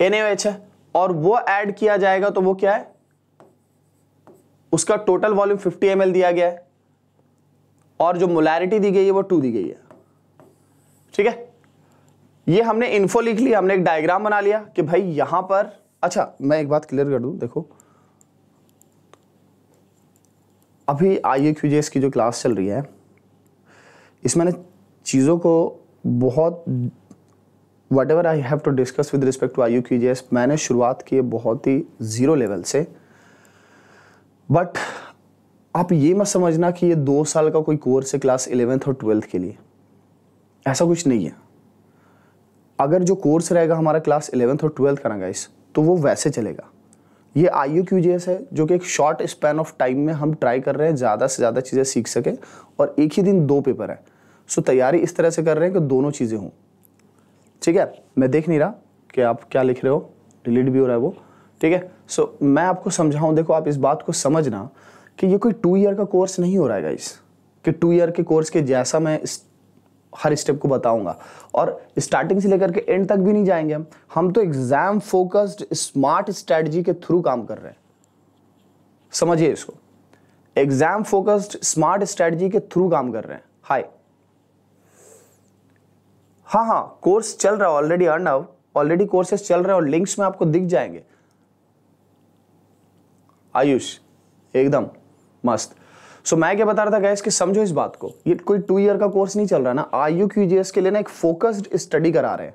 एन है और वो ऐड किया जाएगा तो वो क्या है उसका टोटल वॉल्यूम 50 एम दिया गया है और जो मोलैरिटी दी गई है वो टू दी गई है ठीक है ये हमने इन्फो लिख लिया हमने एक डायग्राम बना लिया कि भाई यहां पर अच्छा मैं एक बात क्लियर कर दूं देखो अभी आई क्यूजेस की जो क्लास चल रही है इसमें मैंने चीज़ों को बहुत whatever I have to discuss with respect to I U QJS मैंने शुरुआत की है बहुत ही ज़ीरो लेवल से बट आप ये मत समझना कि ये दो साल का कोई कोर्स है क्लास इलेवेंथ और ट्वेल्थ के लिए ऐसा कुछ नहीं है अगर जो कोर्स रहेगा हमारा क्लास इलेवेंथ और ट्वेल्थ का ना गाइस तो वो वैसे चलेगा ये I U Q G S है जो कि एक शॉर्ट स्पैन ऑफ टाइम में हम ट्राई कर रहे हैं ज़्यादा से ज़्यादा चीज़ें सीख सकें और एक ही दिन दो पेपर हैं सो तैयारी इस तरह से कर रहे हैं कि दोनों चीज़ें हों ठीक है मैं देख नहीं रहा कि आप क्या लिख रहे हो डिलीट भी हो रहा है वो ठीक है सो मैं आपको समझाऊँ देखो आप इस बात को समझना कि ये कोई टू ईयर का कोर्स नहीं हो रहा है गाइस कि टू ईयर के कोर्स के जैसा मैं हर स्टेप को बताऊंगा और स्टार्टिंग से लेकर के एंड तक भी नहीं जाएंगे हम हम तो एग्जाम फोकस्ड स्मार्ट स्ट्रेटजी के थ्रू काम कर रहे हैं समझिए इसको एग्जाम फोकस्ड स्मार्ट स्ट्रेटजी के थ्रू काम कर रहे हैं हाय हाँ हाँ कोर्स चल रहा है ऑलरेडी अर्न अव ऑलरेडी कोर्सेस चल रहे हैं और लिंक्स में आपको दिख जाएंगे आयुष एकदम मस्त सो so, मैं क्या बता रहा था गैस कि समझो इस बात को ये कोई टू ईयर का कोर्स नहीं चल रहा ना I U Q G S के लिए ना एक फोकस्ड स्टडी करा रहे हैं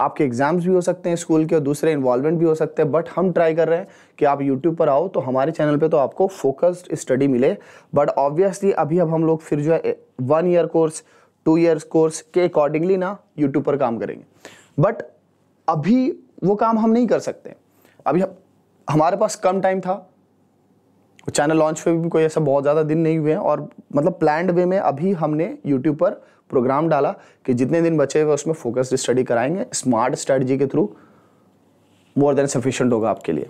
आपके एग्जाम्स भी हो सकते हैं स्कूल के और दूसरे इन्वॉल्वमेंट भी हो सकते हैं बट हम ट्राई कर रहे हैं कि आप यूट्यूब पर आओ तो हमारे चैनल पे तो आपको फोकस्ड स्टडी मिले बट ऑब्वियसली अभी अब हम लोग फिर जो है one year course two year course के अकॉर्डिंगली ना यूट्यूब पर काम करेंगे बट अभी वो काम हम नहीं कर सकते अभी हमारे पास कम टाइम था चैनल लॉन्च पे भी कोई ऐसा बहुत ज़्यादा दिन नहीं हुए हैं और मतलब प्लान्ड वे में अभी हमने यूट्यूब पर प्रोग्राम डाला कि जितने दिन बचे हुए उसमें फोकस्ड स्टडी कराएंगे स्मार्ट स्ट्रेटजी के थ्रू मोर देन सफिशियंट होगा आपके लिए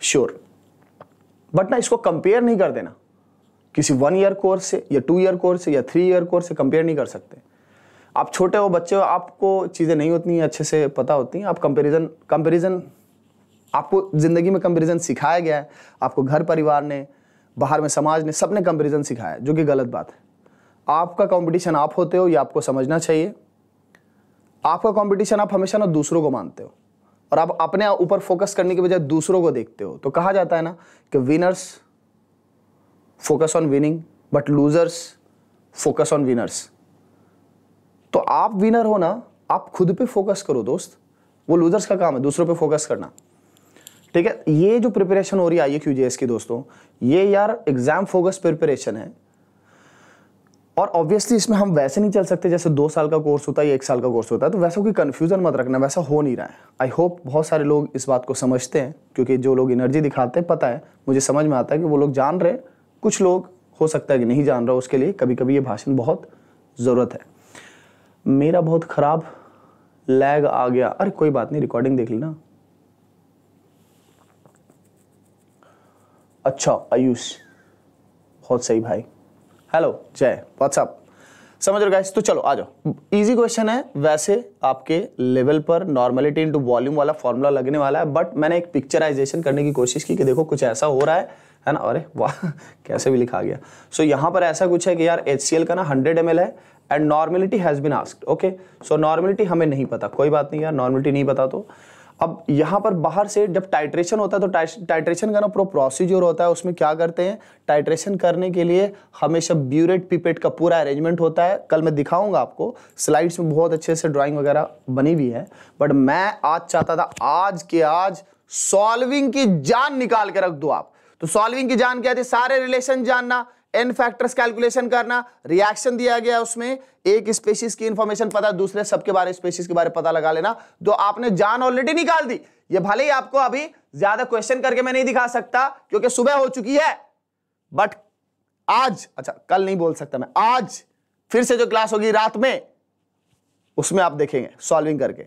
श्योर sure. बट ना इसको कंपेयर नहीं कर देना किसी वन ईयर कोर्स से या टू ईयर कोर्स से या थ्री ईयर कोर्स से कंपेयर नहीं कर सकते आप छोटे हो बच्चे हो आपको चीज़ें नहीं उतनी अच्छे से पता होती हैं आप कंपेरिजन कंपेरिजन आपको ज़िंदगी में कंपेरिजन सिखाया गया है आपको घर परिवार ने बाहर में समाज ने सबने कंपेरिजन सिखाया जो कि गलत बात है आपका कंपटीशन आप होते हो या आपको समझना चाहिए आपका कंपटीशन आप हमेशा ना दूसरों को मानते हो और आप अपने ऊपर फोकस करने के बजाय दूसरों को देखते हो तो कहा जाता है ना कि winners focus on winning but losers focus on winners तो आप विनर हो ना आप खुद पे फोकस करो दोस्त वो लूजर्स का काम है दूसरों पे फोकस करना ठीक है ये जो प्रिपरेशन हो रही है आई एस की दोस्तों ये यार एग्जाम फोकस प्रिपरेशन है और ऑब्वियसली इसमें हम वैसे नहीं चल सकते जैसे दो साल का कोर्स होता है या एक साल का कोर्स होता है तो वैसा कोई कन्फ्यूजन मत रखना वैसा हो नहीं रहा है आई होप बहुत सारे लोग इस बात को समझते हैं क्योंकि जो लोग एनर्जी दिखाते हैं पता है मुझे समझ में आता है कि वो लोग जान रहे हैं कुछ लोग हो सकता है कि नहीं जान रहा उसके लिए कभी कभी ये भाषण बहुत ज़रूरत है मेरा बहुत ख़राब लैग आ गया अरे कोई बात नहीं रिकॉर्डिंग देख ली ना अच्छा आयुष बहुत सही भाई हेलो जय व्हाट्सअप समझ रहे गाइस तो चलो आ जाओ इजी क्वेश्चन है वैसे आपके लेवल पर नॉर्मलिटी इनटू वॉल्यूम वाला फॉर्मूला लगने वाला है बट मैंने एक पिक्चराइजेशन करने की कोशिश की कि देखो कुछ ऐसा हो रहा है है ना अरे वाह <laughs> कैसे भी लिखा गया सो so, यहाँ पर ऐसा कुछ है कि यार एच का ना हंड्रेड एम है and normality has been asked okay so normality हमें नहीं पता कोई बात नहीं यार नॉर्मेलिटी नहीं पता तो अब यहाँ पर बाहर से जब टाइट्रेशन होता है तो टाइट्रेशन का ना पूरा प्रोसीजर होता है उसमें क्या करते हैं टाइट्रेशन करने के लिए हमेशा ब्यूरेट पिपेट का पूरा अरेंजमेंट होता है कल मैं दिखाऊंगा आपको स्लाइड्स में बहुत अच्छे से ड्राइंग वगैरह बनी हुई है बट मैं आज चाहता था आज के आज सॉल्विंग की जान निकाल के रख दो आप तो सॉल्विंग की जान क्या थी सारे रिलेशन जानना एन फैक्टर्स कैलकुलेशन करना रिएक्शन दिया गया उसमें एक स्पेशीज की इंफॉर्मेशन पता दूसरे सबके बारे स्पेशीज के बारे पता लगा लेना तो आपने जान ऑलरेडी निकाल दी ये भले ही आपको अभी ज्यादा क्वेश्चन करके मैं नहीं दिखा सकता क्योंकि सुबह हो चुकी है बट आज अच्छा कल नहीं बोल सकता मैं आज फिर से जो क्लास होगी रात में उसमें आप देखेंगे सॉल्विंग करके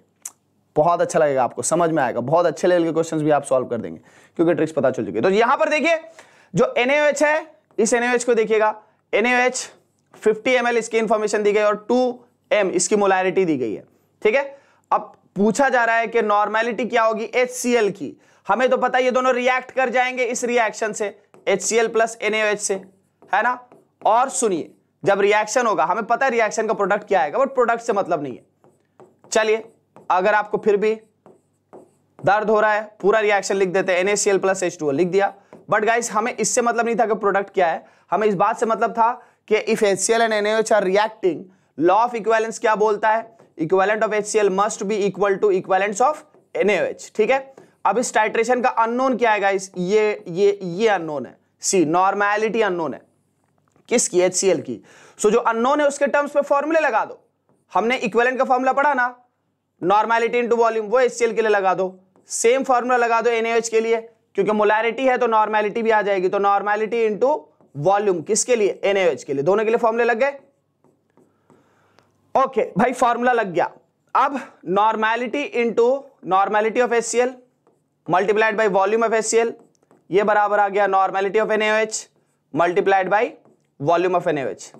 बहुत अच्छा लगेगा आपको समझ में आएगा बहुत अच्छे लेवल के क्वेश्चंस भी आप सॉल्व कर देंगे क्योंकि ट्रिक्स पता चल चुकी है तो यहां पर देखिए जो एनएच है इस एनएच को देखिएगा एनएच 50 एम इसकी इंफॉर्मेशन दी गई और 2 एम इसकी मोलैरिटी दी गई है ठीक है अब पूछा जा रहा है कि नॉर्मैलिटी क्या होगी एच की हमें तो पता ये दोनों रिएक्ट कर जाएंगे इस रिएक्शन से एच सी प्लस एन से है ना और सुनिए जब रिएक्शन होगा हमें पता है रिएक्शन का प्रोडक्ट क्या आएगा बट प्रोडक्ट से मतलब नहीं है चलिए अगर आपको फिर भी दर्द हो रहा है पूरा रिएक्शन लिख देते हैं NaCl प्लस H2O लिख दिया बट गाइस हमें इससे मतलब नहीं था कि प्रोडक्ट क्या है हमें इस बात से मतलब था कि if H C L and NH are reacting law of equivalence क्या बोलता है equivalent of H C L must be equal to equivalent of NH ठीक है अब इस टाइट्रेशन का अननोन क्या है गाइस ये ये ये अननोन है सी नॉर्मैलिटी अननोन है किसकी एच सी एल की सो so, जो अननोन है उसके टर्म्स पे फॉर्मूले लगा दो हमने इक्वेलेंट का फॉर्मूला पढ़ा ना नॉर्मैलिटी इनटू वॉल्यूम वो एच के लिए लगा दो सेम फॉर्मूला लगा दो एनएच के लिए क्योंकि मोलैरिटी है तो नॉर्मैलिटी भी आ जाएगी तो नॉर्मैलिटी इंटू वॉल्यूम किसके लिए एनएच के लिए दोनों के लिए फॉर्मूले लग गए ओके भाई फॉर्मूला लग गया अब normality into normality of S multiplied by volume of S ये बराबर आ गया normality of NH multiplied by volume of NH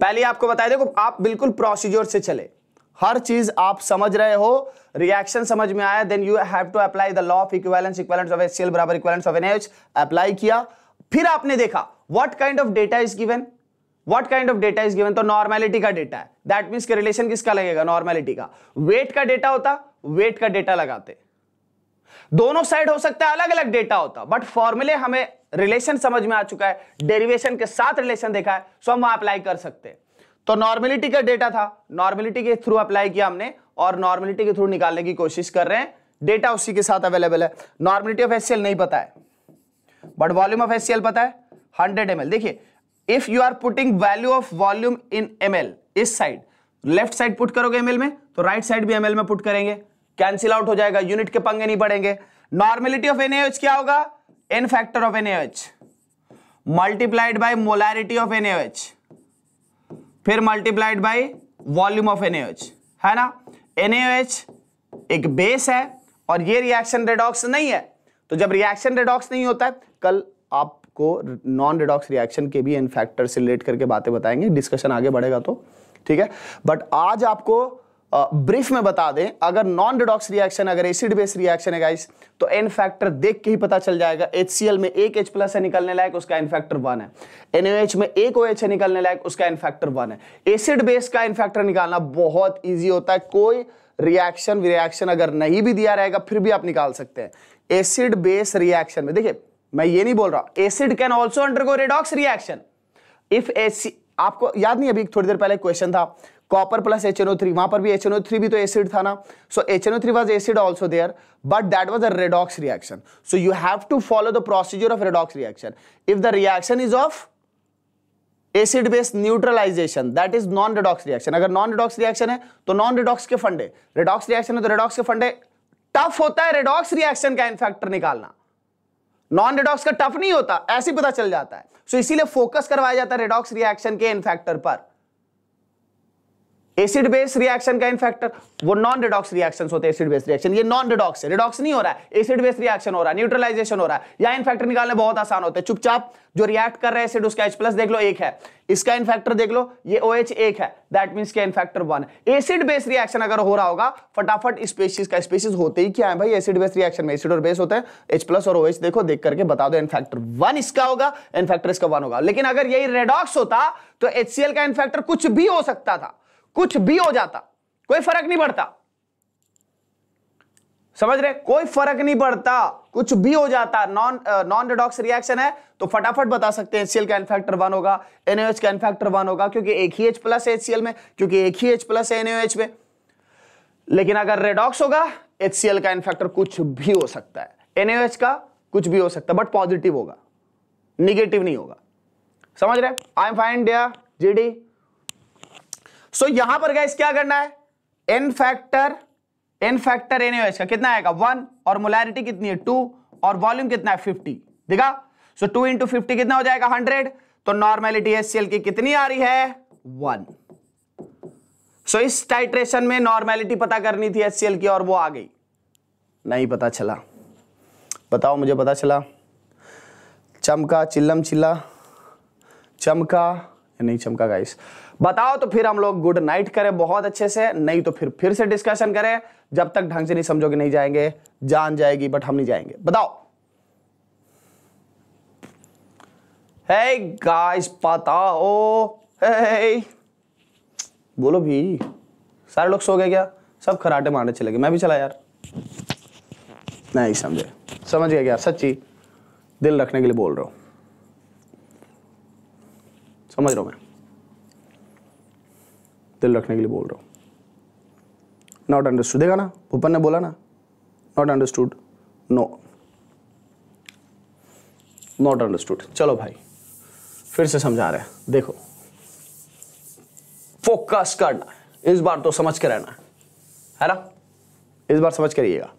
पहले आपको बताया देखो आप बिल्कुल प्रोसीजर से चले हर चीज आप समझ रहे हो रिएक्शन समझ में आया then you have to apply the law of equivalence equivalence of HCL बराबर इक्वेलेंस ऑफ एनएच अप्लाई किया फिर आपने देखा what kind of data is given what kind of data is given तो नॉर्मेलिटी का डेटा है दैट मीन्स रिलेशन किसका लगेगा नॉर्मेलिटी का वेट का डेटा होता वेट का डेटा लगाते दोनों साइड हो सकता है अलग अलग डेटा होता बट फॉर्मूले हमें रिलेशन समझ में आ चुका है डेरिवेशन के साथ रिलेशन देखा है सो हम वहां अप्लाई कर सकते हैं तो नॉर्मेलिटी का डेटा था नॉर्मेलिटी के थ्रू अप्लाई किया हमने और नॉर्मलिटी के थ्रू निकालने की कोशिश कर रहे हैं डेटा उसी के साथ अवेलेबल है नॉर्मलिटी ऑफ एससीएल नहीं पता है बट वॉल्यूम ऑफ एससीएल पता है हंड्रेड एम देखिए if you are putting value of volume in M इस साइड लेफ्ट साइड पुट करोगे एम में तो राइट right साइड भी एम में पुट करेंगे कैंसिल आउट हो जाएगा यूनिट के पंगे नहीं बढ़ेंगे नॉर्मेलिटी ऑफ एनएच क्या होगा N factor of NH multiplied by molarity of NH फिर multiplied by volume of NH है ना NaOH एक बेस है और ये रिएक्शन रेडॉक्स नहीं है तो जब रिएक्शन रेडॉक्स नहीं होता है कल आपको नॉन रेडॉक्स रिएक्शन के भी इन फैक्टर से रिलेट करके बातें बताएंगे डिस्कशन आगे बढ़ेगा तो ठीक है बट आज आपको ब्रीफ में बता दें अगर नॉन डिडॉक्स रिएक्शन अगर एसिड बेस रिएक्शन है गाइस तो एन फैक्टर देख के ही पता चल जाएगा एच में एक एच प्लस है निकलने लायक उसका एन फैक्टर वन है एन में एक ओ OH एच है निकलने लायक उसका एन फैक्टर वन है एसिड बेस का एन फैक्टर निकालना बहुत ईजी होता है कोई रिएक्शन रिएक्शन अगर नहीं भी दिया रहेगा फिर भी आप निकाल सकते हैं एसिड बेस रिएक्शन में देखिए मैं ये नहीं बोल रहा acid can also under redox reaction if AC आपको याद नहीं अभी थोड़ी देर पहले क्वेश्चन था copper plus H N O three वहां पर भी एच एन ओ थ्री भी तो एसिड था ना so H N O three was acid also there but that was a redox reaction so you have to follow the procedure of redox reaction if the reaction is of acid based neutralization that is non redox reaction अगर non redox reaction है तो non redox के फंडे redox reaction है तो redox के फंडे tough होता है रेडॉक्स रिएक्शन का इनफैक्टर निकालना नॉन रेडॉक्स का टफ नहीं होता ऐसे पता चल जाता है सो so, इसीलिए फोकस करवाया जाता है रेडॉक्स रिएक्शन के इनफैक्टर पर एसिड बेस रिएक्शन का इनफैक्टर वो नॉन रिडॉक्स रिएक्शन होते हैं एसिड बेस रिएक्शन ये नॉन रिडॉक्स है रिडॉक्स नहीं हो रहा है एसिड बेस रिएक्शन हो रहा है न्यूट्रलाइजेशन हो रहा है या इनफैक्टर निकालने बहुत आसान होते हैं चुपचाप जो रिएक्ट कर रहे हैं एसिड उसका एच प्लस देख लो एक है इसका इनफैक्टर देख लो ये ओ OH एक है दैट मीन्स के N factor one acid base reaction अगर हो रहा होगा फटाफट स्पेसिस का स्पेसिस होते ही क्या है भाई एसिड बेस रिएक्शन में एसिड और बेस होते हैं एच प्लस और ओ OH देखो देख करके बता दो इनफैक्टर वन इसका होगा इनफैक्टर इसका वन होगा लेकिन अगर यही रेडॉक्स होता तो एच का इनफैक्टर कुछ भी हो सकता था कुछ भी हो जाता कोई फर्क नहीं पड़ता समझ रहे कोई फर्क नहीं पड़ता कुछ भी हो जाता नॉन नॉन रिडॉक्स रिएक्शन है तो फटाफट बता सकते हैं एचसीएल का इनफैक्टर वन होगा एनएच का इनफैक्टर वन होगा क्योंकि एक ही एच प्लस एचसीएल में क्योंकि एक ही एच प्लस एनएच में लेकिन अगर रेडॉक्स होगा एचसीएल का इनफैक्टर कुछ भी हो सकता है एनएच का कुछ भी हो सकता है बट पॉजिटिव होगा निगेटिव नहीं होगा समझ रहे आई एम फाइन डिया जी डी सो so, यहां पर गैस क्या करना है N factor N factor N का कितना आएगा वन और मोलैरिटी कितनी है टू और वॉल्यूम कितना है फिफ्टी देखा सो टू इंटू फिफ्टी कितना हो जाएगा हंड्रेड तो नॉर्मेलिटी एस की कितनी आ रही है वन सो so, इस टाइट्रेशन में नॉर्मेलिटी पता करनी थी एस की और वो आ गई नहीं पता चला बताओ मुझे पता चला चमका चिल्लम चिल्ला चमका नहीं चमका गाइस बताओ तो फिर हम लोग गुड नाइट करें बहुत अच्छे से नहीं तो फिर फिर से डिस्कशन करें जब तक ढंग से नहीं समझोगे नहीं जाएंगे जान जाएगी बट हम नहीं जाएंगे बताओ हे गाइस बताओ हे बोलो भी सारे लोग सो गए क्या सब खराटे मारने चले गए मैं भी चला यार नहीं समझे समझ गया क्या सच्ची दिल रखने के लिए बोल रहा हूं समझ रहा हूं मैं दिल रखने के लिए बोल रहा हूँ नॉट अंडरस्टूड देखा ना भूपन ने बोला ना not understood no not understood चलो भाई फिर से समझा रहे हैं देखो फोकस करना इस बार तो समझ के रहना है है ना इस बार समझ करिएगा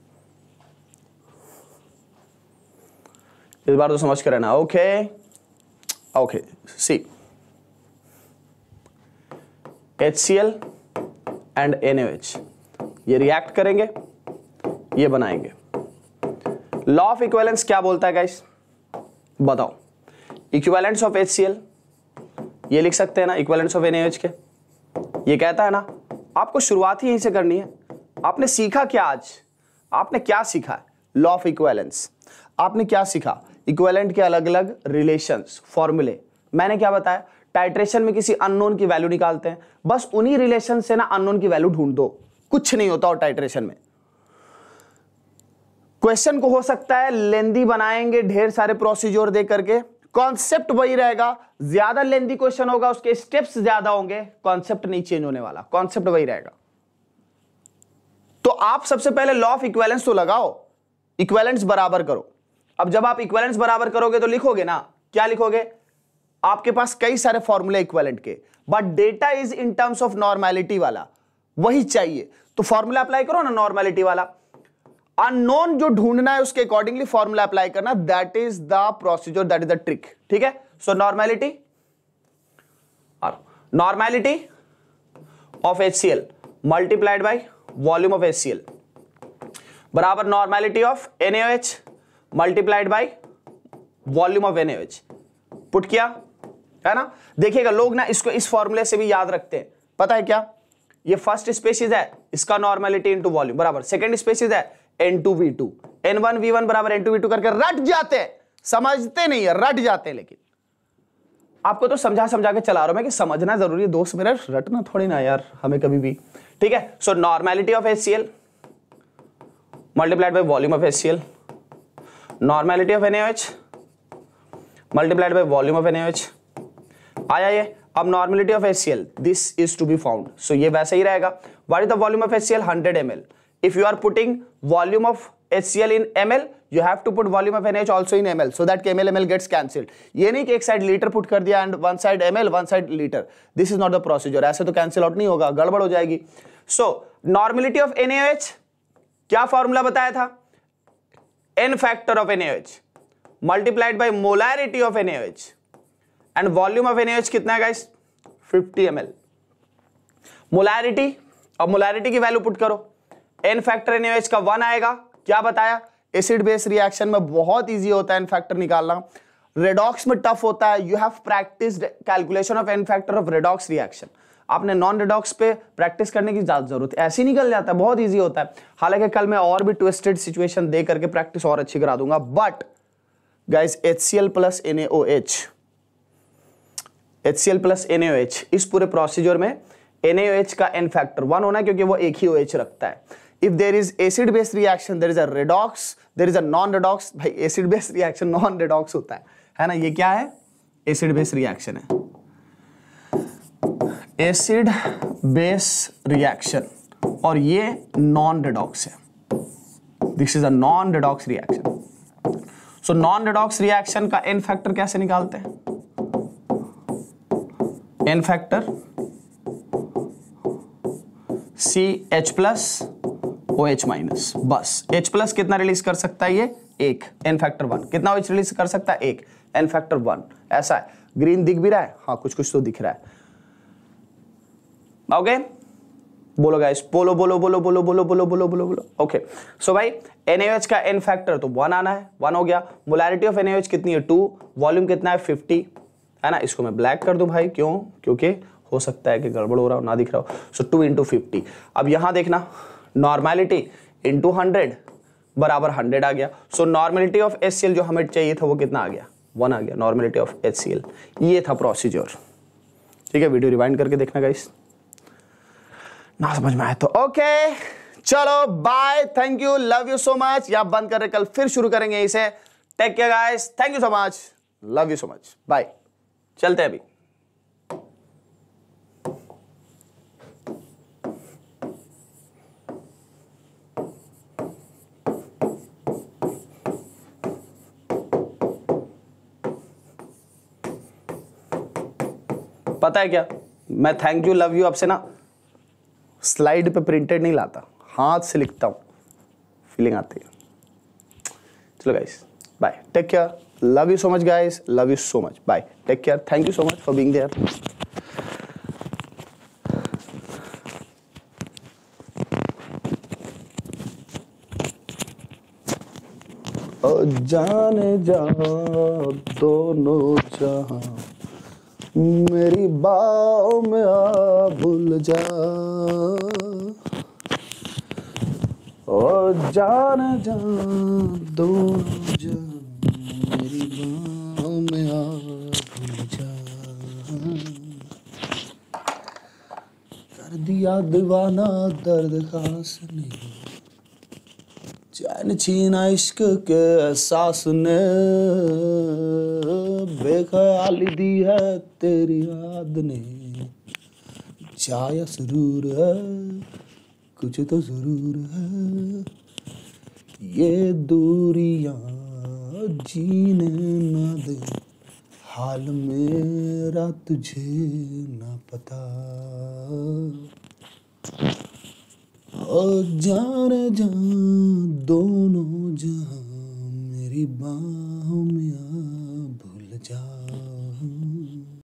इस बार तो समझ के रहना okay okay C H and N ये रिएक्ट करेंगे ये बनाएंगे लॉ ऑफ इक्वेलेंस क्या बोलता है गाइस बताओ इक्वेलेंस ऑफ एच ये लिख सकते हैं ना इक्वेलेंस ऑफ एन के ये कहता है ना आपको शुरुआत ही यहीं से करनी है आपने सीखा क्या आज आपने क्या सीखा लॉ ऑफ इक्वेलेंस आपने क्या सीखा इक्वेलेंट के अलग अलग रिलेशंस फॉर्मूले मैंने क्या बताया टाइट्रेशन में किसी अननोन की वैल्यू निकालते हैं बस उन्हीं रिलेशन से ना अननोन की वैल्यू ढूंढ दो कुछ नहीं होता और टाइट्रेशन में क्वेश्चन को हो सकता है लेंदी बनाएंगे ढेर सारे प्रोसीजर दे करके कॉन्सेप्ट वही रहेगा ज्यादा लेंदी क्वेश्चन होगा उसके स्टेप्स ज्यादा होंगे कॉन्सेप्ट नहीं चेंज होने वाला कॉन्सेप्ट वही रहेगा तो आप सबसे पहले लॉ ऑफ इक्वेलेंस तो लगाओ इक्वेलेंस बराबर करो अब जब आप इक्वेलेंस बराबर करोगे तो लिखोगे ना क्या लिखोगे आपके पास कई सारे फॉर्मूले इक्वेलेंट के but data is in terms of normality वाला वही चाहिए तो फॉर्मूला अप्लाई करो ना नॉर्मैलिटी वाला अननोन जो ढूंढना है उसके अकॉर्डिंगली फॉर्मूला अप्लाई करना that is the procedure that is the trick ठीक है सो नॉर्मैलिटी और normality of H C L multiplied by volume of H C L बराबर normality of NH multiplied by volume of NH put किया है ना देखिएगा लोग ना इसको इस फॉर्मूले से भी याद रखते हैं पता है क्या ये फर्स्ट स्पेसिस है इसका नॉर्मेलिटी इनटू वॉल्यूम बराबर सेकंड स्पेसिस है N two V two N one V one बराबर एन टू वी टू करके रट जाते हैं समझते नहीं है रट जाते हैं लेकिन आपको तो समझा समझा के चला रहा हूं मैं कि समझना जरूरी है दोस्त मेरा रटना थोड़ी ना यार हमें कभी भी ठीक है so normality of S C L multiplied by volume of S C L normality of N H multiplied by volume of N H आया ये अब normality of S this is to be found so ये वैसे ही रहेगा what is the volume of S 100 ml if you are putting volume of HCl in ml you have to put volume of NH also in ml so that ml ml gets cancelled ये नहीं कि एक side litre put कर दिया and one side ml one side litre this is not the procedure ऐसे तो cancel out नहीं होगा गड़बड़ हो जाएगी so normality of N H क्या फॉर्मूला बताया था n factor of N H multiplied by molarity of N H and volume of NH कितना है गाइस 50 एम मोलैरिटी अब मोलैरिटी की वैल्यू पुट करो एन फैक्टर एनएच का वन आएगा क्या बताया एसिड बेस रिएक्शन में बहुत ईजी होता है एन फैक्टर निकालना रेडॉक्स में टफ होता है you have practice calculation of n factor of redox reaction आपने नॉन रेडॉक्स पे प्रैक्टिस करने की ज्यादा जरूरत है ऐसे निकल जाता है बहुत इजी होता है हालांकि कल मैं और भी ट्विस्टेड सिचुएशन दे करके प्रैक्टिस और अच्छी करा दूंगा but guys H C L plus N A O H H C L plus N इस पूरे प्रोसीजर में एन का एन फैक्टर वन होना क्योंकि वो एक ही ओ OH रखता है if there is acid based reaction there is a redox there is a non redox भाई acid based reaction non redox होता है है ना ये क्या है एसिड बेस रिएक्शन है एसिड बेस रिएक्शन और ये नॉन रेडॉक्स है this is a non redox reaction so non redox reaction का एन फैक्टर कैसे निकालते हैं N factor C H plus O H minus बस एच प्लस कितना रिलीज कर सकता है ये एक एन फैक्टर वन कितना OH रिलीज कर सकता है एक एन फैक्टर वन ऐसा है ग्रीन दिख भी रहा है हाँ कुछ कुछ तो दिख रहा है ओके बोलो गाइस बोलो बोलो बोलो बोलो बोलो बोलो बोलो बोलो बोलो ओके सो भाई एनएच का एन फैक्टर तो वन आना है वन हो गया मोलैरिटी ऑफ एनएच कितनी है टू वॉल्यूम कितना है फिफ्टी है ना इसको मैं ब्लैक कर दूं भाई क्यों क्योंकि हो सकता है कि गड़बड़ हो रहा हो ना दिख रहा हो सो टू इंटू फिफ्टी अब यहां देखना नॉर्मैलिटी इंटू हंड्रेड बराबर हंड्रेड आ गया सो नॉर्मेलिटी ऑफ एच जो हमें चाहिए था वो कितना आ गया वन आ गया नॉर्मेलिटी ऑफ एच ये था प्रोसीजर ठीक है वीडियो रिवाइंड करके देखना गाइस ना समझ में आया तो ओके चलो bye thank you love you so much या बंद कर रहे कल फिर शुरू करेंगे इसे take care guys thank you so much love you so much bye चलते हैं अभी पता है क्या मैं थैंक यू लव यू आपसे ना स्लाइड पे प्रिंटेड नहीं लाता हाथ से लिखता हूं फीलिंग आती है चलो guys bye take care love you so much guys love you so much bye take care thank you so much for being there जाने जा दोनों जा मेरी बाव में आ भूल जा ओ जाने जा दोनों जा दिया दीवाना दर्द खास नहीं चैन छीना इश्क के एहसास ने बेख्याली दी है तेरी याद ने जाया जरूर है कुछ तो जरूर है ये दूरियां जीने न दें हाल मेरा तुझे ना पता और जान जा दोनों जहां मेरी बाहों में आ भूल जा